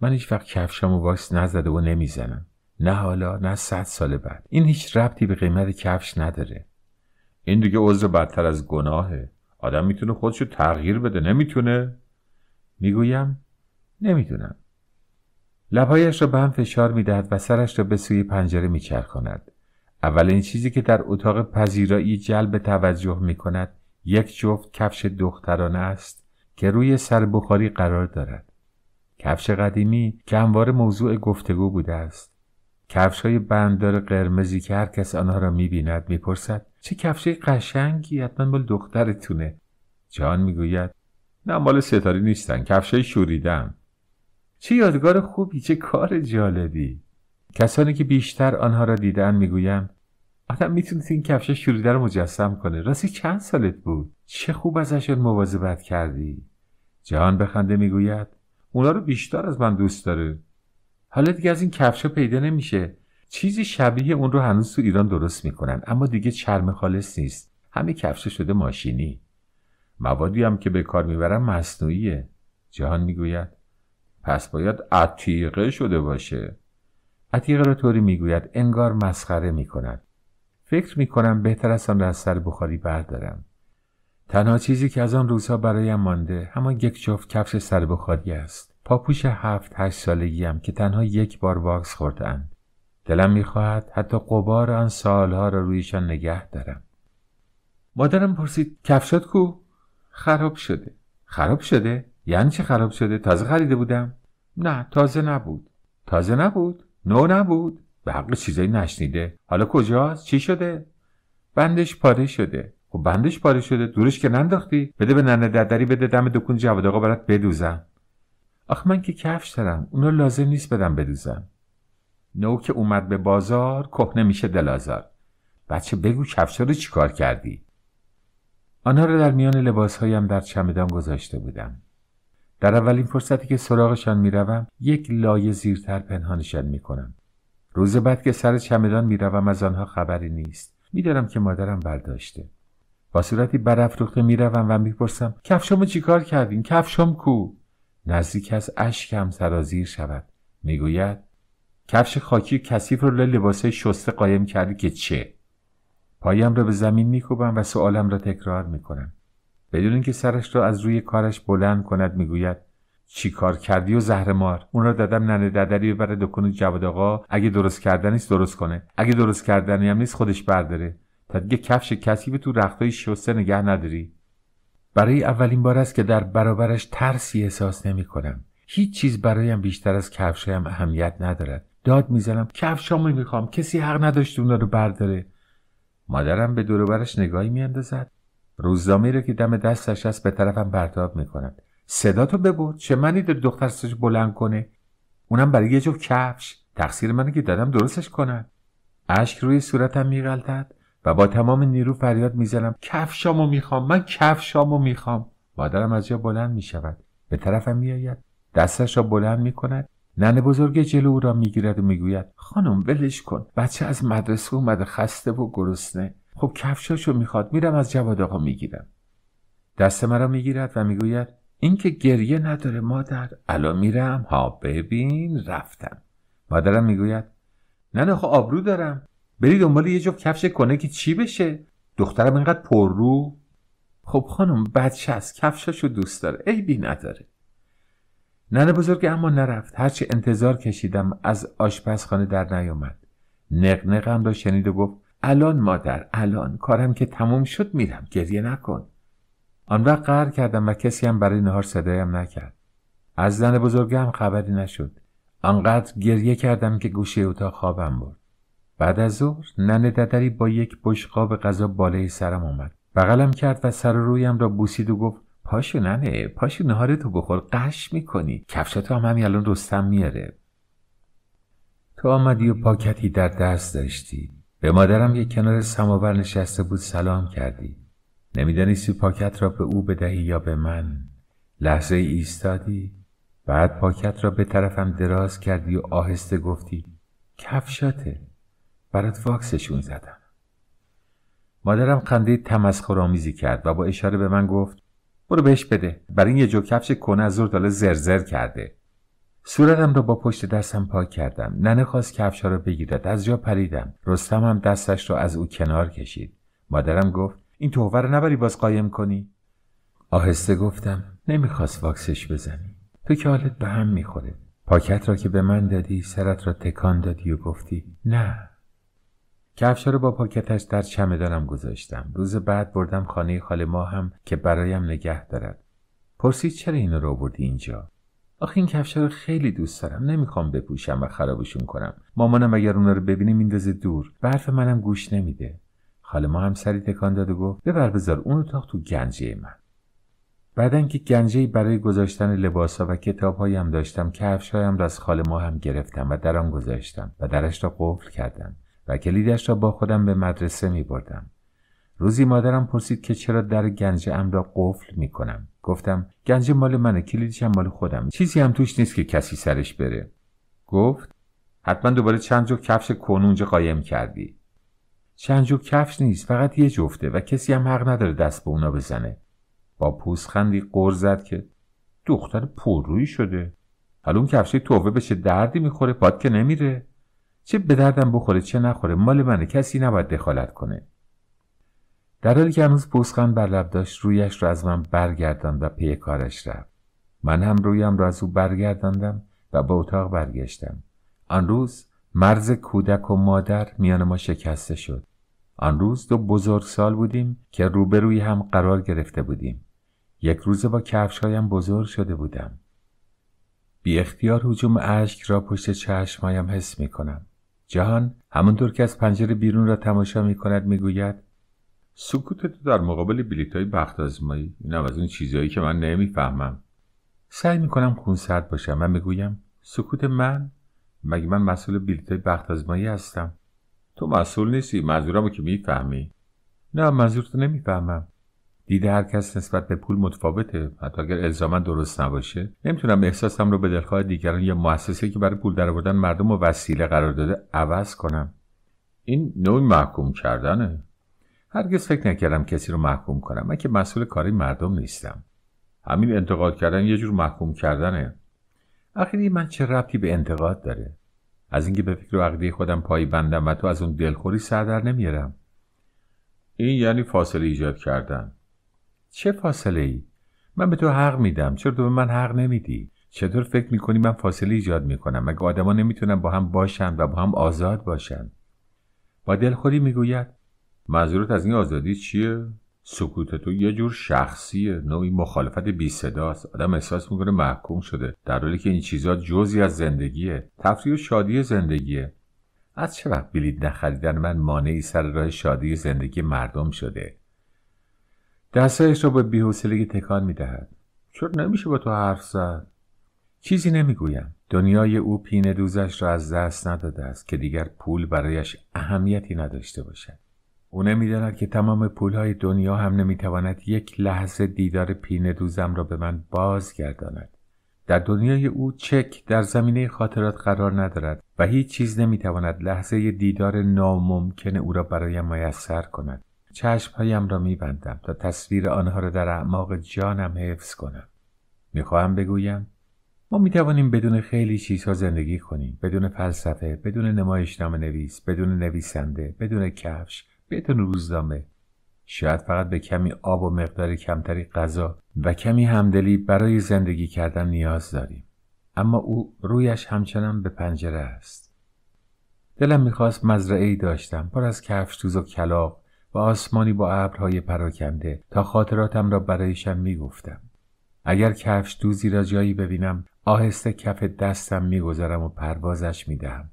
من هیچ وقت کفشم و واکس نزده و نمیزنم نه حالا نه صد سال بعد این هیچ ربطی به قیمت کفش نداره این دیگه عذر بدتر از گناهه آدم میتونه خودشو تغییر بده نمیتونه میگویم نمیدونم لبهایش را به هم فشار میدهد و سرش را به سوی پنجره میچرخاند اولین چیزی که در اتاق پذیرایی جلب توجه میکند یک جفت کفش دخترانه است که روی سر بخاری قرار دارد کفش قدیمی که همواره موضوع گفتگو بوده است کفش های بندار قرمزی که هر کس آنها را میبیند میپرسد چه کفش قشنگی حتما مال دخترتونه جان میگوید نه مال ستاری نیستن کفش های چه یادگار خوبی چه کار جالبی کسانی که بیشتر آنها را دیدن میگویند آدم میتونید این کفش شوریده رو مجسم کنه راستی چند سالت بود چه خوب ازشون مواظبت کردی جهان بخنده میگوید اونا رو بیشتر از من دوست داره حالا دیگه از این کفش پیدا نمیشه چیزی شبیه اون رو هنوز تو ایران درست میکنن اما دیگه چرم خالص نیست همه کفش شده ماشینی موادی هم که به کار میبرن مصنوعیه جهان میگوید پس باید عتیقه شده باشه عتیقه را طوری میگوید انگار مسخره میکند فکر میکنم بهتر از آن را از سر بخاری بردارم تنها چیزی که از آن روزها برایم مانده همان یک جفت کفش سر بخاری است پاپوش هفت هشت هم که تنها یک بار واکس خوردهاند دلم میخواهد حتی قبار آن سالها را رویشان نگه دارم مادرم پرسید کفشات کو خراب شده خراب شده یعنی چه خراب شده تازه خریده بودم نه تازه نبود تازه نبود نو نبود به حق چیزایی نشنیده حالا کجاست چی شده بندش پاره شده خب بندش پاره شده دورش که ننداختی بده به ننه ددری بده دم دکون جواد آقا برات بدوزم آخ من که کفش دارم اونو لازم نیست بدم بدوزم نو که اومد به بازار کهنه میشه دلازار بچه بگو کفش رو چیکار کردی آنها رو در میان لباسهایم در چمدان گذاشته بودم در اولین فرصتی که سراغشان میروم یک لایه زیرتر پنهانشان میکنم روز بعد که سر چمدان میروم از آنها خبری نیست میدارم که مادرم برداشته با صورتی برافروخته میروم و میپرسم کفشامو چیکار کردین کفشام کو نزدیک از اشکم سرازیر شود میگوید کفش خاکی کثیف رو لباسه شسته قایم کردی که چه پایم را به زمین میکوبم و سوالم را تکرار میکنم بدون اینکه سرش را از روی کارش بلند کند میگوید چی کار کردی و مار؟ اون را دادم ننه ددری ببره دکون جواد آقا اگه درست کردن درست کنه اگه درست کردنی هم نیست خودش برداره تا دیگه کفش کسی تو رختای شسته نگه نداری برای اولین بار است که در برابرش ترسی احساس نمی کنم. هیچ چیز برایم بیشتر از کفشایم اهمیت ندارد. داد میزنم کفشامو میخوام کسی حق نداشت اونا رو برداره. مادرم به دوروبرش نگاهی میاندازد. روزنامه رو که دم دستش است به طرفم می میکند. صدا تو ببر چه منی در دختر بلند کنه اونم برای یه جفت کفش تقصیر منو که دادم درستش کند اشک روی صورتم میغلطد و با تمام نیرو فریاد میزنم کفشامو میخوام من کفشامو میخوام مادرم از جا بلند میشود به طرفم میآید دستش را بلند میکند ننه بزرگ جلو او را میگیرد و میگوید خانم ولش کن بچه از مدرسه اومده خسته و گرسنه خب کفشاشو میخواد میرم از جواد آقا میگیرم دست مرا میگیرد و میگوید این که گریه نداره مادر الان میرم ها ببین رفتم مادرم میگوید ننه نه خب آبرو دارم بری دنبال یه جفت کفش کنه که چی بشه دخترم اینقدر پررو خب خانم بچه از کفشاشو دوست داره بی نداره ننه بزرگ اما نرفت هرچی انتظار کشیدم از آشپزخانه در نیامد نقنقم را شنید و گفت الان مادر الان کارم که تموم شد میرم گریه نکن آن وقت قهر کردم و کسی هم برای نهار صدایم نکرد از زن بزرگم خبری نشد آنقدر گریه کردم که گوشه اتاق خوابم برد بعد از ظهر ننه ددری با یک بشقاب غذا بالای سرم آمد بغلم کرد و سر رویم را بوسید و گفت پاشو ننه پاشو تو بخور قش میکنی کفشاتو هم همین الان رستم میاره تو آمدی و پاکتی در دست داشتی به مادرم یک کنار سماور نشسته بود سلام کردی نمیدانیستی پاکت را به او بدهی یا به من لحظه ایستادی بعد پاکت را به طرفم دراز کردی و آهسته گفتی کفشاته برات واکسشون زدم مادرم خنده تمسخرآمیزی کرد و با اشاره به من گفت برو بهش بده بر این یه جو کفش کنه از داله زرزر کرده صورتم را با پشت دستم پاک کردم ننه خواست کفشها رو بگیرد از جا پریدم رستم هم دستش رو از او کنار کشید مادرم گفت این توهوه رو نبری باز قایم کنی آهسته گفتم نمیخواست واکسش بزنی تو که حالت به هم میخوره پاکت را که به من دادی سرت را تکان دادی و گفتی نه کفش رو با پاکتش در چمدانم گذاشتم روز بعد بردم خانه خاله ما هم که برایم نگه دارد پرسید چرا اینو رو بردی اینجا آخه این کفشا رو خیلی دوست دارم نمیخوام بپوشم و خرابشون کنم مامانم اگر اون رو ببینه میندازه دور برف منم گوش نمیده خاله ما هم سری تکان داد و گفت ببر بذار اون اتاق تو گنجه من بعدن که گنجه برای گذاشتن لباسا و کتاب هایم داشتم کفش را از خاله ما هم گرفتم و در آن گذاشتم و درش را قفل کردم و کلیدش را با خودم به مدرسه می بردم. روزی مادرم پرسید که چرا در گنج ام را قفل می کنم. گفتم گنج مال منه کلیدش هم مال خودم چیزی هم توش نیست که کسی سرش بره گفت حتما دوباره چند جو کفش کنونج قایم کردی چند جو کفش نیست فقط یه جفته و کسی هم حق نداره دست به اونا بزنه با پوزخندی قر زد که دختر پررویی شده حالا اون کفشی توبه بشه دردی میخوره پاد که نمیره چه به دردم بخوره چه نخوره مال منه کسی نباید دخالت کنه در حالی که هنوز پوسخند بر لب داشت رویش را رو از من برگرداند و پی کارش رفت من هم رویم را رو از او برگرداندم و به اتاق برگشتم آن روز مرز کودک و مادر میان ما شکسته شد آن روز دو بزرگسال بودیم که روبروی هم قرار گرفته بودیم یک روز با کفشهایم بزرگ شده بودم بی اختیار حجوم اشک را پشت چشمهایم حس می کنم جهان همانطور که از پنجره بیرون را تماشا می کند می گوید سکوت تو در مقابل بلیت های بخت آزمایی اینم از اون چیزهایی که من نمیفهمم سعی می کنم سرد باشم و گویم سکوت من مگه من مسئول بلیت های بخت آزمایی هستم تو مسئول نیستی منظورم که میفهمی نه منظور تو نمیفهمم دیده هر کس نسبت به پول متفاوته حتی اگر الزاما درست نباشه نمیتونم احساسم رو به دلخواه دیگران یا مؤسسه که برای پول درآوردن مردم و وسیله قرار داده عوض کنم این نوع محکوم کردنه هرگز فکر نکردم کسی رو محکوم کنم من که مسئول کاری مردم نیستم همین انتقاد کردن یه جور محکوم کردنه اخیری من چه ربطی به انتقاد داره از اینکه به فکر و عقیده خودم پای بندم و تو از اون دلخوری سر در نمیارم این یعنی فاصله ایجاد کردن چه فاصله ای؟ من به تو حق میدم چرا تو به من حق نمیدی؟ چطور فکر میکنی من فاصله ایجاد میکنم مگه آدما نمیتونن با هم باشن و با هم آزاد باشن با دلخوری میگوید منظورت از این آزادی چیه سکوت تو یه جور شخصیه نوعی مخالفت بی صداست آدم احساس میکنه محکوم شده در حالی که این چیزها جزی از زندگیه تفریح و شادی زندگیه از چه وقت بلیط نخریدن من مانعی سر راه شادی زندگی مردم شده دستایش را به بیحسلگی تکان می چرا نمیشه با تو حرف زد؟ چیزی نمیگویم. دنیای او پین دوزش را از دست نداده است که دیگر پول برایش اهمیتی نداشته باشد. او نمیداند که تمام پولهای دنیا هم نمیتواند یک لحظه دیدار پین دوزم را به من بازگرداند. در دنیای او چک در زمینه خاطرات قرار ندارد و هیچ چیز نمیتواند لحظه دیدار ناممکن او را برایم میسر کند چشمهایم را میبندم تا تصویر آنها را در اعماق جانم حفظ کنم میخواهم بگویم ما میتوانیم بدون خیلی چیزها زندگی کنیم بدون فلسفه بدون نمایشنامه نویس بدون نویسنده بدون کفش بدون روزنامه شاید فقط به کمی آب و مقدار کمتری غذا و کمی همدلی برای زندگی کردن نیاز داریم اما او رویش همچنان به پنجره است دلم میخواست مزرعه ای داشتم پر از کفش توز و کلاق و آسمانی با ابرهای پراکنده تا خاطراتم را برایشان میگفتم اگر کفش دوزی را جایی ببینم آهسته کف دستم میگذارم و پروازش میدهم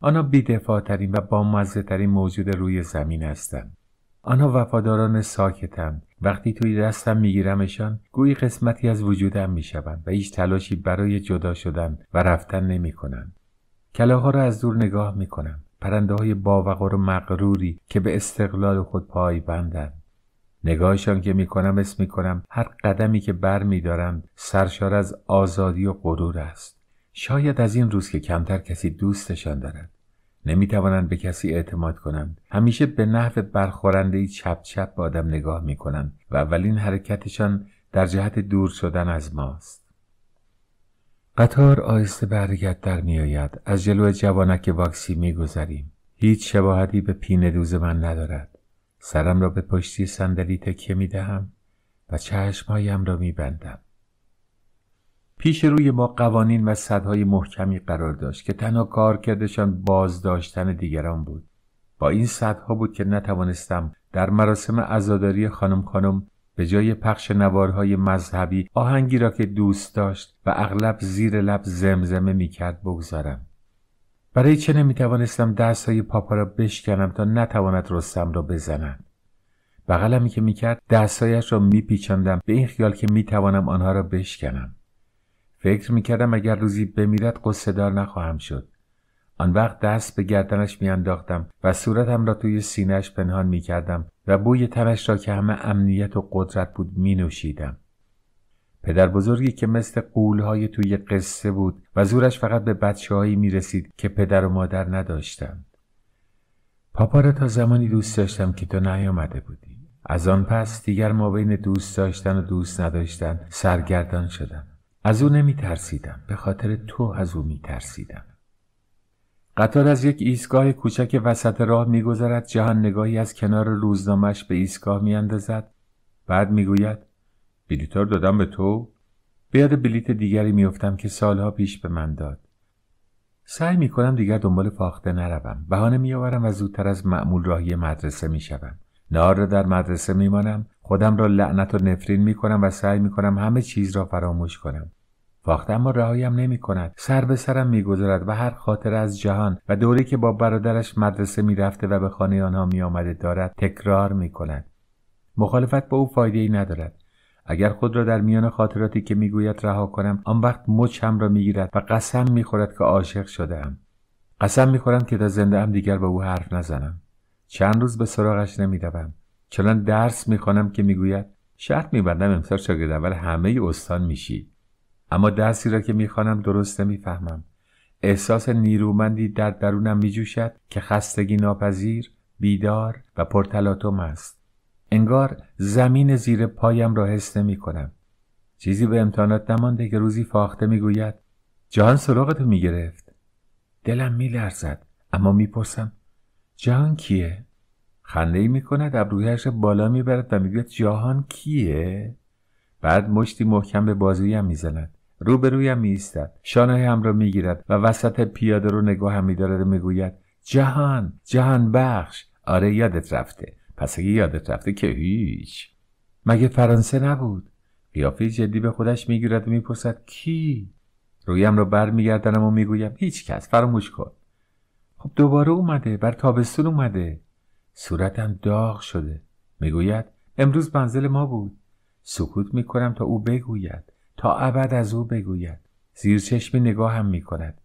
آنها بیدفاعترین و بامزهترین ترین موجود روی زمین هستند آنها وفاداران ساکتند وقتی توی دستم میگیرمشان گویی قسمتی از وجودم میشوند و هیچ تلاشی برای جدا شدن و رفتن نمیکنند کلاها را از دور نگاه میکنم پرنده های باوقار و مغروری که به استقلال خود پای بندند نگاهشان که میکنم اسم میکنم هر قدمی که بر دارند سرشار از آزادی و غرور است شاید از این روز که کمتر کسی دوستشان دارد توانند به کسی اعتماد کنند همیشه به نحو برخورنده چپ چپ به آدم نگاه میکنند و اولین حرکتشان در جهت دور شدن از ماست قطار آهسته به در میآید از جلو جوانک واکسی میگذریم هیچ شباهتی به پین روز من ندارد سرم را به پشتی صندلی تکیه میدهم و چشمهایم را میبندم پیش روی ما قوانین و صدهای محکمی قرار داشت که تنها کار کارکردشان بازداشتن دیگران بود با این صدها بود که نتوانستم در مراسم عزاداری خانم خانم به جای پخش نوارهای مذهبی آهنگی را که دوست داشت و اغلب زیر لب زمزمه میکرد بگذارم برای چه نمیتوانستم دست های پاپا را بشکنم تا نتواند رستم را بزند بغلمی که میکرد دستهایش را میپیچاندم به این خیال که میتوانم آنها را بشکنم فکر میکردم اگر روزی بمیرد قصهدار نخواهم شد آن وقت دست به گردنش میانداختم و صورتم را توی سینهش پنهان میکردم و بوی تنش را که همه امنیت و قدرت بود می نوشیدم. پدر بزرگی که مثل قولهای توی قصه بود و زورش فقط به بچه هایی می رسید که پدر و مادر نداشتند. پاپا را تا زمانی دوست داشتم که تو نیامده بودی. از آن پس دیگر ما بین دوست داشتن و دوست نداشتن سرگردان شدم. از او نمی ترسیدم. به خاطر تو از او می ترسیدم. قطار از یک ایستگاه کوچک وسط راه میگذرد جهان نگاهی از کنار روزنامهش به ایستگاه میاندازد بعد میگوید بلیتار دادم به تو بیاد یاد بلیت دیگری میافتم که سالها پیش به من داد سعی میکنم دیگر دنبال فاخته نروم بهانه میآورم و زودتر از معمول راهی مدرسه میشوم نهار را در مدرسه میمانم خودم را لعنت و نفرین میکنم و سعی میکنم همه چیز را فراموش کنم فاخته اما رهایم نمی کند سر به سرم میگذارد و هر خاطر از جهان و دوری که با برادرش مدرسه میرفته و به خانه آنها آمده دارد تکرار می کند مخالفت با او فایده ای ندارد اگر خود را در میان خاطراتی که میگوید رها کنم آن وقت مچم را میگیرد و قسم میخورد که عاشق شدهام قسم میخورم که تا زنده دیگر با او حرف نزنم چند روز به سراغش نمیروم چنان درس میخوانم که میگوید شرط میبندم امسال شاگرد اول همه استان میشی اما درسی را که میخوانم درست میفهمم احساس نیرومندی در درونم میجوشد که خستگی ناپذیر بیدار و پرتلاتوم است انگار زمین زیر پایم را حس نمی کنم. چیزی به امتحانات نمانده که روزی فاخته میگوید جهان سراغتو میگرفت دلم میلرزد اما میپرسم جهان کیه خنده ای کند ابرویش بالا میبرد و میگوید جهان کیه بعد مشتی محکم به بازویم میزند روبرویم میایستد هم را میگیرد و وسط پیاده رو نگاه میدارد و میگوید جهان جهان بخش آره یادت رفته پس اگه یادت رفته که هیچ مگه فرانسه نبود قیافه جدی به خودش میگیرد و میپرسد کی رویم را رو برمیگردنم و میگویم هیچ کس فراموش کن خب دوباره اومده بر تابستون اومده صورتم داغ شده میگوید امروز منزل ما بود سکوت میکنم تا او بگوید تا ابد از او بگوید زیر چشم هم می کند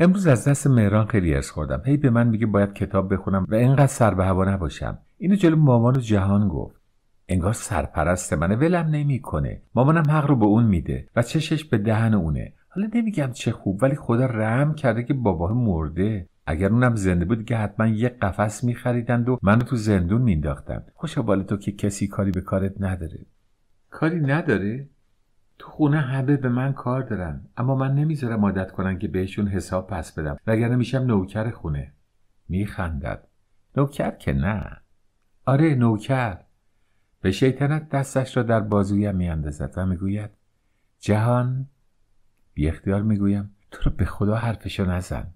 امروز از دست مهران خیلی ارز خوردم هی به من میگه باید کتاب بخونم و اینقدر سر به هوا نباشم اینو جلو مامان و جهان گفت انگار سرپرست منه ولم نمیکنه مامانم حق رو به اون میده و چشش به دهن اونه حالا نمیگم چه خوب ولی خدا رحم کرده که بابا مرده اگر اونم زنده بود که حتما یه قفس میخریدند و منو تو زندون مینداختند خوشا بال تو که کسی کاری به کارت نداره کاری نداره تو خونه همه به من کار دارن اما من نمیذارم عادت کنن که بهشون حساب پس بدم وگرنه میشم نوکر خونه میخندد نوکر که نه آره نوکر به شیطنت دستش را در بازویم میاندازد و میگوید جهان بی اختیار میگویم تو رو به خدا حرفشو نزن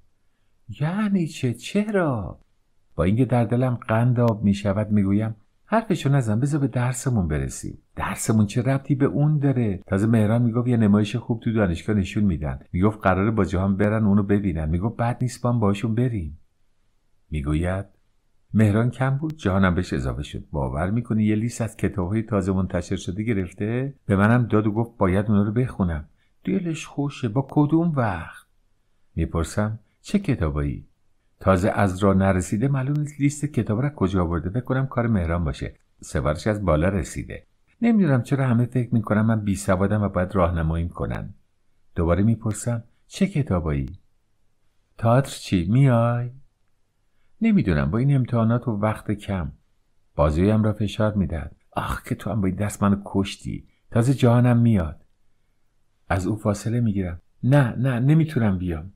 یعنی چه چرا با اینکه در دلم قند آب میشود میگویم حرفشو نزن بذار به درسمون برسیم درسمون چه ربطی به اون داره تازه مهران میگفت یه نمایش خوب تو دانشگاه نشون میدن میگفت قراره با جهان برن اونو ببینن میگفت بد نیست با هم باشون بریم میگوید مهران کم بود جهانم بهش اضافه شد باور میکنی یه لیست از کتابهای تازه منتشر شده گرفته به منم داد و گفت باید اونا رو بخونم دلش خوشه با کدوم وقت میپرسم چه کتابایی تازه از را نرسیده معلوم نیست لیست کتاب را کجا آورده فکر کنم کار مهران باشه سفارش از بالا رسیده نمیدونم چرا همه فکر میکنم من بی و باید راهنماییم کنم. دوباره میپرسم چه کتابایی تاتر چی میای نمیدونم با این امتحانات و وقت کم بازویم را فشار میدهد آخ که تو هم با این دست منو کشتی تازه جهانم میاد از او فاصله میگیرم نه نه نمیتونم بیام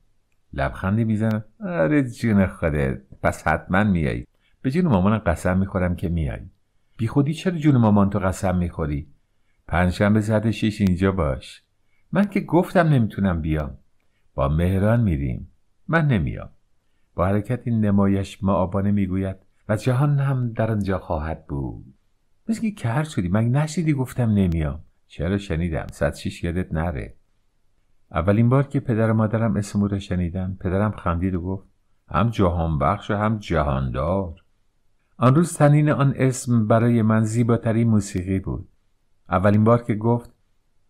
لبخندی میزنم آره جون خودت پس حتما میایی به جون مامان قسم میخورم که میایی بی خودی چرا جون مامان تو قسم میخوری پنجشنبه ساعت شیش اینجا باش من که گفتم نمیتونم بیام با مهران میریم من نمیام با حرکت این نمایش ما آبانه میگوید و جهان هم در آنجا خواهد بود مثل که کر شدی مگه نشیدی گفتم نمیام چرا شنیدم صد شیش یادت نره اولین بار که پدر و مادرم اسم او را پدرم خندید و گفت هم جهان بخش و هم جهاندار آن روز تنین آن اسم برای من زیباترین موسیقی بود اولین بار که گفت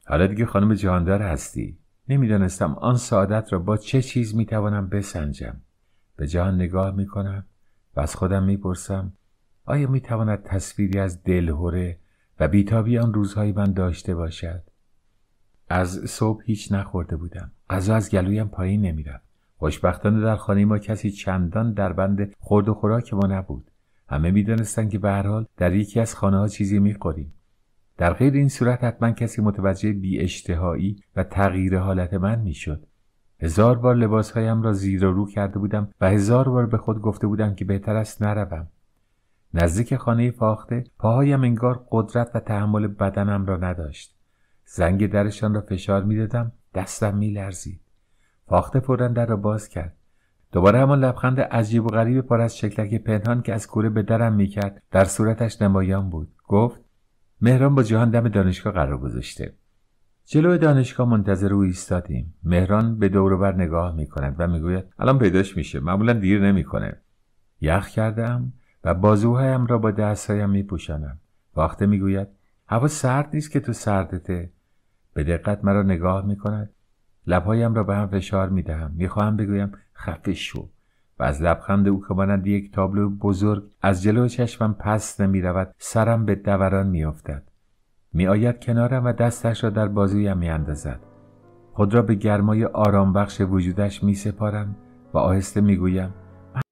حالا دیگه خانم جهاندار هستی نمیدانستم آن سعادت را با چه چیز میتوانم بسنجم به جهان نگاه میکنم و از خودم میپرسم آیا میتواند تصویری از دلهوره و بیتابی آن روزهای من داشته باشد از صبح هیچ نخورده بودم غذا از گلویم پایین نمیرفت خوشبختانه در خانه ما کسی چندان در بند خورد و خوراک ما نبود همه میدانستند که به هر حال در یکی از خانه ها چیزی میخوریم در غیر این صورت حتما کسی متوجه بی اشتهایی و تغییر حالت من میشد هزار بار لباسهایم را زیر و رو کرده بودم و هزار بار به خود گفته بودم که بهتر است نروم نزدیک خانه فاخته پاهایم انگار قدرت و تحمل بدنم را نداشت زنگ درشان را فشار میدادم دستم میلرزید فاخته فورا در را باز کرد دوباره همان لبخند عجیب و غریب پر از شکلک پنهان که از کوره به درم میکرد در صورتش نمایان بود گفت مهران با جهان دم دانشگاه قرار گذاشته جلو دانشگاه منتظر او ایستادیم مهران به بر نگاه میکند و میگوید الان پیداش میشه معمولا دیر نمیکنه یخ کردم و بازوهایم را با دستهایم میپوشانم واخته میگوید هوا سرد نیست که تو سردته به دقت مرا نگاه می کند لبهایم را به هم فشار می دهم می خواهم بگویم خفه شو و از لبخند او که مانند یک تابلو بزرگ از جلو چشمم پس نمی رود سرم به دوران می افتد می آید کنارم و دستش را در بازویم می اندازد. خود را به گرمای آرام بخش وجودش می سپارم و آهسته می گویم